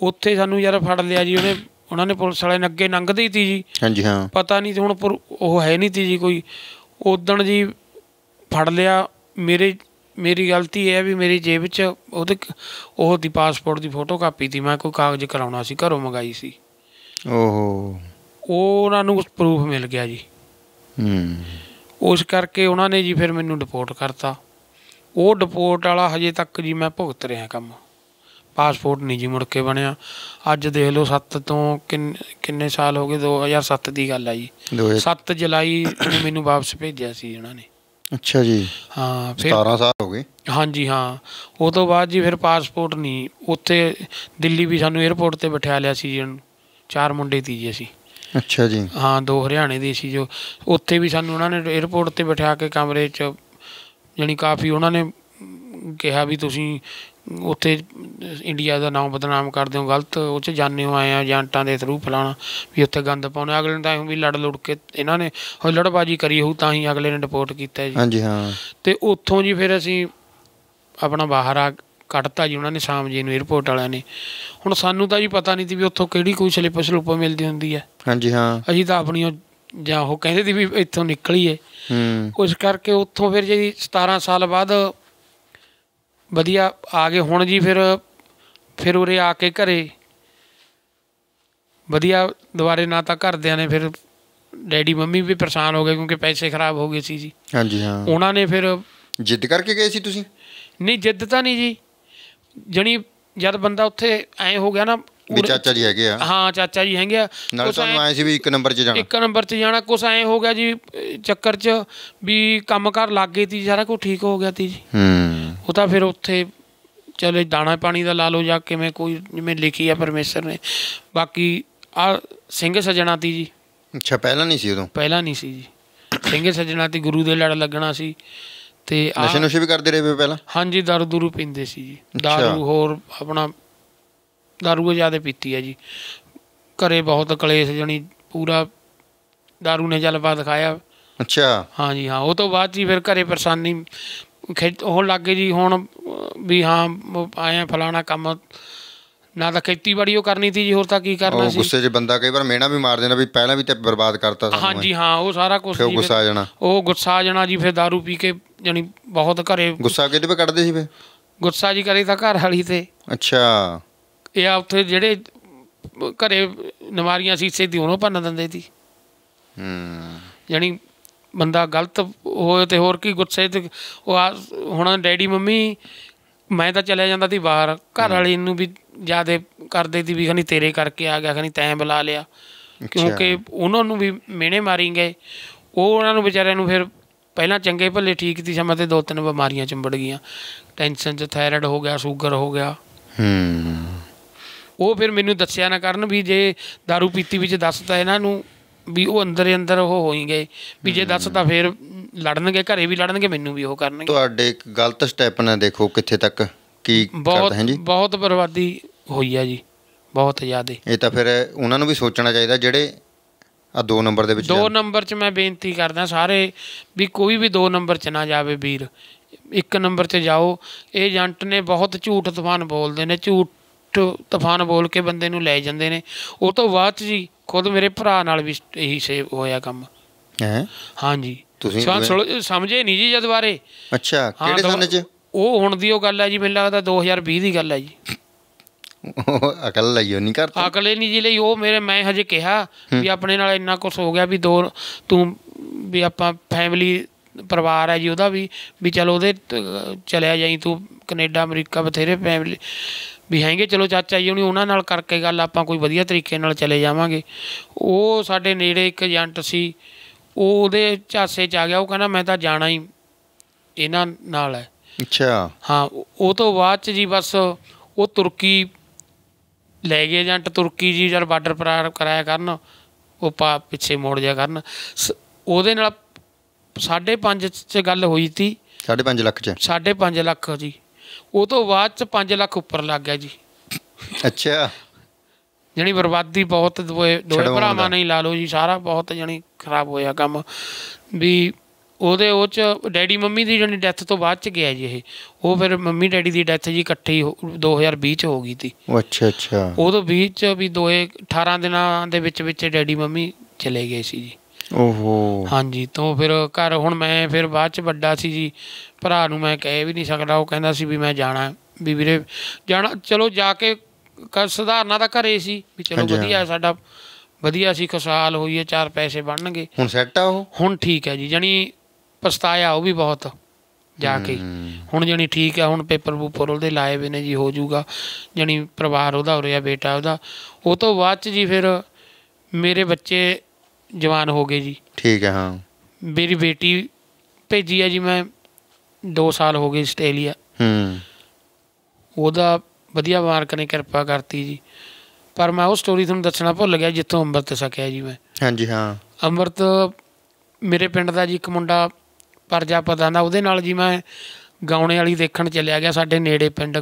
ਉੱਥੇ ਸਾਨੂੰ ਯਾਰ ਫੜ ਲਿਆ ਜੀ ਉਹਨੇ ਉਹਨਾਂ ਨੇ ਪੁਲਿਸ ਵਾਲੇ ਨੇ ਅੱਗੇ ਲੰਘਦੇ ਹੀ ਜੀ ਹਾਂਜੀ ਹਾਂ ਪਤਾ ਨਹੀਂ ਹੁਣ ਉਹ ਹੈ ਨਹੀਂ ਤੀ ਜੀ ਕੋਈ ਉਦੋਂ ਜੀ ਫੜ ਲਿਆ ਮੇਰੇ ਮੇਰੀ ਗਲਤੀ ਇਹ ਹੈ ਵੀ ਮੇਰੀ ਜੇਬ ਵਿੱਚ ਉਹਦੇ ਉਹ ਦੀ ਪਾਸਪੋਰਟ ਦੀ ਫੋਟੋ ਕਾਪੀ ਦੀ ਮੈਂ ਕੋਈ ਕਾਗਜ਼ ਕਰਾਉਣਾ ਸੀ ਘਰੋਂ ਮੰਗਾਈ ਸੀ ਓਹੋ ਉਹਨਾਂ ਨੂੰ ਪ੍ਰੂਫ ਮਿਲ ਗਿਆ ਜੀ ਹੂੰ ਉਸ ਕਰਕੇ ਉਹਨਾਂ ਨੇ ਜੀ ਫਿਰ ਮੈਨੂੰ ਡਿਪੋਰਟ ਕਰਤਾ ਉਹ ਡਿਪੋਰਟ ਵਾਲਾ ਹਜੇ ਤੱਕ ਜੀ ਮੈਂ ਭੁਗਤ ਰਿਹਾ ਕੰਮ ਪਾਸਪੋਰਟ ਨਹੀਂ ਜੀ ਮੁੜ ਕੇ ਬਣਿਆ ਅੱਜ ਦੇਖ ਲਓ 7 ਤੋਂ ਕਿੰਨੇ ਸਾਲ ਹੋ ਗਏ 2007 ਦੀ ਗੱਲ ਆ ਜੀ 7 ਜੁਲਾਈ ਨੂੰ ਮੈਨੂੰ ਵਾਪਸ ਭੇਜਿਆ ਸੀ ਉਹਨਾਂ ਨੇ ਅੱਛਾ ਜੀ ਹਾਂ 17 ਸਾਲ ਹੋ ਗਏ ਹਾਂਜੀ ਹਾਂ ਉਸ ਤੋਂ ਬਾਅਦ ਜੀ ਫਿਰ ਪਾਸਪੋਰਟ ਨਹੀਂ ਉੱਥੇ ਦਿੱਲੀ ਵੀ ਸਾਨੂੰ 에어ਪੋਰਟ ਤੇ ਬਿਠਾ ਲਿਆ ਸੀ ਜੀ ਚਾਰ ਮੁੰਡੇ ਸੀ ਜੀ ਅਸੀਂ ਅੱਛਾ ਜੀ ਹਾਂ ਦੋ ਹਰਿਆਣੇ ਦੇ ਸੀ ਜੋ ਉੱਥੇ ਵੀ ਸਾਨੂੰ ਉਹਨਾਂ ਨੇ 에어ਪੋਰਟ ਤੇ ਬਿਠਾ ਕੇ ਕਮਰੇ 'ਚ ਜਣੀ ਕਾਫੀ ਉਹਨਾਂ ਨੇ ਕਿਹਾ ਵੀ ਤੁਸੀਂ ਉੱਥੇ ਇੰਡੀਆ ਦਾ ਨਾਮ ਬਦਨਾਮ ਕਰਦੇ ਹੋ ਗਲਤ ਉਹ 'ਚ ਹੋ ਆਏ ਆ ਏਜੰਟਾਂ ਦੇ ਥਰੂ ਫਲਾਣਾ ਵੀ ਉੱਥੇ ਗੰਦ ਪਾਉਣੇ ਅਗਲੇ ਨੇ ਤਾਂ ਐਂ ਵੀ ਲੜ ਲੁੜ ਕੇ ਇਹਨਾਂ ਨੇ ਲੜਬਾਜੀ ਕਰੀ ਹੋਊ ਤਾਂ ਹੀ ਅਗਲੇ ਨੇ ਰਿਪੋਰਟ ਕੀਤਾ ਜੀ ਹਾਂਜੀ ਹਾਂ ਤੇ ਉੱਥੋਂ ਜੀ ਫਿਰ ਅਸੀਂ ਆਪਣਾ ਬਾਹਰ ਆ ਕੱਟਤਾ ਜੀ ਉਹਨਾਂ ਨੇ ਸ਼ਾਮ ਜੀ ਨੂੰ 에어ਪੋਰਟ ਵਾਲਿਆਂ ਨੇ ਹੁਣ ਸਾਨੂੰ ਤਾਂ ਜੀ ਪਤਾ ਨਹੀਂ ਸੀ ਵੀ ਉੱਥੋਂ ਕਿਹੜੀ ਕੋਈ ਸਲਿੱਪ ਸਲੂਪ ਮਿਲਦੀ ਹੁੰਦੀ ਹੈ ਹਾਂਜੀ ਹਾਂ ਅਸੀਂ ਤਾਂ ਆਪਣੀ ਜਾਂ ਉਹ ਕਹਿੰਦੇ ਸੀ ਵੀ ਇੱਥੋਂ ਨਿਕਲੀਏ ਹੂੰ ਉਸ ਕਰਕੇ ਉੱਥੋਂ ਫਿਰ ਜੀ 17 ਸਾਲ ਬਾਅਦ ਵਧੀਆ ਆ ਗਏ ਹੁਣ ਜੀ ਫਿਰ ਫਿਰ ਉਰੇ ਆ ਕੇ ਘਰੇ ਵਧੀਆ ਦੁਬਾਰੇ ਨਾ ਤਾਂ ਘਰਦਿਆਂ ਨੇ ਫਿਰ ਡੈਡੀ ਮੰਮੀ ਵੀ ਪਰੇਸ਼ਾਨ ਹੋ ਗਏ ਕਿਉਂਕਿ ਪੈਸੇ ਖਰਾਬ ਹੋ ਗਏ ਸੀ ਜੀ ਹਾਂਜੀ ਹਾਂ ਉਹਨਾਂ ਨੇ ਫਿਰ ਜਿੱਦ ਕਰਕੇ ਗਏ ਸੀ ਤੁਸੀਂ ਨਹੀਂ ਜਿੱਦ ਤਾਂ ਨਹੀਂ ਜੀ ਜਣੀ ਜਦ ਬੰਦਾ ਉੱਥੇ ਐ ਹੋ ਗਿਆ ਨਾ ਵੀ ਚਾਚਾ ਜੀ ਹੈਗੇ ਆ ਹਾਂ ਚਾਚਾ ਜੀ ਹੈਗੇ ਆ ਨਾਲ ਸਾਨੂੰ ਆਏ ਸੀ ਵੀ ਇੱਕ ਨੰਬਰ 'ਚ ਜਾਣਾ ਇੱਕ ਨੰਬਰ 'ਚ ਜਾਣਾ ਕੁਛ ਐ ਹੋ ਗਿਆ ਜੀ ਚੱਕਰ 'ਚ ਵੀ ਕੰਮਕਾਰ ਲੱਗ ਗਈ ਤੀ ਸਾਰਾ ਕੁਝ ਠੀਕ ਹੋ ਗਿਆ ਤੀ ਜੀ ਹੂੰ ਉਹ ਤਾਂ ਫਿਰ ਉੱਥੇ ਚਲੇ ਦਾਣਾ ਪਾਣੀ ਦਾ ਲਾ ਲਓ ਜਾਂ ਕਿਵੇਂ ਕੋਈ ਜਿਵੇਂ ਲਿਖੀ ਆ ਪਰਮੇਸ਼ਰ ਨੇ ਬਾਕੀ ਆ ਸਿੰਘ ਸਜਣਾ ਤੀ ਜੀ ਅੱਛਾ ਪਹਿਲਾਂ ਨਹੀਂ ਸੀ ਉਦੋਂ ਪਹਿਲਾਂ ਨਹੀਂ ਸੀ ਜੀ ਸਿੰਘ ਸਜਣਾ ਤੀ ਗੁਰੂ ਦੇ ਲੜ ਲੱਗਣਾ ਸੀ ਤੇ ਨਸ਼ੇ ਨੁਸ਼ੇ ਵੀ ਕਰਦੇ ਰਹੇ ਪਹਿਲਾਂ ਹਾਂਜੀ ਦਾਰੂ ਦੂਰੂ ਪੀਂਦੇ ਸੀ ਜੀ ਦਾਰੂ ਹੋਰ ਆਪਣਾ ਦਾਰੂ ਜ਼ਿਆਦਾ ਪੀਤੀ ਹੈ ਜੀ ਘਰੇ ਬਹੁਤ ਕਲੇਸ਼ ਜਣੀ ਪੂਰਾ ਦਾਰੂ ਨੇ ਜਲਵਾ ਦਿਖਾਇਆ ਅੱਛਾ ਹਾਂ ਜੀ ਹਾਂ ਉਹ ਤੋਂ ਬਾਅਦ ਜੀ ਫਿਰ ਘਰੇ ਪਰੇਸ਼ਾਨੀ ਹੋਣ ਲੱਗ ਗਈ ਜੀ ਹੁਣ ਵੀ ਹਾਂ ਆਇਆ ਫਲਾਣਾ ਕੰਮ ਨਾ ਤਾਂ ਖੇਤੀਬਾੜੀ ਉਹ ਕਰਨੀ ਸੀ ਜੀ ਹੋਰ ਤਾਂ ਕੀ ਕਰਨਾ ਸੀ ਉਹ ਗੁੱਸੇ 'ਚ ਬੰਦਾ ਕਈ ਵਾਰ ਮੇਣਾ ਵੀ ਮਾਰ ਦਿੰਦਾ ਵੀ ਪਹਿਲਾਂ ਵੀ ਤੇ ਬਰਬਾਦ ਕਰਤਾ ਸਾਨੂੰ ਹਾਂਜੀ ਹਾਂ ਉਹ ਸਾਰਾ ਕੁਝ ਜੀ ਗੁੱਸਾ ਆ ਜਾਣਾ ਉਹ ਗੁੱਸਾ ਆ ਜਾਣਾ ਜੀ ਫਿਰ दारू ਪੀ ਕੇ ਜਾਨੀ ਬਹੁਤ ਘਰੇ ਗੁੱਸਾ ਕਿਤੇ ਵੀ ਕੱਢਦੇ ਸੀ ਫਿਰ ਗੁੱਸਾ ਜੀ ਕਰੇ ਤਾਂ ਘਰ ਵਾਲੀ ਤੇ ਅੱਛਾ ਇਹ ਉੱਥੇ ਜਿਹੜੇ ਘਰੇ ਨਵਾਰੀਆਂ ਸੀ ਦੀ ਉਹਨੋਂ ਭੰਨ ਦਿੰਦੇ ਸੀ ਹੂੰ ਯਾਨੀ ਬੰਦਾ ਗਲਤ ਹੋਏ ਤੇ ਹੋਰ ਕੀ ਗੁੱਸੇ ਤੇ ਉਹ ਹੁਣ ਡੈਡੀ ਮੰਮੀ ਮੈਂ ਤਾਂ ਚਲਿਆ ਜਾਂਦਾ ਸੀ ਬਾਹਰ ਘਰ ਵਾਲੇ ਨੂੰ ਵੀ ਜਿਆਦੇ ਕਰਦੇ ਸੀ ਵੀ ਖਣੀ ਤੇਰੇ ਕਰਕੇ ਆ ਗਿਆ ਖਣੀ ਤੈਂ ਬੁਲਾ ਲਿਆ ਕਿਉਂਕਿ ਉਹਨਾਂ ਨੂੰ ਵੀ ਮਿਹਣੇ ਮਾਰੀ ਗਏ ਉਹ ਉਹਨਾਂ ਨੂੰ ਵਿਚਾਰਿਆਂ ਨੂੰ ਫਿਰ ਪਹਿਲਾਂ ਚੰਗੇ ਭੱਲੇ ਠੀਕ ਸੀ ਸਮਾਂ ਤੇ ਦੋ ਤਿੰਨ ਬਿਮਾਰੀਆਂ ਚੰਬੜ ਗਈਆਂ ਟੈਨਸ਼ਨ ਚ ਥਾਇਰਾਇਡ ਹੋ ਗਿਆ ਸ਼ੂਗਰ ਹੋ ਗਿਆ ਹੂੰ ਉਹ ਫਿਰ ਮੈਨੂੰ ਦੱਸਿਆ ਨਾ ਕਰਨ ਵੀ ਜੇ दारू ਪੀਤੀ ਵਿੱਚ ਦੱਸਦਾ ਇਹਨਾਂ ਨੂੰ ਵੀ ਉਹ ਅੰਦਰ ਅੰਦਰ ਉਹ ਗਏ ਵੀ ਜੇ ਦੱਸਦਾ ਫਿਰ ਲੜਨਗੇ ਘਰੇ ਵੀ ਲੜਨਗੇ ਮੈਨੂੰ ਵੀ ਉਹ ਕਰਨਗੇ ਤੁਹਾਡੇ ਇੱਕ ਗਲਤ ਸਟੈਪ ਨਾ ਦੇਖੋ ਕਿੱਥੇ ਤੱਕ ਕੀ ਕਰਦੇ ਹੈ ਜੀ ਬਹੁਤ ਬਰਬਾਦੀ ਹੋਈ ਆ ਜੀ ਬਹੁਤ ਜ਼ਿਆਦੇ ਇਹ ਤਾਂ ਫਿਰ ਉਹਨਾਂ ਨੂੰ ਵੀ ਸੋਚਣਾ ਚਾਹੀਦਾ ਜਿਹੜੇ ਆ 2 ਨੰਬਰ ਦੇ ਵਿੱਚ 2 ਨੰਬਰ 'ਚ ਮੈਂ ਬੇਨਤੀ ਕਰਦਾ ਸਾਰੇ ਵੀ ਕੋਈ ਵੀ 2 ਨੰਬਰ 'ਚ ਨਾ ਜਾਵੇ ਵੀਰ ਇੱਕ ਨੰਬਰ 'ਚ ਜਾਓ ਇਹ ਏਜੰਟ ਨੇ ਬਹੁਤ ਝੂਠ ਤੂਫਾਨ ਬੋਲਦੇ ਨੇ ਝੂਠ ਟ ਤੂਫਾਨ ਬੋਲ ਕੇ ਬੰਦੇ ਨੂੰ ਲੈ ਜਾਂਦੇ ਨੇ ਉਹ ਤੋਂ ਬਾਅਦ ਜੀ ਖੁਦ ਮੇਰੇ ਭਰਾ ਨਾਲ ਵੀ ਇਹੀ ਸੇਵ ਹੋਇਆ ਕੰਮ ਹੈ ਜੀ ਤੁਸੀਂ ਸਮਝੇ ਨਹੀਂ ਜੀ ਜਦ ਬਾਰੇ ਅੱਛਾ ਕਿਹੜੇ ਸਾਲ ਚ ਉਹ ਹੁਣ ਦੀ ਉਹ ਗੱਲ ਹੈ ਜੀ ਮੈਨੂੰ ਲੱਗਦਾ 2020 ਦੀ ਗੱਲ ਹੈ ਜੀ ਅਕਲ ਲਈਓ ਨਹੀਂ ਕਰਤਾ ਅਕਲ ਹੀ ਨਹੀਂ ਜੀ ਲਈ ਉਹ ਮੇਰੇ ਮੈਂ ਹਜੇ ਕਿਹਾ ਵੀ ਆਪਣੇ ਨਾਲ ਇੰਨਾ ਕੁਝ ਹੋ ਗਿਆ ਵੀ ਦੋ ਤੂੰ ਵੀ ਆਪਾਂ ਫੈਮਿਲੀ ਪਰਿਵਾਰ ਹੈ ਜੀ ਉਹਦਾ ਵੀ ਵੀ ਚਲ ਉਹਦੇ ਚਲਿਆ ਜਾਈ ਤੂੰ ਕੈਨੇਡਾ ਅਮਰੀਕਾ ਬਥੇਰੇ ਫੈਮਿਲੀ ਵੀ ਹੈਗੇ ਚਲੋ ਚਾਚਾ ਜੀ ਹੁਣੀ ਉਹਨਾਂ ਨਾਲ ਕਰਕੇ ਗੱਲ ਆਪਾਂ ਕੋਈ ਵਧੀਆ ਤਰੀਕੇ ਨਾਲ ਚਲੇ ਜਾਵਾਂਗੇ ਉਹ ਸਾਡੇ ਨੇੜੇ ਇੱਕ ਏਜੰਟ ਸੀ ਉਹ ਉਹਦੇ ਝਾਸੇ 'ਚ ਆ ਗਿਆ ਉਹ ਕਹਿੰਦਾ ਮੈਂ ਤਾਂ ਜਾਣਾ ਹੀ ਇਹਨਾਂ ਨਾਲ ਹੈ ਅੱਛਾ ਹਾਂ ਉਹ ਤੋਂ ਬਾਅਦ 'ਚ ਜੀ ਬਸ ਉਹ ਤੁਰਕੀ ਲੈ ਗਏ ਏਜੰਟ ਤੁਰਕੀ ਜੀ ਜਦ ਬਾਰਡਰ ਪਾਰ ਕਰਾਇਆ ਕਰਨ ਉਹ ਪਾ ਪਿੱਛੇ ਮੋੜ ਜਾ ਕਰਨ ਉਹਦੇ ਨਾਲ 5.5 ਚ ਗੱਲ ਹੋਈ ਸੀ 5.5 ਲੱਖ ਚ 5.5 ਲੱਖ ਜੀ ਉਹ ਤੋਂ ਬਾਅਦ ਚ 5 ਲੱਖ ਉੱਪਰ ਲੱਗ ਗਿਆ ਜੀ ਅੱਛਾ ਜਣੀ ਬਰਬਾਦੀ ਬਹੁਤ ਦੋਏ ਦੋਏ ਭਰਾਵਾਂ ਨਹੀਂ ਲਾ ਲੋ ਜੀ ਸਾਰਾ ਬਹੁਤ ਜਣੀ ਖਰਾਬ ਹੋਇਆ ਕੰਮ ਵੀ ਉਹਦੇ ਉਹ ਚ ਡੈਡੀ ਮੰਮੀ ਦੀ ਜਣੀ ਡੈਥ ਤੋਂ ਬਾਅਦ ਚ ਗਿਆ ਜੀ ਇਹ ਉਹ ਫਿਰ ਮੰਮੀ ਡੈਡੀ ਦੀ ਡੈਥ ਜੀ ਇਕੱਠੀ 2020 ਚ ਹੋ ਗਈ ਉਹ ਅੱਛਾ ਅੱਛਾ ਉਦੋਂ 20 ਚ ਵੀ ਦੋਏ 18 ਦਿਨਾਂ ਦੇ ਵਿੱਚ ਵਿੱਚ ਡੈਡੀ ਮੰਮੀ ਚਲੇ ਗਏ ਸੀ ਜੀ ਓਹੋ ਹਾਂਜੀ ਤੋਂ ਫਿਰ ਘਰ ਹੁਣ ਮੈਂ ਫਿਰ ਬਾਅਦ ਚ ਵੱਡਾ ਸੀ ਜੀ ਭਰਾ ਨੂੰ ਮੈਂ ਕਹਿ ਵੀ ਨਹੀਂ ਸਕਦਾ ਉਹ ਕਹਿੰਦਾ ਸੀ ਵੀ ਮੈਂ ਜਾਣਾ ਵੀ ਵੀਰੇ ਜਾਣਾ ਚਲੋ ਜਾ ਕੇ ਕਰ ਸੁਧਾਰਨਾ ਦਾ ਘਰੇ ਸੀ ਵੀ ਚਲੋ ਵਧੀਆ ਸਾਡਾ ਵਧੀਆ ਸੀ ਖੁਸ਼ਹਾਲ ਹੋਈਏ ਚਾਰ ਪੈਸੇ ਬਣਨਗੇ ਹੁਣ ਸੈੱਟ ਆ ਉਹ ਹੁਣ ਠੀਕ ਹੈ ਜੀ ਜਾਨੀ ਪਛਤਾਇਆ ਉਹ ਵੀ ਬਹੁਤ ਜਾ ਕੇ ਹੁਣ ਜਾਨੀ ਠੀਕ ਹੈ ਹੁਣ ਪੇਪਰ ਪੂਪਰ ਉਹਦੇ ਲਾਏ ਵੇ ਨੇ ਜੀ ਹੋ ਜਾਊਗਾ ਜਾਨੀ ਪਰਿਵਾਰ ਉਹਦਾ ਹੋ ਰਿਹਾ ਬੇਟਾ ਉਹਦਾ ਉਹ ਤੋਂ ਬਾਅਦ ਚ ਜੀ ਫਿਰ ਮੇਰੇ ਬੱਚੇ ਜਵਾਨ ਹੋ ਗਏ ਜੀ ਠੀਕ ਹੈ ਹਾਂ ਮੇਰੀ ਬੇਟੀ ਭੇਜੀ ਆ ਜੀ ਮੈਂ 2 ਸਾਲ ਹੋ ਗਏ ਆਸਟ੍ਰੇਲੀਆ ਹੂੰ ਉਹਦਾ ਵਧੀਆ ਮਾਰਕ ਨੇ ਕਿਰਪਾ ਕਰਤੀ ਜੀ ਪਰ ਮੈਂ ਉਹ ਸਟੋਰੀ ਤੁਹਾਨੂੰ ਦੱਸਣਾ ਭੁੱਲ ਗਿਆ ਜਿੱਥੋਂ ਅੰਮ੍ਰਿਤ ਸਕਿਆ ਜੀ ਮੈਂ ਹਾਂਜੀ ਹਾਂ ਅੰਮ੍ਰਿਤ ਮੇਰੇ ਪਿੰਡ ਦਾ ਜੀ ਇੱਕ ਮੁੰਡਾ ਪਰਜਾ ਪਤਾ ਨਾ ਉਹਦੇ ਨਾਲ ਜੀ ਮੈਂ ਗਾਉਣੇ ਵਾਲੀ ਦੇਖਣ ਚੱਲਿਆ ਗਿਆ ਸਾਡੇ ਨੇੜੇ ਪਿੰਡ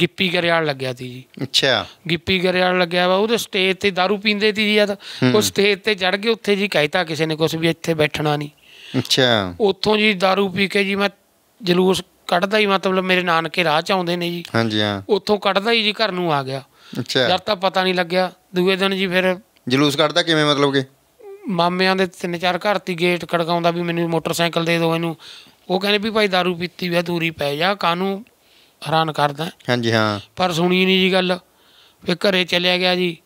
ਗਿੱਪੀ ਗਰੇਵਾਲ ਲੱਗਿਆ ਸੀ ਜੀ ਅੱਛਾ ਗਿੱਪੀ ਗਰੇਵਾਲ ਲੱਗਿਆ ਵਾ ਉਹਦੇ ਸਟੇਜ ਤੇ दारू ਪੀਂਦੇ ਸੀ ਜੀ ਜਦ ਉਹ ਸਟੇਜ ਤੇ ਚੜ ਕੇ ਉੱਥੇ ਜੀ ਕਹਿਤਾ ਕਿਸੇ ਨੇ ਕੁਝ ਵੀ ਇੱਥੇ ਬੈਠਣਾ ਨਹੀਂ ਅੱਛਾ ਉੱਥੋਂ ਜੀ दारू ਪੀ ਕੇ ਜੀ ਮੈਂ ਜਲੂਸ ਕੱਢਦਾ ਹੀ ਮਤਲਬ ਮੇਰੇ ਨਾਨਕੇ ਰਾਹ ਚ ਆਉਂਦੇ ਨੇ ਜੀ ਹਾਂਜੀ ਹਾਂ ਉੱਥੋਂ ਕੱਢਦਾ ਹੀ ਜੀ ਘਰ ਨੂੰ ਆ ਗਿਆ ਅੱਛਾ ਜਦ ਤਾਂ ਪਤਾ ਨਹੀਂ ਲੱਗਿਆ ਦੂਏ ਦਿਨ ਜੀ ਫਿਰ ਜਲੂਸ ਕੱਢਦਾ ਕਿਵੇਂ ਮਤਲਬ ਕਿ ਮਾਮਿਆਂ ਦੇ ਤਿੰਨ ਚਾਰ ਘਰ ਤੀ ਗੇਟ ਖੜਕਾਉਂਦਾ ਵੀ ਮੈਨੂੰ ਮੋਟਰਸਾਈਕਲ ਦੇ ਦਿਓ ਇਹਨੂੰ ਉਹ ਕਹਿੰਦੇ ਵੀ ਭਾਈ दारू ਪੀਤੀ ਹੋਇਆ ਦੂਰੀ ਪੈ ਜਾ ਕਾਨੂੰ ਹੈਰਾਨ ਕਰਦਾ ਹਾਂਜੀ ਹਾਂ ਪਰ ਸੁਣੀ ਨਹੀਂ ਜੀ ਗੱਲ ਫਿਰ ਘਰੇ ਚੱਲਿਆ ਗਿਆ ਜੀ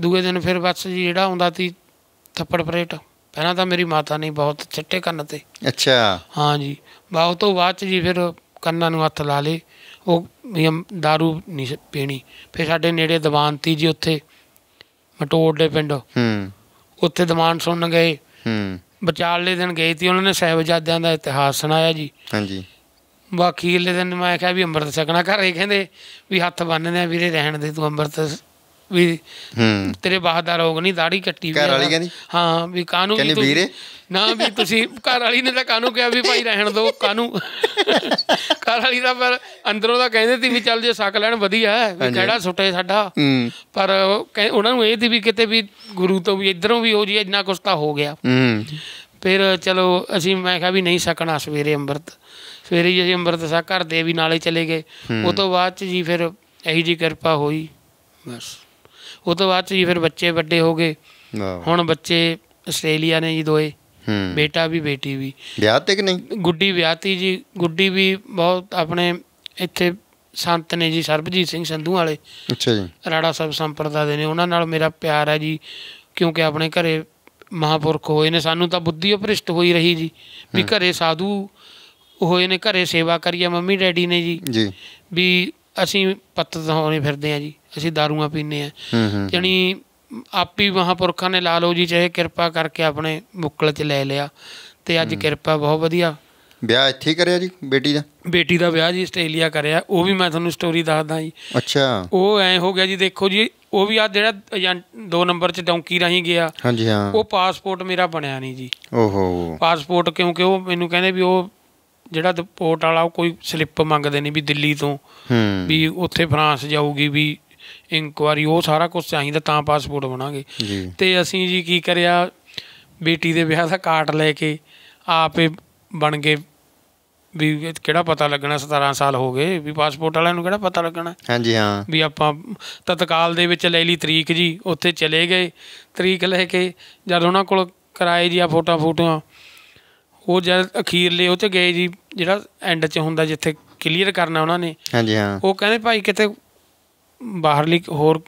ਦੂਏ ਦਿਨ ਫਿਰ ਬੱਸ ਜੀ ਜਿਹੜਾ ਆਉਂਦਾ ਸੀ ਥੱਪੜ ਪਰੇਟ ਪਹਿਲਾਂ ਤਾਂ ਮੇਰੀ ਮਾਤਾ ਨਹੀਂ ਬਹੁਤ ਚਿੱਟੇ ਕੰਨ ਤੇ ਅੱਛਾ ਹਾਂ ਜੀ ਬਾਅਦ ਤੋਂ ਬਾਅਦ ਚ ਜੀ ਫਿਰ ਕੰਨਾਂ ਨੂੰ ਹੱਥ ਲਾ ਲੇ ਉਹ दारू ਨਹੀਂ ਪੀਣੀ ਫਿਰ ਸਾਡੇ ਨੇੜੇ ਤੀ ਜੀ ਉੱਥੇ ਮਟੋੜ ਦੇ ਪਿੰਡ ਹੂੰ ਉੱਥੇ ਦੀਵਾਨ ਸੁਣਨ ਗਏ ਹੂੰ ਵਿਚਾਲੇ ਦਿਨ ਗਏ ਸੀ ਉਹਨਾਂ ਨੇ ਸਹਿਬਜ਼ਾਦਿਆਂ ਦਾ ਇਤਿਹਾਸ ਸੁਣਾਇਆ ਜੀ ਹਾਂਜੀ ਬਾਕੀ ਅਖੀਰਲੇ ਦਿਨ ਮੈਂ ਕਿਹਾ ਵੀ ਅੰਮ੍ਰਿਤ ਛਕਣਾ ਘਰੇ ਕਹਿੰਦੇ ਵੀ ਹੱਥ ਬੰਨਦੇ ਆ ਵੀਰੇ ਰਹਿਣ ਦੇ ਤੂੰ ਅੰਮ੍ਰਿਤ ਵੀ ਤੇਰੇ ਬਾਹਰ ਦਾ ਰੋਗ ਨਹੀਂ ਦਾੜੀ ਕੱਟੀ ਵੀ ਘਰ ਵਾਲੀ ਕਹਿੰਦੀ ਹਾਂ ਵੀ ਕਾਨੂੰ ਕਹਿੰਦੀ ਵੀਰੇ ਨਾ ਵੀ ਤੁਸੀਂ ਘਰ ਵਾਲੀ ਨੇ ਤਾਂ ਕਾਨੂੰ ਕਿਹਾ ਵੀ ਭਾਈ ਰਹਿਣ ਦੋ ਕਾਨੂੰ ਘਰ ਵਾਲੀ ਦਾ ਪਰ ਅੰਦਰੋਂ ਦਾ ਕਹਿੰਦੇ ਸੀ ਵੀ ਚੱਲ ਜੇ ਸੱਕ ਲੈਣ ਵਧੀਆ ਵੀ ਕਿਹੜਾ ਸੁੱਟੇ ਸਾਡਾ ਪਰ ਉਹਨਾਂ ਨੂੰ ਇਹ ਦੀ ਵੀ ਕਿਤੇ ਵੀ ਗੁਰੂ ਤੋਂ ਵੀ ਇਧਰੋਂ ਵੀ ਹੋ ਜੀ ਇੰਨਾ ਕੁਛ ਤਾਂ ਹੋ ਗਿਆ ਫਿਰ ਚਲੋ ਅਸੀਂ ਮੈਂ ਕਿਹਾ ਵੀ ਨਹੀਂ ਸਕਣਾ ਸਵੇਰੇ ਅੰਮ੍ਰਿਤ ਸਵੇਰੇ ਜੀ ਅੰਮ੍ਰਿਤ ਸਾਹ ਘਰ ਦੇ ਵੀ ਨਾਲੇ ਚਲੇ ਗਏ ਉਸ ਤੋਂ ਬਾਅਦ ਚ ਜੀ ਫਿਰ ਇਹੀ ਜੀ ਕਿਰਪਾ ਹੋਈ ਬਸ ਉਹ ਤੋਂ ਬਾਅਦ ਜੀ ਫਿਰ ਬੱਚੇ ਵੱਡੇ ਹੋ ਗਏ ਹੁਣ ਬੱਚੇ ਆਸਟ੍ਰੇਲੀਆ ਨੇ ਜੀ ਦੋਏ ਬੇਟਾ ਵੀ ਬੇਟੀ ਵੀ ਵਿਆਹ ਤੇ ਕਿ ਨਹੀਂ ਗੁੱਡੀ ਵਿਆਹਤੀ ਜੀ ਗੁੱਡੀ ਵੀ ਬਹੁਤ ਆਪਣੇ ਇੱਥੇ ਸੰਤ ਨੇ ਜੀ ਸਰਬਜੀਤ ਸਿੰਘ ਸੰਧੂ ਵਾਲੇ ਅੱਛਾ ਜੀ ਰਾੜਾ ਸਭ ਸੰਪਰਦਾ ਦੇ ਨੇ ਉਹਨਾਂ ਨਾਲ ਮੇਰਾ ਪਿਆਰ ਹੈ ਜੀ ਕਿਉਂਕਿ ਆਪਣੇ ਘਰੇ ਮਹਾਪੁਰਖ ਹੋਏ ਨੇ ਸਾਨੂੰ ਤਾਂ ਬੁੱਧੀ ਉਪਰਿਸ਼ਟ ਹੋਈ ਰਹੀ ਜੀ ਵੀ ਘਰੇ ਸਾਧੂ ਹੋਏ ਨੇ ਘਰੇ ਸੇਵਾ ਕਰੀਏ ਮੰਮੀ ਡੈਡੀ ਨੇ ਜੀ ਜੀ ਵੀ ਅਸੀਂ ਪੱਤਤ ਹੋਣੇ ਫਿਰਦੇ ਆ ਜੀ ਅਸੀਂ ਦਾਰੂਆਂ ਪੀਨੇ ਆ ਜਾਨੀ ਆਪੀ ਮਹਾਪੁਰਖਾਂ ਨੇ ਲਾ ਲਓ ਜੀ ਚਾਹੇ ਕਿਰਪਾ ਕਰਕੇ ਆਪਣੇ ਮੁਕਲ 'ਚ ਲੈ ਲਿਆ ਤੇ ਅੱਜ ਕਿਰਪਾ ਬਹੁਤ ਵਧੀਆ ਵਿਆਹ ਇੱਥੇ ਕਰਿਆ ਜੀ ਬੇਟੀ ਦਾ ਬੇਟੀ ਦਾ ਵਿਆਹ ਜੀ ਆਸਟ੍ਰੇਲੀਆ ਕਰਿਆ ਉਹ ਵੀ ਮੈਂ ਤੁਹਾਨੂੰ ਸਟੋਰੀ ਦੱਸਦਾ ਜੀ ਅੱਛਾ ਉਹ ਐ ਹੋ ਗਿਆ ਜੀ ਦੇਖੋ ਜੀ ਉਹ ਵੀ ਆ ਜਿਹੜਾ ਏਜੰਟ 2 ਨੰਬਰ 'ਚ ਡੌਂਕੀ ਰਹੀ ਗਿਆ ਹਾਂਜੀ ਹਾਂ ਉਹ ਪਾਸਪੋਰਟ ਮੇਰਾ ਬਣਿਆ ਨਹੀਂ ਜੀ ਓਹੋ ਪਾਸਪੋਰਟ ਕਿਉਂਕਿ ਉਹ ਮੈਨੂੰ ਕਹਿੰਦੇ ਵੀ ਉਹ ਜਿਹੜਾ ਪੋਰਟ ਵਾਲਾ ਉਹ ਕੋਈ ਸਲਿੱਪ ਮੰਗਦੇ ਨਹੀਂ ਵੀ ਦਿੱਲੀ ਤੋਂ ਵੀ ਉੱਥੇ ਫਰਾਂਸ ਜਾਊਗੀ ਵੀ ਇਨਕੁਆਰੀ ਉਹ ਸਾਰਾ ਕੁਝ ਚਾਹੀਦਾ ਤਾਂ ਪਾਸਪੋਰਟ ਬਣਾਗੇ ਤੇ ਅਸੀਂ ਜੀ ਕੀ ਕਰਿਆ ਬੇਟੀ ਦੇ ਵਿਆਹ ਦਾ ਕਾਰਡ ਲੈ ਕੇ ਆਪੇ ਬਣ ਗਏ ਵੀ ਕਿਹੜਾ ਪਤਾ ਲੱਗਣਾ 17 ਸਾਲ ਹੋ ਗਏ ਵੀ ਪਾਸਪੋਰਟ ਵਾਲਿਆਂ ਨੂੰ ਕਿਹੜਾ ਪਤਾ ਲੱਗਣਾ ਹਾਂਜੀ ਹਾਂ ਵੀ ਆਪਾਂ ਤਤਕਾਲ ਦੇ ਵਿੱਚ ਲੈ ਲਈ ਤਰੀਕ ਜੀ ਉੱਥੇ ਚਲੇ ਗਏ ਤਰੀਕ ਲੈ ਕੇ ਜਦ ਉਹਨਾਂ ਕੋਲ ਕਰਾਏ ਜੀ ਆ ਫੋਟੋਆਂ ਫੋਟੋਆਂ ਉਹ ਜਦ ਅਖੀਰਲੇ ਉਹ ਤੇ ਗਏ ਜੀ ਜਿਹੜਾ ਐਂਡ ਚ ਹੁੰਦਾ ਜਿੱਥੇ ਕਲੀਅਰ ਕਰਨਾ ਉਹਨਾਂ ਨੇ ਹਾਂਜੀ ਹਾਂ ਉਹ ਕਹਿੰਦੇ ਭਾਈ ਕਿਤੇ ਬਾਹਰਲੀ ਹੋਰ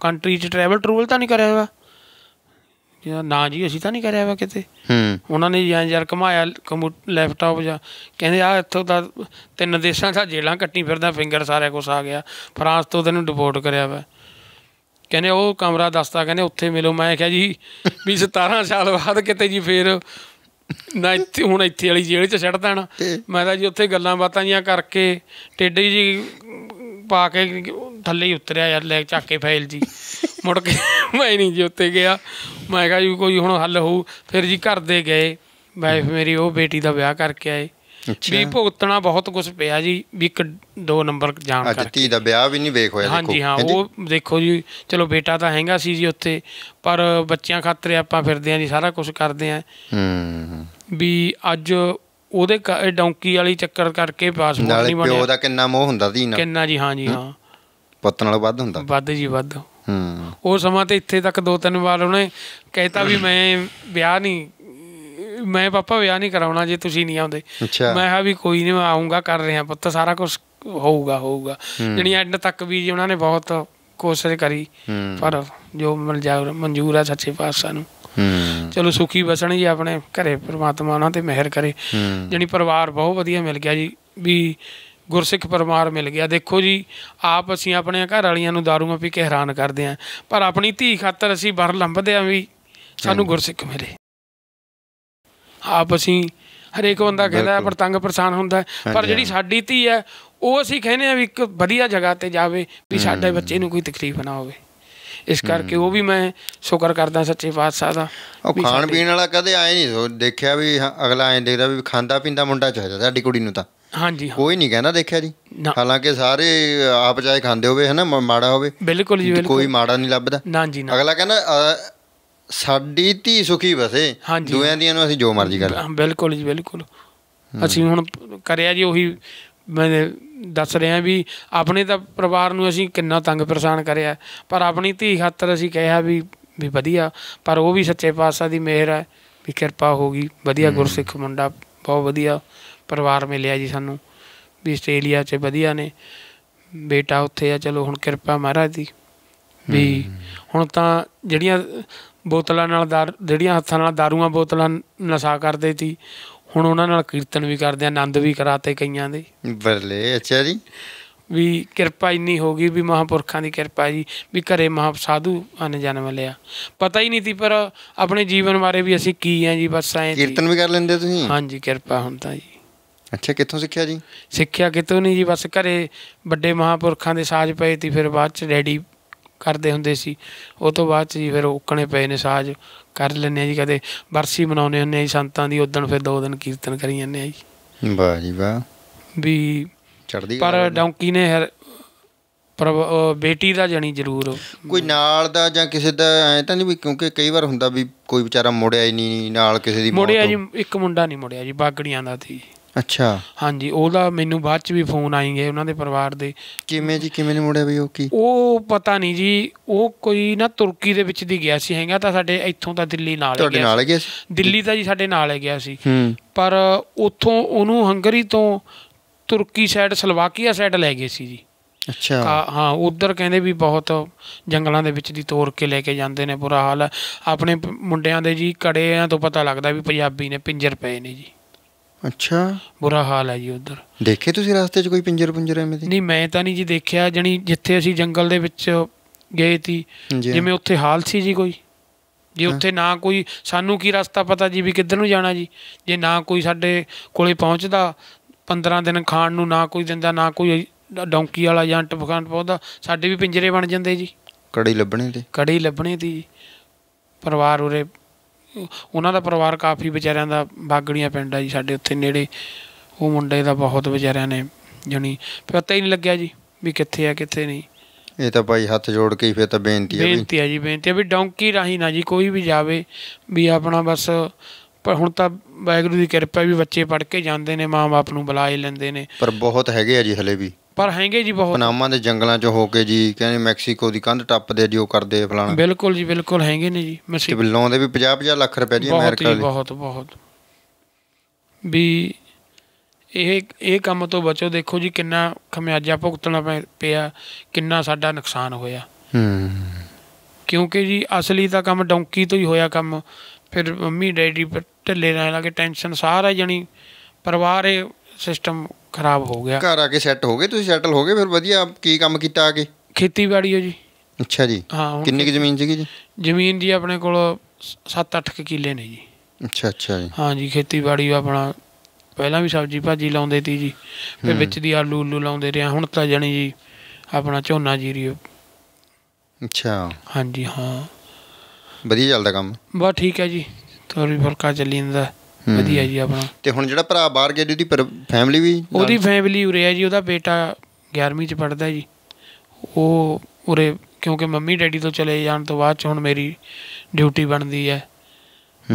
ਕੰਟਰੀ ਚ ਟਰੈਵਲ ਟਰੂਲ ਤਾਂ ਨਹੀਂ ਕਰਿਆ ਹੋਇਆ ਯਾ ਨਾ ਜੀ ਅਸੀਂ ਤਾਂ ਨਹੀਂ ਕਰਿਆ ਹੋਇਆ ਕਿਤੇ ਹੂੰ ਉਹਨਾਂ ਨੇ ਜਾਂ ਯਾਰ ਘਮਾਇਆ ਲੈਪਟਾਪ ਜਾਂ ਕਹਿੰਦੇ ਆ ਇੱਥੋਂ ਦਾ ਤਿੰਨ ਦੇਸ਼ਾਂ ਦਾ ਜੇਲਾਂ ਕੱਟੀ ਫਿਰਦਾ ਫਿੰਗਰ ਸਾਰਿਆ ਕੁਝ ਆ ਗਿਆ ਫਰਾਂਸ ਤੋਂ ਤੈਨੂੰ ਡਿਪੋਰਟ ਕਰਿਆ ਵਾ ਕਹਿੰਦੇ ਉਹ ਕਮਰਾ ਦੱਸਦਾ ਕਹਿੰਦੇ ਉੱਥੇ ਮਿਲੋ ਮੈਂ ਕਿਹਾ ਜੀ ਵੀ 17 ਸਾਲ ਬਾਅਦ ਕਿਤੇ ਜੀ ਫੇਰ ਨਾ ਇੱਥੇ ਹੁਣ ਇੱਥੇ ਵਾਲੀ ਜੇਲ੍ਹ 'ਚ ਛੱਡ ਦੇਣਾ ਮੈਂ ਤਾਂ ਜੀ ਉੱਥੇ ਗੱਲਾਂ ਬਾਤਾਂ ਜੀਆਂ ਕਰਕੇ ਟੇਢੀ ਜੀ ਪਾ ਕੇ ਥੱਲੇ ਹੀ ਉਤਰਿਆ ਯਾਰ ਲੈ ਚੱਕ ਕੇ ਫਾਈਲ ਜੀ ਮੁੜ ਕੇ ਮੈਂ ਨਹੀਂ ਜੀ ਉੱਤੇ ਗਿਆ ਮੈਂ ਕਿਹਾ ਜੀ ਕੋਈ ਹੁਣ ਹੱਲ ਹੋਊ ਫਿਰ ਜੀ ਘਰ ਦੇ ਗਏ ਵਾਈਫ ਮੇਰੀ ਉਹ ਬੇਟੀ ਦਾ ਵਿਆਹ ਕਰਕੇ ਆਏ ਵੀ ਭੁਗਤਣਾ ਬਹੁਤ ਕੁਝ ਪਿਆ ਜੀ ਵੀ ਇੱਕ ਦੋ ਨੰਬਰ ਜਾਣ ਕਰਕੇ ਅੱਜ ਧੀ ਦਾ ਵਿਆਹ ਵੀ ਨਹੀਂ ਵੇਖ ਹੋਇਆ ਹਾਂਜੀ ਹਾਂ ਉਹ ਦੇਖੋ ਜੀ ਚਲੋ ਬੇਟਾ ਤਾਂ ਹੈਗਾ ਸੀ ਜੀ ਉੱਥੇ ਪਰ ਬੱਚਿਆਂ ਖਾਤਰ ਆਪਾਂ ਫਿਰਦੇ ਆਂ ਜੀ ਸਾਰਾ ਕੁਝ ਕਰਦੇ ਆਂ ਹੂੰ ਵੀ ਅੱਜ ਉਹਦੇ ਡੌਂਕੀ ਵਾਲੀ ਚੱਕਰ ਕਰਕੇ ਪਾਸਪੋਰਟ ਨਹੀਂ ਬਣਿਆ ਪਿਓ ਦਾ ਕਿੰਨਾ ਮੋਹ ਹੁੰਦਾ ਸੀ ਨਾ ਕਿੰਨਾ ਜੀ ਹਾਂ ਜੀ ਹਾਂ ਪੁੱਤ ਨਾਲ ਵੱਧ ਹੁੰਦਾ ਵੱਧ ਜੀ ਵੱਧ ਹੂੰ ਉਹ ਸਮਾਂ ਤੇ ਇੱਥੇ ਤੱਕ ਦੋ ਤਿੰਨ ਵਾਰ ਉਹਨੇ ਕਹਿਤਾ ਵੀ ਮੈਂ ਵਿਆਹ ਨਹੀਂ ਮੈਂ ਪਾਪਾ ਵਿਆਹ ਨਹੀਂ ਕਰਾਉਣਾ ਜੇ ਤੁਸੀਂ ਨਹੀਂ ਆਉਂਦੇ ਮੈਂ ਆ ਵੀ ਕੋਈ ਨਹੀਂ ਮੈਂ ਆਉਂਗਾ ਕਰ ਰਿਹਾ ਪੁੱਤ ਸਾਰਾ ਕੁਝ ਹੋਊਗਾ ਹੋਊਗਾ ਜਿਹੜੀ ਐਂਡ ਤੱਕ ਵੀ ਉਹਨਾਂ ਨੇ ਬਹੁਤ ਕੋਸ਼ਿਸ਼ ਕਰੀ ਪਰ ਜੋ ਮਨਜ਼ੂਰ ਆ ਸੱਚੇ ਪਾਤਸ਼ਾਹ ਨੂੰ ਚਲੋ ਸੁਖੀ ਬਸਣ ਜੀ ਆਪਣੇ ਘਰੇ ਪ੍ਰਮਾਤਮਾ ਉਹਨਾਂ ਤੇ ਮਿਹਰ ਕਰੇ ਜਣੀ ਪਰਿਵਾਰ ਬਹੁਤ ਵਧੀਆ ਮਿਲ ਗਿਆ ਜੀ ਵੀ ਗੁਰਸਿੱਖ ਪਰਮਾਰ ਮਿਲ ਗਿਆ ਦੇਖੋ ਜੀ ਆਪ ਅਸੀਂ ਆਪਣੇ ਘਰ ਵਾਲੀਆਂ ਨੂੰ ਦਾਰੂ ਪੀ ਕੇ ਹੈਰਾਨ ਕਰਦੇ ਆਂ ਪਰ ਆਪਣੀ ਧੀ ਖਾਤਰ ਅਸੀਂ ਬਰ ਲੰਬਦੇ ਆਂ ਵੀ ਸਾਨੂੰ ਗੁਰਸਿੱਖ ਮਿਲੇ ਆਪ ਅਸੀਂ ਹਰੇਕ ਬੰਦਾ ਕਹਿੰਦਾ ਪਰ ਤੰਗ ਪਰੇਸ਼ਾਨ ਹੁੰਦਾ ਪਰ ਜਿਹੜੀ ਸਾਡੀ ਧੀ ਹੈ ਉਹ ਅਸੀਂ ਕਹਿੰਦੇ ਆ ਵੀ ਇੱਕ ਵਧੀਆ ਜਗ੍ਹਾ ਤੇ ਜਾਵੇ ਵੀ ਸਾਡੇ ਬੱਚੇ ਨੂੰ ਕੋਈ ਤਕਲੀਫ ਨਾ ਹੋਵੇ ਇਸ ਕਰਕੇ ਉਹ ਵੀ ਮੈਂ ਸ਼ੁਕਰ ਕਰਦਾ ਸੱਚੇ ਪਾਤਸ਼ਾਹ ਦਾ ਉਹ ਖਾਣ ਪੀਣ ਵਾਲਾ ਕਦੇ ਆਏ ਨਹੀਂ ਦੇਖਿਆ ਵੀ ਅਗਲਾ ਐਂ ਦੇਖਦਾ ਵੀ ਖਾਂਦਾ ਪੀਂਦਾ ਮੁੰਡਾ ਚਾਹੀਦਾ ਸਾਡੀ ਕੁੜੀ ਨੂੰ ਤਾਂ ਹਾਂਜੀ ਕੋਈ ਨਹੀਂ ਕਹਿੰਦਾ ਦੇਖਿਆ ਜੀ ਹਾਲਾਂਕਿ ਸਾਰੇ ਆਪ ਚਾਹੇ ਖਾਂਦੇ ਹੋਵੇ ਹਨਾ ਮਾੜਾ ਹੋਵੇ ਬਿਲਕੁਲ ਜੀ ਬਿਲਕੁਲ ਕੋਈ ਮਾੜਾ ਨਹੀਂ ਲੱਭਦਾ ਨਾ ਜੀ ਨਾ ਅਗਲਾ ਕਹਿੰਦਾ ਸਾਡੀ ਧੀ ਸੁਖੀ ਵਸੇ ਦੋਆਂ ਦੀਆਂ ਨੂੰ ਅਸੀਂ ਜੋ ਮਰਜ਼ੀ ਕਰ ਬਿਲਕੁਲ ਜੀ ਬਿਲਕੁਲ ਅਸੀਂ ਹੁਣ ਕਰਿਆ ਜੀ ਉਹੀ ਮੈਂ ਦੱਸ ਰਿਹਾ ਵੀ ਆਪਣੇ ਤਾਂ ਪਰਿਵਾਰ ਨੂੰ ਅਸੀਂ ਕਿੰਨਾ ਤੰਗ ਪਰੇਸ਼ਾਨ ਕਰਿਆ ਪਰ ਆਪਣੀ ਧੀ ਖਾਤਰ ਅਸੀਂ ਕਿਹਾ ਵੀ ਵੀ ਵਧੀਆ ਪਰ ਉਹ ਵੀ ਸੱਚੇ ਪਾਤਸ਼ਾਹ ਦੀ ਮਿਹਰ ਹੈ ਵੀ ਕਿਰਪਾ ਹੋ ਗਈ ਵਧੀਆ ਗੁਰਸਿੱਖ ਮੁੰਡਾ ਬਹੁਤ ਵਧੀਆ ਪਰਿਵਾਰ ਮਿਲਿਆ ਜੀ ਸਾਨੂੰ ਵੀ ਆਸਟ੍ਰੇਲੀਆ 'ਚ ਵਧੀਆ ਨੇ ਬੇਟਾ ਉੱਥੇ ਆ ਚਲੋ ਹੁਣ ਕਿਰਪਾ ਮਹਾਰਾਜ ਦੀ ਵੀ ਹੁਣ ਤਾਂ ਜਿਹੜੀਆਂ ਬੋਤਲਾਂ ਨਾਲ ਦਾਰ ਜਿਹੜੀਆਂ ਹੱਥਾਂ ਨਾਲ ਦਾਰੂਆਂ ਬੋਤਲਾਂ ਨਸ਼ਾ ਕਰਦੇ ਸੀ ਹੁਣ ਉਹਨਾਂ ਨਾਲ ਕੀਰਤਨ ਵੀ ਕਰਦੇ ਆ ਆਨੰਦ ਵੀ ਕਰਾਤੇ ਕਈਆਂ ਦੇ ਬਰਲੇ ਅੱਛਾ ਜੀ ਵੀ ਕਿਰਪਾ ਇੰਨੀ ਹੋ ਗਈ ਵੀ ਮਹਾਪੁਰਖਾਂ ਦੀ ਕਿਰਪਾ ਜੀ ਵੀ ਘਰੇ ਮਹਾ ਸਾਧੂ ਹਨ ਜਨਮ ਲਿਆ ਪਤਾ ਹੀ ਨਹੀਂ ਸੀ ਪਰ ਆਪਣੇ ਜੀਵਨ ਬਾਰੇ ਵੀ ਅਸੀਂ ਕੀ ਆ ਜੀ ਬਸ ਐਂ ਕੀਰਤਨ ਵੀ ਕਰ ਲੈਂਦੇ ਤੁਸੀਂ ਹਾਂਜੀ ਕਿਰਪਾ ਹੁੰਦਾ ਜੀ ਅੱਛਾ ਕਿੱਥੋਂ ਸਿੱਖਿਆ ਜੀ ਸਿੱਖਿਆ ਕਿਤੋਂ ਨਹੀਂ ਜੀ ਬਸ ਘਰੇ ਵੱਡੇ ਮਹਾਪੁਰਖਾਂ ਦੇ ਸਾਜ ਪਏ ਤੀ ਫਿਰ ਬਾਅਦ ਚ ਡੈਡੀ ਕਰਦੇ ਹੁੰਦੇ ਸੀ ਉਹ ਤੋਂ ਬਾਅਦ ਜੀ ਫਿਰ ਓਕਣੇ ਪਏ ਨੇ ਸਾਜ ਕਰ ਲੈਣੇ ਆ ਜੀ ਕਦੇ ਵਰਸੀ ਮਨਾਉਣੇ ਹੁੰਨੇ ਆ ਜੀ ਸੰਤਾਂ ਦੀ ਉਦੋਂ ਫਿਰ ਦੋ ਦਿਨ ਕੀਰਤਨ ਕਰੀ ਜਾਂਦੇ ਆ ਜੀ ਵਾਹ ਜੀ ਵਾਹ ਵੀ ਚੜਦੀ ਪਰ ਡੌਂਕੀ ਨੇ ਪਰ ਬੇਟੀ ਦਾ ਜਣੀ ਜ਼ਰੂਰ ਕੋਈ ਨਾਲ ਦਾ ਜਾਂ ਕਿਸੇ ਦਾ ਐ ਤਾਂ ਨਹੀਂ ਵੀ ਕਿਉਂਕਿ ਕਈ ਵਾਰ ਹੁੰਦਾ ਵੀ ਕੋਈ ਵਿਚਾਰਾ ਮੁੜਿਆ ਹੀ ਨਹੀਂ ਨਾਲ ਕਿਸੇ ਦੀ ਮੁੜਿਆ ਜੀ ਇੱਕ ਮੁੰਡਾ ਨਹੀਂ ਮੁੜਿਆ ਜੀ ਬਾਗੜੀਆਂ ਦਾ ਸੀ ਅੱਛਾ ਹਾਂਜੀ ਉਹਦਾ ਮੈਨੂੰ ਬਾਅਦ ਚ ਵੀ ਫੋਨ ਗਏ ਉਹਨਾਂ ਦੇ ਪਰਿਵਾਰ ਦੇ ਕਿਵੇਂ ਜੀ ਕਿਵੇਂ ਨੇ ਮੁੜਿਆ ਵੀ ਉਹ ਕੀ ਉਹ ਪਤਾ ਨਹੀਂ ਜੀ ਉਹ ਕੋਈ ਨਾ ਤੁਰਕੀ ਦੇ ਵਿੱਚ ਦੀ ਗਿਆ ਸੀ ਹੈਗਾ ਤਾਂ ਸਾਡੇ ਇੱਥੋਂ ਤਾਂ ਦਿੱਲੀ ਨਾਲ ਗਿਆ ਤੁਹਾਡੇ ਨਾਲ ਗਿਆ ਸੀ ਦਿੱਲੀ ਤਾਂ ਜੀ ਸਾਡੇ ਨਾਲ ਗਿਆ ਸੀ ਹੂੰ ਪਰ ਉੱਥੋਂ ਉਹਨੂੰ ਹੰਗਰੀ ਤੋਂ ਤੁਰਕੀ ਸਾਈਡ ਸਲਵਾਕੀਆ ਸਾਈਡ ਲੈ ਗਏ ਸੀ ਜੀ ਅੱਛਾ ਹਾਂ ਉਧਰ ਕਹਿੰਦੇ ਵੀ ਬਹੁਤ ਜੰਗਲਾਂ ਦੇ ਵਿੱਚ ਦੀ ਤੋੜ ਕੇ ਲੈ ਕੇ ਜਾਂਦੇ ਨੇ ਬੁਰਾ ਹਾਲ ਆਪਣੇ ਮੁੰਡਿਆਂ ਦੇ ਜੀ ਆ ਤੋਂ ਪਤਾ ਲੱਗਦਾ ਵੀ ਪੰਜਾਬੀ ਨੇ ਪਿੰਜਰ ਪਏ ਨੇ ਜੀ ਅੱਛਾ ਬੁਰਾ ਹਾਲ ਹੈ ਜੀ ਉਧਰ ਦੇਖੇ ਤੁਸੀਂ ਰਸਤੇ 'ਚ ਕੋਈ ਪਿੰਜਰ ਪੁੰਜਰ ਐਵੇਂ ਦੀ ਨਹੀਂ ਮੈਂ ਤਾਂ ਨਹੀਂ ਜੀ ਦੇਖਿਆ ਜਣੀ ਜਿੱਥੇ ਅਸੀਂ ਜੰਗਲ ਦੇ ਵਿੱਚ ਗਏ ਸੀ ਜਿਵੇਂ ਉੱਥੇ ਹਾਲ ਸੀ ਜੀ ਕੋਈ ਜੇ ਉੱਥੇ ਨਾ ਕੋਈ ਸਾਨੂੰ ਕੀ ਰਸਤਾ ਪਤਾ ਜੀ ਵੀ ਕਿੱਧਰ ਨੂੰ ਜਾਣਾ ਜੀ ਜੇ ਨਾ ਕੋਈ ਸਾਡੇ ਕੋਲੇ ਪਹੁੰਚਦਾ 15 ਦਿਨ ਖਾਣ ਨੂੰ ਨਾ ਕੋਈ ਦਿੰਦਾ ਨਾ ਕੋਈ ਡੌਂਕੀ ਵਾਲਾ ਜਾਂ ਟਪਖਾਨ ਪਹੁੰਚਦਾ ਸਾਡੇ ਵੀ ਪਿੰਜਰੇ ਬਣ ਜਾਂਦੇ ਜੀ ਕੜੀ ਲੱਭਣੇ ਤੇ ਕੜੀ ਲੱਭਣੇ ਦੀ ਪਰਿਵਾਰ ਉਰੇ ਉਹਨਾਂ ਦਾ ਪਰਿਵਾਰ ਕਾਫੀ ਵਿਚਾਰਿਆਂ ਦਾ ਬਾਗੜੀਆਂ ਪਿੰਡ ਆ ਜੀ ਸਾਡੇ ਉੱਥੇ ਨੇੜੇ ਉਹ ਮੁੰਡੇ ਦਾ ਬਹੁਤ ਵਿਚਾਰਿਆਂ ਨੇ ਜਣੀ ਪਤਾ ਹੀ ਨਹੀਂ ਲੱਗਿਆ ਜੀ ਵੀ ਕਿੱਥੇ ਆ ਕਿੱਥੇ ਨਹੀਂ ਇਹ ਤਾਂ ਭਾਈ ਹੱਥ ਜੋੜ ਕੇ ਫਿਰ ਤਾਂ ਬੇਨਤੀ ਆ ਵੀ ਬੇਨਤੀ ਆ ਜੀ ਬੇਨਤੀ ਆ ਵੀ ਡੌਂਕੀ ਰਾਹੀ ਨਾ ਜੀ ਕੋਈ ਵੀ ਜਾਵੇ ਵੀ ਆਪਣਾ ਬਸ ਪਰ ਹੁਣ ਤਾਂ ਵੈਗਰੂ ਦੀ ਕਿਰਪਾ ਵੀ ਬੱਚੇ ਪੜ ਕੇ ਜਾਂਦੇ ਨੇ ਮਾਂ-ਬਾਪ ਨੂੰ ਬੁਲਾ ਹੀ ਲੈਂਦੇ ਨੇ ਪਰ ਬਹੁਤ ਹੈਗੇ ਆ ਜੀ ਹਲੇ ਵੀ ਪਰ ਹੈਗੇ ਜੀ ਬਹੁਤ ਪਨਾਮਾ ਦੇ ਜੰਗਲਾਂ 'ਚ ਹੋ ਕੇ ਜੀ ਕਹਿੰਦੇ ਮੈਕਸੀਕੋ ਦੀ ਕੰਧ ਟੱਪਦੇ ਜੀ ਉਹ ਕਰਦੇ ਫਲਾਣਾ ਬਿਲਕੁਲ ਜੀ ਬਿਲਕੁਲ ਹੈਗੇ ਨੇ ਜੀ ਮੈਸੀ ਤੇ ਬਿੱਲੋਂ ਦੇ ਵੀ 50 50 ਲੱਖ ਰੁਪਏ ਜੀ ਅਮਰੀਕਾ ਦੇ ਬਹੁਤ ਬਹੁਤ ਵੀ ਇਹ ਇਹ ਕੰਮ ਤੋਂ ਬਚੋ ਦੇਖੋ ਜੀ ਕਿੰਨਾ ਖਮਿਆਜਾ ਭੁਗਤਣਾ ਪਿਆ ਕਿੰਨਾ ਸਾਡਾ ਨੁਕਸਾਨ ਹੋਇਆ ਹੂੰ ਕਿਉਂਕਿ ਜੀ ਅਸਲੀ ਤਾਂ ਕੰਮ ਡੌਂਕੀ ਤੋਂ ਹੀ ਹੋਇਆ ਕੰਮ ਫਿਰ ਮੰਮੀ ਡੈਡੀ ਢੱਲੇ ਨਾਲ ਲਾ ਕੇ ਟੈਨਸ਼ਨ ਸਾਰਾ ਜਣੀ ਪਰਿਵਾਰ ਇਹ ਸਿਸਟਮ ਖਰਾਬ ਹੋ ਗਿਆ ਘਰ ਆ ਕੇ ਸੈੱਟ ਹੋ ਗਏ ਤੁਸੀਂ ਸੈਟਲ ਹੋ ਗਏ ਫਿਰ ਵਧੀਆ ਕੀ ਕੰਮ ਕੀਤਾ ਆ ਕੇ ਖੇਤੀਬਾੜੀ ਹੋ ਜੀ ਅੱਛਾ ਜੀ ਹਾਂ ਕਿੰਨੀ ਕੁ ਜ਼ਮੀਨ ਸੀਗੀ ਜੀ ਜ਼ਮੀਨ ਦੀ ਆਪਣੇ ਕੋਲ 7-8 ਕਿੱਲੇ ਨੇ ਜੀ ਅੱਛਾ ਅੱਛਾ ਜੀ ਹਾਂ ਜੀ ਖੇਤੀਬਾੜੀ ਆਪਣਾ ਪਹਿਲਾਂ ਵੀ ਸਬਜ਼ੀ ਭਾਜੀ ਲਾਉਂਦੇ ਸੀ ਜੀ ਫਿਰ ਵਿੱਚ ਦੀ ਆਲੂ ਉਲੂ ਲਾਉਂਦੇ ਰਿਆ ਹੁਣ ਤਾਂ ਜਣੀ ਜੀ ਆਪਣਾ ਝੋਨਾ ਜੀ ਰਿਓ ਅੱਛਾ ਹਾਂ ਜੀ ਹਾਂ ਵਧੀਆ ਚੱਲਦਾ ਕੰਮ ਬਸ ਠੀਕ ਹੈ ਜੀ ਥੋੜੀ ਫਰਕਾ ਚੱਲੀ ਜਾਂਦਾ ਵਧੀਆ ਜੀ ਆਪਣਾ ਤੇ ਹੁਣ ਜਿਹੜਾ ਭਰਾ ਬਾਹਰ ਗਿਆ ਉਹਦੀ ਫੈਮਿਲੀ ਵੀ ਉਹਦੀ ਫੈਮਿਲੀ ਉਰੇ ਆ ਜੀ ਉਹਦਾ ਬੇਟਾ 11ਵੀਂ ਚ ਪੜਦਾ ਜੀ ਉਹ ਉਰੇ ਕਿਉਂਕਿ ਮੰਮੀ ਡੈਡੀ ਤੋਂ ਚਲੇ ਜਾਣ ਤੋਂ ਬਾਅਦ ਚ ਹੁਣ ਮੇਰੀ ਡਿਊਟੀ ਬਣਦੀ ਹੈ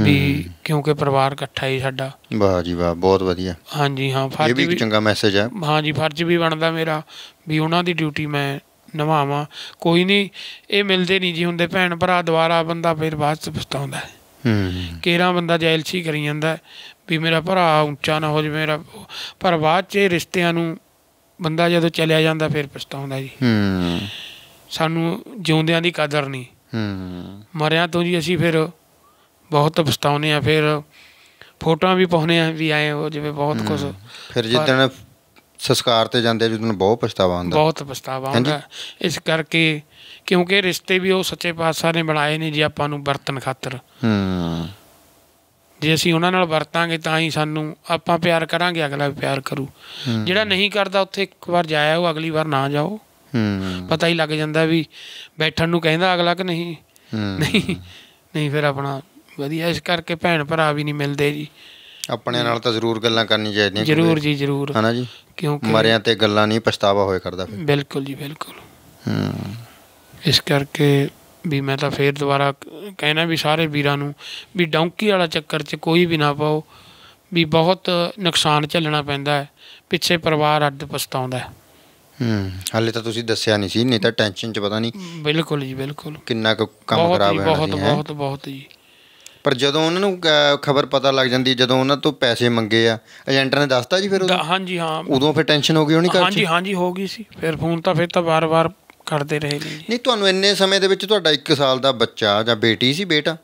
ਵੀ ਕਿਉਂਕਿ ਪਰਿਵਾਰ ਇਕੱਠਾ ਹੀ ਸਾਡਾ ਵਾਹ ਜੀ ਵਾਹ ਬਹੁਤ ਵਧੀਆ ਹਾਂਜੀ ਹਾਂ ਫਰਜ਼ ਵੀ ਇਹ ਵੀ ਇੱਕ ਚੰਗਾ ਮੈਸੇਜ ਹੈ ਹਾਂਜੀ ਫਰਜ਼ ਵੀ ਬਣਦਾ ਮੇਰਾ ਵੀ ਉਹਨਾਂ ਦੀ ਡਿਊਟੀ ਮੈਂ ਨਿਭਾਵਾਂ ਕੋਈ ਨਹੀਂ ਇਹ ਮਿਲਦੇ ਨਹੀਂ ਜੀ ਹੁੰਦੇ ਭੈਣ ਭਰਾ ਦੁਆਰਾ ਬੰਦਾ ਫਿਰ ਬਾਅਦ ਚ ਪਛਤਾਉਂਦਾ ਹੈ ਕਿਹੜਾ ਬੰਦਾ ਜੈਲ ਸੀ ਕਰੀ ਜਾਂਦਾ ਵੀ ਮੇਰਾ ਭਰਾ ਉੱਚਾ ਨਾ ਹੋ ਜਾਵੇ ਮੇਰਾ ਪਰ ਬਾਅਦ 'ਚ ਰਿਸ਼ਤਿਆਂ ਨੂੰ ਬੰਦਾ ਜਦੋਂ ਚਲਿਆ ਜਾਂਦਾ ਫਿਰ ਪਛਤਾਉਂਦਾ ਜੀ ਹੂੰ ਸਾਨੂੰ ਜਿਉਂਦਿਆਂ ਦੀ ਕਦਰ ਨਹੀਂ ਹੂੰ ਮਰਿਆਂ ਤੋਂ ਜੀ ਅਸੀਂ ਫਿਰ ਬਹੁਤ ਪਛਤਾਉਨੇ ਆ ਫਿਰ ਫੋਟੋਆਂ ਵੀ ਪਾਉਨੇ ਆ ਵੀ ਆਏ ਹੋ ਜਿਵੇਂ ਬਹੁਤ ਕੁਝ ਫਿਰ ਜਿੱਦਣ ਸੰਸਕਾਰ ਤੇ ਜਾਂਦੇ ਜਦੋਂ ਬਹੁਤ ਪਛਤਾਵਾ ਹੁੰਦਾ ਬਹੁਤ ਪਛਤਾਵਾ ਹੁੰਦਾ ਇਸ ਕਰਕੇ ਕਿਉਂਕਿ ਰਿਸ਼ਤੇ ਵੀ ਉਹ ਸੱਚੇ ਪਾਤਸ਼ਾਹ ਨੇ ਬਣਾਏ ਨੇ ਜੀ ਆਪਾਂ ਨੂੰ ਵਰਤਨ ਖਾਤਰ ਹੂੰ ਜੇ ਅਸੀਂ ਉਹਨਾਂ ਨਾਲ ਵਰਤਾਂਗੇ ਤਾਂ ਹੀ ਸਾਨੂੰ ਆਪਾਂ ਪਿਆਰ ਕਰਾਂਗੇ ਅਗਲਾ ਵੀ ਪਿਆਰ ਕਰੂ ਜਿਹੜਾ ਨਹੀਂ ਕਰਦਾ ਉੱਥੇ ਇੱਕ ਵਾਰ ਜਾਇਆ ਉਹ ਅਗਲੀ ਵਾਰ ਨਾ ਜਾਓ ਹੂੰ ਪਤਾ ਹੀ ਲੱਗ ਜਾਂਦਾ ਵੀ ਬੈਠਣ ਨੂੰ ਕਹਿੰਦਾ ਅਗਲਾ ਕਿ ਨਹੀਂ ਨਹੀਂ ਨਹੀਂ ਫਿਰ ਆਪਣਾ ਵਧੀਆ ਇਸ ਕਰਕੇ ਭੈਣ ਭਰਾ ਵੀ ਨਹੀਂ ਮਿਲਦੇ ਜੀ ਆਪਣੇ ਨਾਲ ਤਾਂ ਜ਼ਰੂਰ ਗੱਲਾਂ ਕਰਨੀ ਚਾਹੀਦੀਆਂ ਜ਼ਰੂਰ ਜੀ ਜ਼ਰੂਰ ਹਨਾ ਜੀ ਕਿਉਂਕਿ ਮਰਿਆਂ ਤੇ ਗੱਲਾਂ ਨਹੀਂ ਪਛਤਾਵਾ ਹੋਏ ਕਰਦਾ ਫਿਰ ਬਿਲਕੁਲ ਜੀ ਬਿਲਕੁਲ ਹੂੰ ਇਸ ਕਰਕੇ ਵੀ ਮੈਂ ਤਾਂ ਫੇਰ ਦੁਬਾਰਾ ਕਹਿਣਾ ਵੀ ਸਾਰੇ ਵੀਰਾਂ ਨੂੰ ਵੀ ਡੌਂਕੀ ਵਾਲਾ ਚੱਕਰ 'ਚ ਕੋਈ ਵੀ ਨਾ ਪਾਓ ਵੀ ਬਹੁਤ ਨੁਕਸਾਨ ਝੱਲਣਾ ਪੈਂਦਾ ਹੈ ਪਿੱਛੇ ਪਰਿਵਾਰ ਅੱਡ ਪਛਤਾਉਂਦਾ ਹੈ ਹੂੰ ਹਾਲੇ ਤਾਂ ਤੁਸੀਂ ਦੱਸਿਆ ਨਹੀਂ ਸੀ ਨਹੀਂ ਤਾਂ ਟੈਨਸ਼ਨ 'ਚ ਪਤਾ ਨਹੀਂ ਬਿਲਕੁਲ ਜੀ ਬਿਲਕੁਲ ਕਿੰਨਾ ਕੁ ਕੰਮ ਖਰਾਬ ਹੈ ਬਹੁਤ ਬਹੁਤ ਬਹੁਤ ਜੀ ਪਰ ਜਦੋਂ ਉਹਨਾਂ ਨੂੰ ਖਬਰ ਪਤਾ ਲੱਗ ਜਾਂਦੀ ਜਦੋਂ ਉਹਨਾਂ ਤੋਂ ਪੈਸੇ ਮੰਗੇ ਆ ਏਜੰਟ ਨੇ ਦੱਸਤਾ ਜੀ ਫਿਰ ਹਾਂਜੀ ਹਾਂ ਉਦੋਂ ਫਿਰ ਟੈਨਸ਼ਨ ਹੋ ਗਈ ਹੋਣੀ ਘਰ ਹਾਂਜੀ ਹਾਂਜੀ ਹੋ ਗਈ ਸੀ ਫਿਰ ਫੋਨ ਤਾਂ ਫਿਰ ਤਾਂ ਵਾਰ-ਵਾਰ ਕਰਦੇ ਰਹੇ ਨੇ ਨਹੀਂ ਤੁਹਾਨੂੰ ਇੰਨੇ ਸਮੇਂ ਦੇ ਵਿੱਚ ਤੁਹਾਡਾ 1 ਸਾਲ ਦਾ ਬੱਚਾ ਜਾਂ ਬੇਟੀ ਸੀ ਬੇਟਾ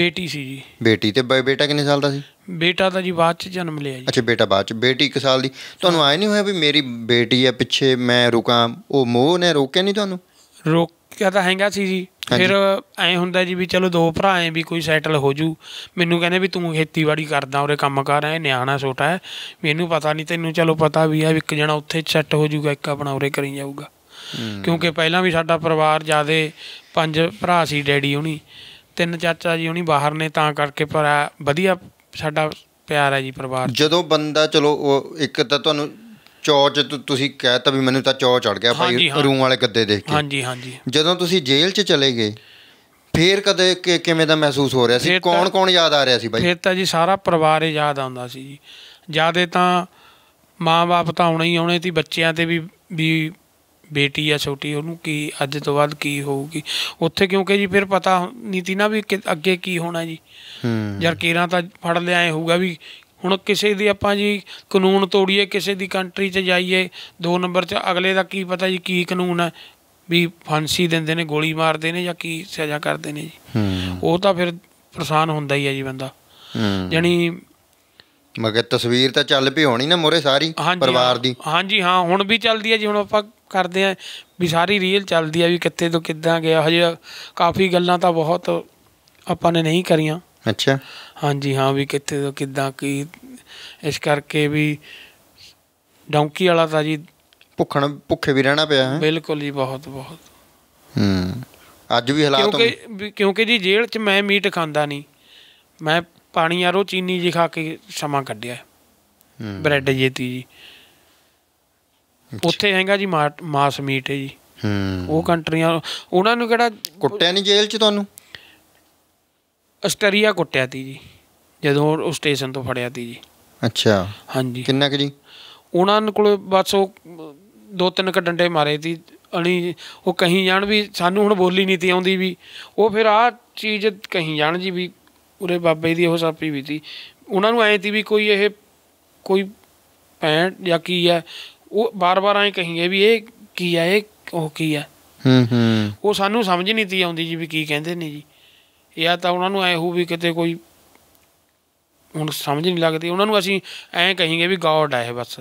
ਬੇਟੀ ਸੀ ਜੀ ਬੇਟੀ ਤੇ ਬੇਟਾ ਕਿੰਨੇ ਸਾਲ ਦਾ ਸੀ ਬੇਟਾ ਤਾਂ ਜੀ ਬਾਅਦ ਚ ਜਨਮ ਲਿਆ ਜੀ ਅੱਛਾ ਬੇਟਾ ਬਾਅਦ ਚ ਬੇਟੀ 1 ਸਾਲ ਦੀ ਤੁਹਾਨੂੰ ਆਏ ਨਹੀਂ ਹੋਇਆ ਵੀ ਮੇਰੀ ਬੇਟੀ ਹੈ ਪਿੱਛੇ ਮੈਂ ਰੁਕਾਂ ਉਹ ਮੋਹ ਨੇ ਰੋਕਿਆ ਨਹੀਂ ਤੁਹਾਨੂੰ ਰੋਕਿਆ ਤਾਂ ਹੈਗਾ ਸੀ ਜੀ ਫਿਰ ਐ ਹੁੰਦਾ ਜੀ ਵੀ ਚਲੋ ਦੋ ਭਰਾ ਐ ਵੀ ਕੋਈ ਸੈਟਲ ਹੋ ਜੂ ਮੈਨੂੰ ਕਹਿੰਦੇ ਵੀ ਤੂੰ ਖੇਤੀਬਾੜੀ ਕਰਦਾ ਔਰੇ ਕੰਮ ਕਰ ਐ ਨਿਆਣਾ ਛੋਟਾ ਐ ਮੈਨੂੰ ਪਤਾ ਨਹੀਂ ਤੈਨੂੰ ਚਲੋ ਪਤਾ ਵੀ ਐ ਇੱਕ ਜਣਾ ਉੱਥੇ ਸੈੱਟ ਹੋ ਜੂਗਾ ਇੱਕ ਆਪਣਾ ਉਰੇ ਕਰੀ ਜਾਊਗਾ ਕਿਉਂਕਿ ਪਹਿਲਾਂ ਵੀ ਸਾਡਾ ਪਰਿਵਾਰ ਜਿਆਦੇ ਪੰਜ ਭਰਾ ਸੀ ਡੈਡੀ ਹੁਣੀ ਤਿੰਨ ਚਾਚਾ ਜੀ ਹੁਣੀ ਬਾਹਰ ਨੇ ਤਾਂ ਕਰਕੇ ਪਰ ਵਧੀਆ ਸਾਡਾ ਪਿਆਰ ਹੈ ਜੀ ਪਰਿਵਾਰ ਜਦੋਂ ਬੰਦਾ ਚਲੋ ਇੱਕ ਤਾਂ ਤੁਹਾਨੂੰ ਚ ਤੁਸੀਂ ਕਹਿਤਾ ਵੀ ਮੈਨੂੰ ਤਾਂ ਚੌ ਚੜ ਗਿਆ ਭਾਈ ਰੂਮ ਵਾਲੇ ਗੱਦੇ ਦੇਖ ਕੇ ਹਾਂਜੀ ਹਾਂਜੀ ਜਦੋਂ ਤੁਸੀਂ ਜੇਲ੍ਹ 'ਚ ਚਲੇ ਗਏ ਫੇਰ ਕਦੇ ਕਿਵੇਂ ਦਾ ਮਹਿਸੂਸ ਹੋ ਰਿਹਾ ਸੀ ਕੌਣ ਕੌਣ ਯਾਦ ਆ ਰਿਹਾ ਸੀ ਭਾਈ ਫੇਰ ਤਾਂ ਜੀ ਸਾਰਾ ਪਰਿਵਾਰ ਹੀ ਯਾਦ ਆਉਂਦਾ ਸੀ ਜੀ ਜਿਆਦੇ ਤਾਂ ਮਾਂ-ਬਾਪ ਤਾਂ ਆਉਣੇ ਹੀ ਆਉਣੇ ਸੀ ਬੱਚਿਆਂ ਤੇ ਵੀ ਵੀ ਬੇਟੀ ਆ ਛੋਟੀ ਉਹਨੂੰ ਕੀ ਅੱਜ ਤੋਂ ਬਾਅਦ ਕੀ ਹੋਊਗੀ ਉੱਥੇ ਕਿਉਂਕਿ ਜੀ ਫਿਰ ਪਤਾ ਨਹੀਂ ਤੀ ਨਾ ਵੀ ਅੱਗੇ ਕੀ ਹੋਣਾ ਜੀ ਯਾਰ ਕੇਰਾਂ ਤਾਂ ਫੜ ਲਿਆ ਹੋਊਗਾ ਵੀ ਹੁਣ ਕਿਸੇ ਦੀ ਆਪਾਂ ਜੀ ਕਾਨੂੰਨ ਤੋੜੀਏ ਕਿਸੇ ਦੀ ਕੰਟਰੀ 'ਚ ਜਾਈਏ ਦੋ ਨੰਬਰ 'ਚ ਅਗਲੇ ਦਾ ਕੀ ਪਤਾ ਜੀ ਕੀ ਕਾਨੂੰਨ ਹੈ ਵੀ ਫਾਂਸੀ ਦਿੰਦੇ ਨੇ ਗੋਲੀ ਮਾਰਦੇ ਨੇ ਜਾਂ ਕੀ ਸਜ਼ਾ ਕਰਦੇ ਨੇ ਜੀ ਉਹ ਤਾਂ ਫਿਰ ਪਰੇਸ਼ਾਨ ਹੁੰਦਾ ਹੀ ਹੈ ਜੀ ਬੰਦਾ ਯਾਨੀ ਮਗਰ ਤਸਵੀਰ ਤਾਂ ਚੱਲ ਪਈ ਹੋਣੀ ਨਾ ਮੋਰੇ ਸਾਰੀ ਪਰਿਵਾਰ ਦੀ ਹਾਂਜੀ ਹਾਂ ਹੁਣ ਵੀ ਚੱਲਦੀ ਹੈ ਜੀ ਹੁਣ ਆਪਾਂ ਕਰਦੇ ਆ ਵੀ ਸਾਰੀ ਰੀਅਲ ਚੱਲਦੀ ਆ ਵੀ ਕਿੱਥੇ ਤੋਂ ਕਿੱਦਾਂ ਗਿਆ ਹਜੇ ਕਾਫੀ ਗੱਲਾਂ ਤਾਂ ਬਹੁਤ ਆਪਾਂ ਨੇ ਨਹੀਂ ਕਰੀਆਂ ਅੱਛਾ ਹਾਂਜੀ ਹਾਂ ਵੀ ਕਿੱਥੇ ਤੋਂ ਕਿੱਦਾਂ ਕੀ ਇਸ ਕਰਕੇ ਵੀ ਡੌਂਕੀ ਵਾਲਾ ਤਾਂ ਜੀ ਭੁੱਖਣ ਭੁੱਖੇ ਵੀ ਰਹਿਣਾ ਪਿਆ ਹੈ ਬਿਲਕੁਲ ਜੀ ਬਹੁਤ ਬਹੁਤ ਹੂੰ ਅੱਜ ਵੀ ਹਾਲਾਤ ਕਿਉਂਕਿ ਕਿਉਂਕਿ ਜੀ ਜੇਲ੍ਹ 'ਚ ਮੈਂ ਮੀਟ ਖਾਂਦਾ ਨਹੀਂ ਮੈਂ ਪਾਣੀ ਆਰੋ ਚੀਨੀ ਜੀ ਖਾ ਕੇ ਸਮਾਂ ਕੱਢਿਆ ਹੂੰ ਬ੍ਰੈਡ ਜੇਤੀ ਜੀ ਉੱਥੇ ਹੈਗਾ ਜੀ ਮਾਸ ਮੀਟ ਹੈ ਜੀ ਹੂੰ ਉਹ ਕੰਟਰੀਆਂ ਉਹਨਾਂ ਨੂੰ ਕਿਹੜਾ ਕੁੱਟਿਆ ਨਹੀਂ ਜੇਲ੍ਹ 'ਚ ਤੁਹਾਨੂੰ ਆਸਟਰੀਆ ਕੁੱਟਿਆ ਤੀ ਜੀ ਜਦੋਂ ਉਹ ਸਟੇਸ਼ਨ ਤੋਂ ਫੜਿਆ ਤੀ ਜੀ ਅੱਛਾ ਹਾਂਜੀ ਕਿੰਨਾ ਕੁ ਜੀ ਉਹਨਾਂ ਕੋਲ ਬਸ ਉਹ ਦੋ ਤਿੰਨ ਕ ਡੰਡੇ ਮਾਰੇ ਤੀ ਅਣੀ ਉਹ ਕਹੀਂ ਜਾਣ ਵੀ ਸਾਨੂੰ ਹੁਣ ਬੋਲੀ ਨਹੀਂ ਤੀ ਆਉਂਦੀ ਵੀ ਉਹ ਫਿਰ ਆ ਚੀਜ਼ ਕਹੀਂ ਜਾਣ ਜੀ ਵੀ ਉਰੇ ਬਾਬੇ ਦੀ ਉਹ ਸਾਪੀ ਵੀ ਤੀ ਉਹਨਾਂ ਨੂੰ ਐਂ ਤੀ ਵੀ ਕੋਈ ਇਹ ਕੋਈ ਪੈਂਟ ਜਾਂ ਕੀ ਹੈ ਉਹ ਬਾਰ-ਬਾਰ ਐਂ ਕਹੀਏ ਵੀ ਇਹ ਕੀ ਆ ਇਹ ਉਹ ਕੀ ਆ ਹੂੰ ਹੂੰ ਉਹ ਸਾਨੂੰ ਸਮਝ ਨਹੀਂ ਤੀ ਆਉਂਦੀ ਜੀ ਵੀ ਕੀ ਕਹਿੰਦੇ ਨੇ ਜੀ ਇਹ ਤਾਂ ਉਹਨਾਂ ਨੂੰ ਐ ਹੋ ਵੀ ਕਿਤੇ ਕੋਈ ਹੁਣ ਸਮਝ ਨਹੀਂ ਲੱਗਦੀ ਉਹਨਾਂ ਨੂੰ ਅਸੀਂ ਐਂ ਕਹੀਏ ਵੀ ਗੋਡ ਆ ਇਹ ਬਸ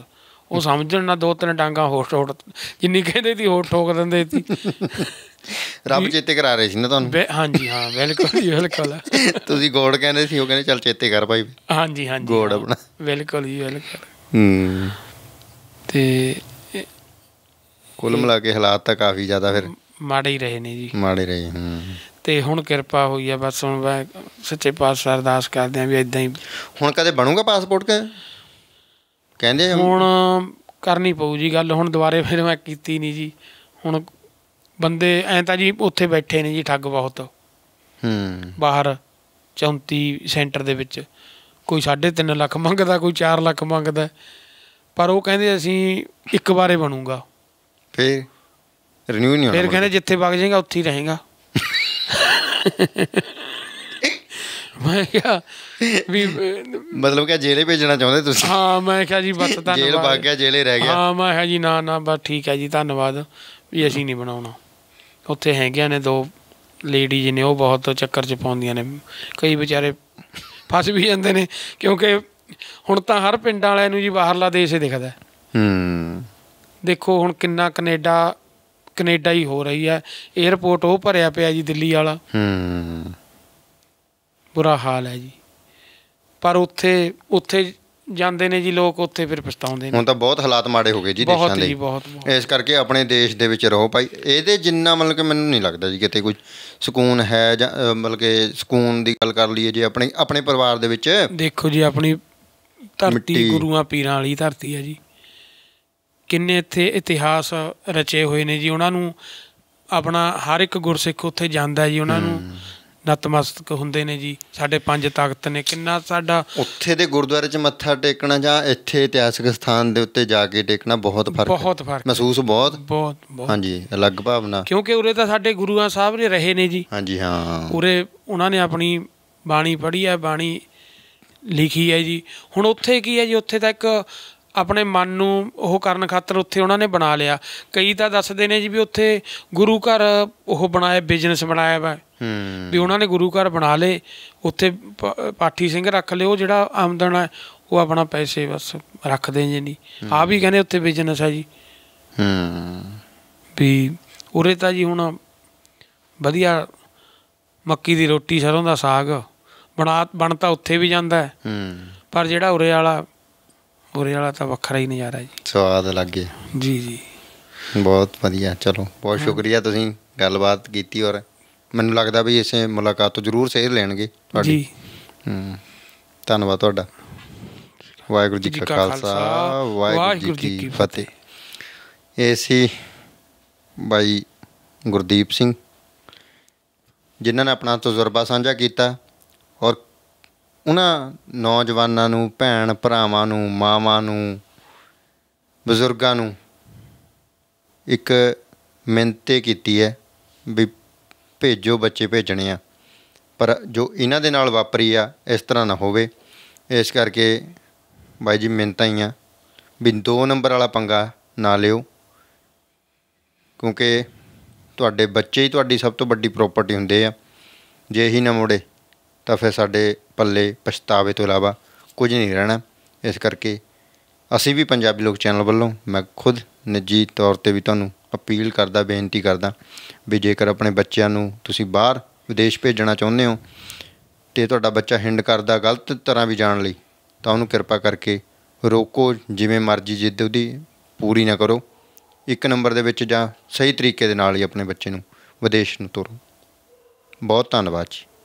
ਉਹ ਸਮਝਣ ਨਾ ਦੋ ਤਿੰਨ ਡਾਂਗਾ ਹੋਸ਼ ਹੋਟ ਜਿੰਨੀ ਕਹਿੰਦੇ ਸੀ ਹੋਰ ਠੋਕ ਦਿੰਦੇ ਸੀ ਰੱਬ ਚੇਤੇ ਕਰਾ ਰਹੇ ਸੀ ਨਾ ਤੁਹਾਨੂੰ ਹਾਂਜੀ ਹਾਂ ਬਿਲਕੁਲ ਜੀ ਬਿਲਕੁਲ ਤੁਸੀਂ ਗੋੜ ਕਹਿੰਦੇ ਸੀ ਉਹ ਕਹਿੰਦੇ ਚੱਲ ਚੇਤੇ ਕਰ ਭਾਈ ਹਾਂਜੀ ਹਾਂਜੀ ਗੋੜ ਆਪਣਾ ਬਿਲਕੁਲ ਜੀ ਬਿਲਕੁਲ ਹੂੰ ਤੇ ਕੁੱਲ ਮਿਲਾ ਕੇ ਹਾਲਾਤ ਤਾਂ ਕਾਫੀ ਜ਼ਿਆਦਾ ਫਿਰ ਮਾੜੇ ਹੀ ਰਹੇ ਨੇ ਜੀ ਮਾੜੇ ਰਹੇ ਹੂੰ ਤੇ ਹੁਣ ਕਿਰਪਾ ਹੋਈ ਆ ਬਸ ਹੁਣ ਮੈਂ ਸੱਚੇ ਪਾਤਸ਼ਾਹ ਅਰਦਾਸ ਕਰਦੇ ਆ ਵੀ ਇਦਾਂ ਹੀ ਹੁਣ ਕਦੇ ਬਣੂਗਾ ਪਾਸਪੋਰਟ ਕਿ ਕਹਿੰਦੇ ਹੁਣ ਕਰਨੀ ਪਊ ਜੀ ਗੱਲ ਹੁਣ ਦੁਬਾਰੇ ਫਿਰ ਮੈਂ ਕੀਤੀ ਨਹੀਂ ਜੀ ਹੁਣ ਬੰਦੇ ਐ ਤਾਂ ਜੀ ਉੱਥੇ ਬੈਠੇ ਨੇ ਜੀ ਠੱਗ ਬਹੁਤ ਹੂੰ ਬਾਹਰ 34 ਸੈਂਟਰ ਦੇ ਵਿੱਚ ਕੋਈ 3.5 ਲੱਖ ਮੰਗਦਾ ਕੋਈ 4 ਲੱਖ ਮੰਗਦਾ ਪਰ ਉਹ ਕਹਿੰਦੇ ਅਸੀਂ ਇੱਕ ਵਾਰੇ ਬਣੂਗਾ ਫੇਰ ਰਿਨਿਊ ਨਹੀਂ ਹੋਣਾ ਫੇਰ ਕਹਿੰਦੇ ਜਿੱਥੇ ਵਗ ਜਾਏਗਾ ਉੱਥੇ ਹੀ ਰਹੇਗਾ ਮੈਂ ਕਿਹਾ ਵੀ ਮਤਲਬ ਕਿ ਜੇਲੇ ਭੇਜਣਾ ਚਾਹੁੰਦੇ ਤੁਸੀਂ ਹਾਂ ਮੈਂ ਕਿਹਾ ਜੀ ਬਸ ਧੰਨਵਾਦ ਜੇਲ ਵਗ ਗਿਆ ਜੇਲੇ ਰਹਿ ਗਿਆ ਹਾਂ ਮੈਂ ਕਿਹਾ ਜੀ ਨਾ ਨਾ ਬਸ ਠੀਕ ਹੈ ਜੀ ਧੰਨਵਾਦ ਵੀ ਅਸੀਂ ਨਹੀਂ ਬਣਾਉਣਾ ਉੱਥੇ ਹੈਗਿਆ ਨੇ ਦੋ ਲੇਡੀਜ਼ ਨੇ ਉਹ ਬਹੁਤ ਚੱਕਰ ਚ ਪਾਉਂਦੀਆਂ ਨੇ ਕਈ ਵਿਚਾਰੇ ਫਸ ਵੀ ਜਾਂਦੇ ਨੇ ਕਿਉਂਕਿ ਹੁਣ ਤਾਂ ਹਰ ਪਿੰਡ ਵਾਲਿਆਂ ਨੂੰ ਜੀ ਬਾਹਰਲਾ ਦੇਸ਼ ਹੀ ਦਿਖਦਾ ਹੂੰ ਦੇਖੋ ਹੁਣ ਕਿੰਨਾ ਕੈਨੇਡਾ ਕੈਨੇਡਾ ਹੀ ਹੋ ਰਹੀ ਹੈ 에어ਪੋਰਟ ਉਹ ਭਰਿਆ ਪਿਆ ਜੀ ਦਿੱਲੀ ਵਾਲਾ ਹੂੰ ਬੁਰਾ ਹਾਲ ਹੈ ਜੀ ਪਰ ਉੱਥੇ ਉੱਥੇ ਜਾਂਦੇ ਨੇ ਜੀ ਲੋਕ ਉੱਥੇ ਫਿਰ ਪਛਤਾਉਂਦੇ ਨੇ ਹੁਣ ਤਾਂ ਬਹੁਤ ਹਾਲਾਤ ਮਾੜੇ ਹੋ ਗਏ ਜੀ ਦੇਸ਼ਾਂ ਦੇ ਬਹੁਤ ਇਸ ਕਰਕੇ ਆਪਣੇ ਦੇਸ਼ ਦੇ ਵਿੱਚ ਰਹੋ ਭਾਈ ਇਹਦੇ ਜਿੰਨਾ ਮਤਲਬ ਕਿ ਮੈਨੂੰ ਨਹੀਂ ਲੱਗਦਾ ਜੀ ਕਿਤੇ ਕੋਈ ਸਕੂਨ ਹੈ ਜਾਂ ਮਤਲਬ ਕਿ ਸਕੂਨ ਦੀ ਗੱਲ ਕਰ ਲਈਏ ਜੇ ਆਪਣੇ ਆਪਣੇ ਪਰਿਵਾਰ ਦੇ ਵਿੱਚ ਦੇਖੋ ਜੀ ਆਪਣੀ ਧਰਤੀ ਗੁਰੂਆਂ ਪੀਰਾਂ ਵਾਲੀ ਧਰਤੀ ਹੈ ਜੀ ਕਿੰਨੇ ਇੱਥੇ ਇਤਿਹਾਸ ਰਚੇ ਹੋਏ ਨੇ ਜੀ ਉਹਨਾਂ ਨੂੰ ਆਪਣਾ ਹਰ ਇੱਕ ਗੁਰਸਿੱਖ ਉੱਥੇ ਜਾਂਦਾ ਜੀ ਉਹਨਾਂ ਨੂੰ ਨਤਮਸਤਕ ਹੁੰਦੇ ਨੇ ਜੀ ਸਾਡੇ ਪੰਜ ਤਾਕਤ ਨੇ ਕਿੰਨਾ ਸਾਡਾ ਉੱਥੇ ਦੇ ਗੁਰਦੁਆਰੇ 'ਚ ਮੱਥਾ ਟੇਕਣਾ ਜਾਂ ਇੱਥੇ ਇਤਿਹਾਸਕ ਸਥਾਨ ਦੇ ਉੱਤੇ ਜਾ ਕੇ ਟੇਕਣਾ ਬਹੁਤ ਫਰਕ ਬਹੁਤ ਫਰਕ ਮਹਿਸੂਸ ਬਹੁਤ ਬਹੁਤ ਹਾਂਜੀ ਅਲੱਗ ਭਾਵਨਾ ਕਿਉਂਕਿ ਉਰੇ ਤਾਂ ਸਾਡੇ ਗੁਰੂਆਂ ਸਾਹਿਬ ਨੇ ਰਹੇ ਨੇ ਜੀ ਹਾਂਜੀ ਹਾਂ ਉਰੇ ਉਹਨਾਂ ਨੇ ਆਪਣੀ ਬਾਣੀ ਪੜ੍ਹੀ ਹੈ ਬਾਣੀ ਲਿਖੀ ਹੈ ਜੀ ਹੁਣ ਉੱਥੇ ਕੀ ਹੈ ਜੀ ਉੱਥੇ ਤਾਂ ਇੱਕ ਆਪਣੇ ਮਨ ਨੂੰ ਉਹ ਕਰਨ ਖਾਤਰ ਉੱਥੇ ਉਹਨਾਂ ਨੇ ਬਣਾ ਲਿਆ ਕਈ ਤਾਂ ਦੱਸਦੇ ਨੇ ਜੀ ਵੀ ਉੱਥੇ ਗੁਰੂ ਘਰ ਉਹ ਬਣਾਇਆ ਬਿਜ਼ਨਸ ਬਣਾਇਆ ਵਾ ਵੀ ਉਹਨਾਂ ਨੇ ਗੁਰੂ ਘਰ ਬਣਾ ਲਏ ਉੱਥੇ ਪਾਠੀ ਸਿੰਘ ਰੱਖ ਲਿਓ ਜਿਹੜਾ ਆਮਦਨ ਹੈ ਉਹ ਆਪਣਾ ਪੈਸੇ ਬਸ ਰੱਖਦੇ ਜੀ ਨਹੀਂ ਆ ਵੀ ਕਹਿੰਦੇ ਉੱਥੇ ਬਿਜ਼ਨਸ ਹੈ ਜੀ ਹੂੰ ਵੀ ਉਰੇ ਤਾਂ ਜੀ ਹੁਣ ਵਧੀਆ ਮੱਕੀ ਦੀ ਰੋਟੀ ਸਰੋਂ ਦਾ ਸਾਗ ਬਣਾ ਬਣ ਤਾਂ ਉੱਥੇ ਵੀ ਜਾਂਦਾ ਹੈ ਹੂੰ ਪਰ ਜਿਹੜਾ ਉਰੇ ਵਾਲਾ ਉਰੇ ਵਾਲਾ ਤਾਂ ਵੱਖਰਾ ਹੀ ਨਜ਼ਾਰਾ ਜੀ ਸਵਾਦ ਲੱਗੇ ਜੀ ਜੀ ਬਹੁਤ ਵਧੀਆ ਚਲੋ ਬਹੁਤ ਸ਼ੁਕਰੀਆ ਤੁਸੀਂ ਗੱਲਬਾਤ ਕੀਤੀ ਔਰ ਮੈਨੂੰ ਲੱਗਦਾ ਵੀ ਇਸੇ ਮੁਲਾਕਾਤ ਤੋਂ ਜ਼ਰੂਰ ਸੇਧ ਲੈਣਗੇ ਤੁਹਾਡੀ ਜੀ ਹੂੰ ਧੰਨਵਾਦ ਤੁਹਾਡਾ ਵਾਹਿਗੁਰੂ ਜੀ ਕਾ ਖਾਲਸਾ ਵਾਹਿਗੁਰੂ ਜੀ ਕੀ ਫਤਿਹ ਐਸੀ ਬਾਈ ਗੁਰਦੀਪ ਸਿੰਘ ਜਿਨ੍ਹਾਂ ਨੇ ਆਪਣਾ ਤਜਰਬਾ ਸਾਂਝਾ ਕੀਤਾ ਉਹਨਾਂ ਨੌਜਵਾਨਾਂ ਨੂੰ ਭੈਣ ਭਰਾਵਾਂ ਨੂੰ ਮਾਵਾਂ ਨੂੰ ਬਜ਼ੁਰਗਾਂ ਨੂੰ ਇੱਕ ਮਿੰਤੇ ਕੀਤੀ ਹੈ ਵੀ ਭੇਜੋ ਬੱਚੇ ਭੇਜਣੇ ਆ ਪਰ ਜੋ ਇਹਨਾਂ ਦੇ ਨਾਲ ਵਾਪਰੀ ਆ ਇਸ ਤਰ੍ਹਾਂ ਨਾ ਹੋਵੇ ਇਸ ਕਰਕੇ ਬਾਈ ਜੀ ਮਿੰਤਾ ਹੀ ਆ ਵੀ 2 ਨੰਬਰ ਵਾਲਾ ਪੰਗਾ ਨਾ ਲਿਓ ਕਿਉਂਕਿ ਤੁਹਾਡੇ ਬੱਚੇ ਹੀ ਤੁਹਾਡੀ ਸਭ ਤੋਂ ਵੱਡੀ ਪ੍ਰਾਪਰਟੀ ਹੁੰਦੇ ਆ ਜੇ ਹੀ ਨਾ ਮੋੜੇ ਤਾਂ ਫਿਰ ਸਾਡੇ ਪੱਲੇ ਪਛਤਾਵੇ ਤੋਂ ਇਲਾਵਾ ਕੁਝ ਨਹੀਂ ਰਹਿਣਾ ਇਸ ਕਰਕੇ ਅਸੀਂ ਵੀ ਪੰਜਾਬੀ ਲੋਕ ਚੈਨਲ ਵੱਲੋਂ ਮੈਂ ਖੁਦ ਨਿੱਜੀ ਤੌਰ ਤੇ ਵੀ ਤੁਹਾਨੂੰ ਅਪੀਲ ਕਰਦਾ ਬੇਨਤੀ ਕਰਦਾ ਵੀ ਜੇਕਰ ਆਪਣੇ ਬੱਚਿਆਂ ਨੂੰ ਤੁਸੀਂ ਬਾਹਰ ਵਿਦੇਸ਼ ਭੇਜਣਾ ਚਾਹੁੰਦੇ ਹੋ ਤੇ ਤੁਹਾਡਾ ਬੱਚਾ ਹਿੰਡ ਕਰਦਾ ਗਲਤ ਤਰ੍ਹਾਂ ਵੀ ਜਾਣ ਲਈ ਤਾਂ ਉਹਨੂੰ ਕਿਰਪਾ ਕਰਕੇ ਰੋਕੋ ਜਿਵੇਂ ਮਰਜ਼ੀ ਜਿੱਦ ਉਹਦੀ ਪੂਰੀ ਨਾ ਕਰੋ ਇੱਕ ਨੰਬਰ ਦੇ ਵਿੱਚ ਜਾਂ ਸਹੀ ਤਰੀਕੇ ਦੇ ਨਾਲ ਹੀ ਆਪਣੇ ਬੱਚੇ ਨੂੰ ਵਿਦੇਸ਼ ਨੂੰ ਤੋਰੋ ਬਹੁਤ ਧੰਨਵਾਦ ਜੀ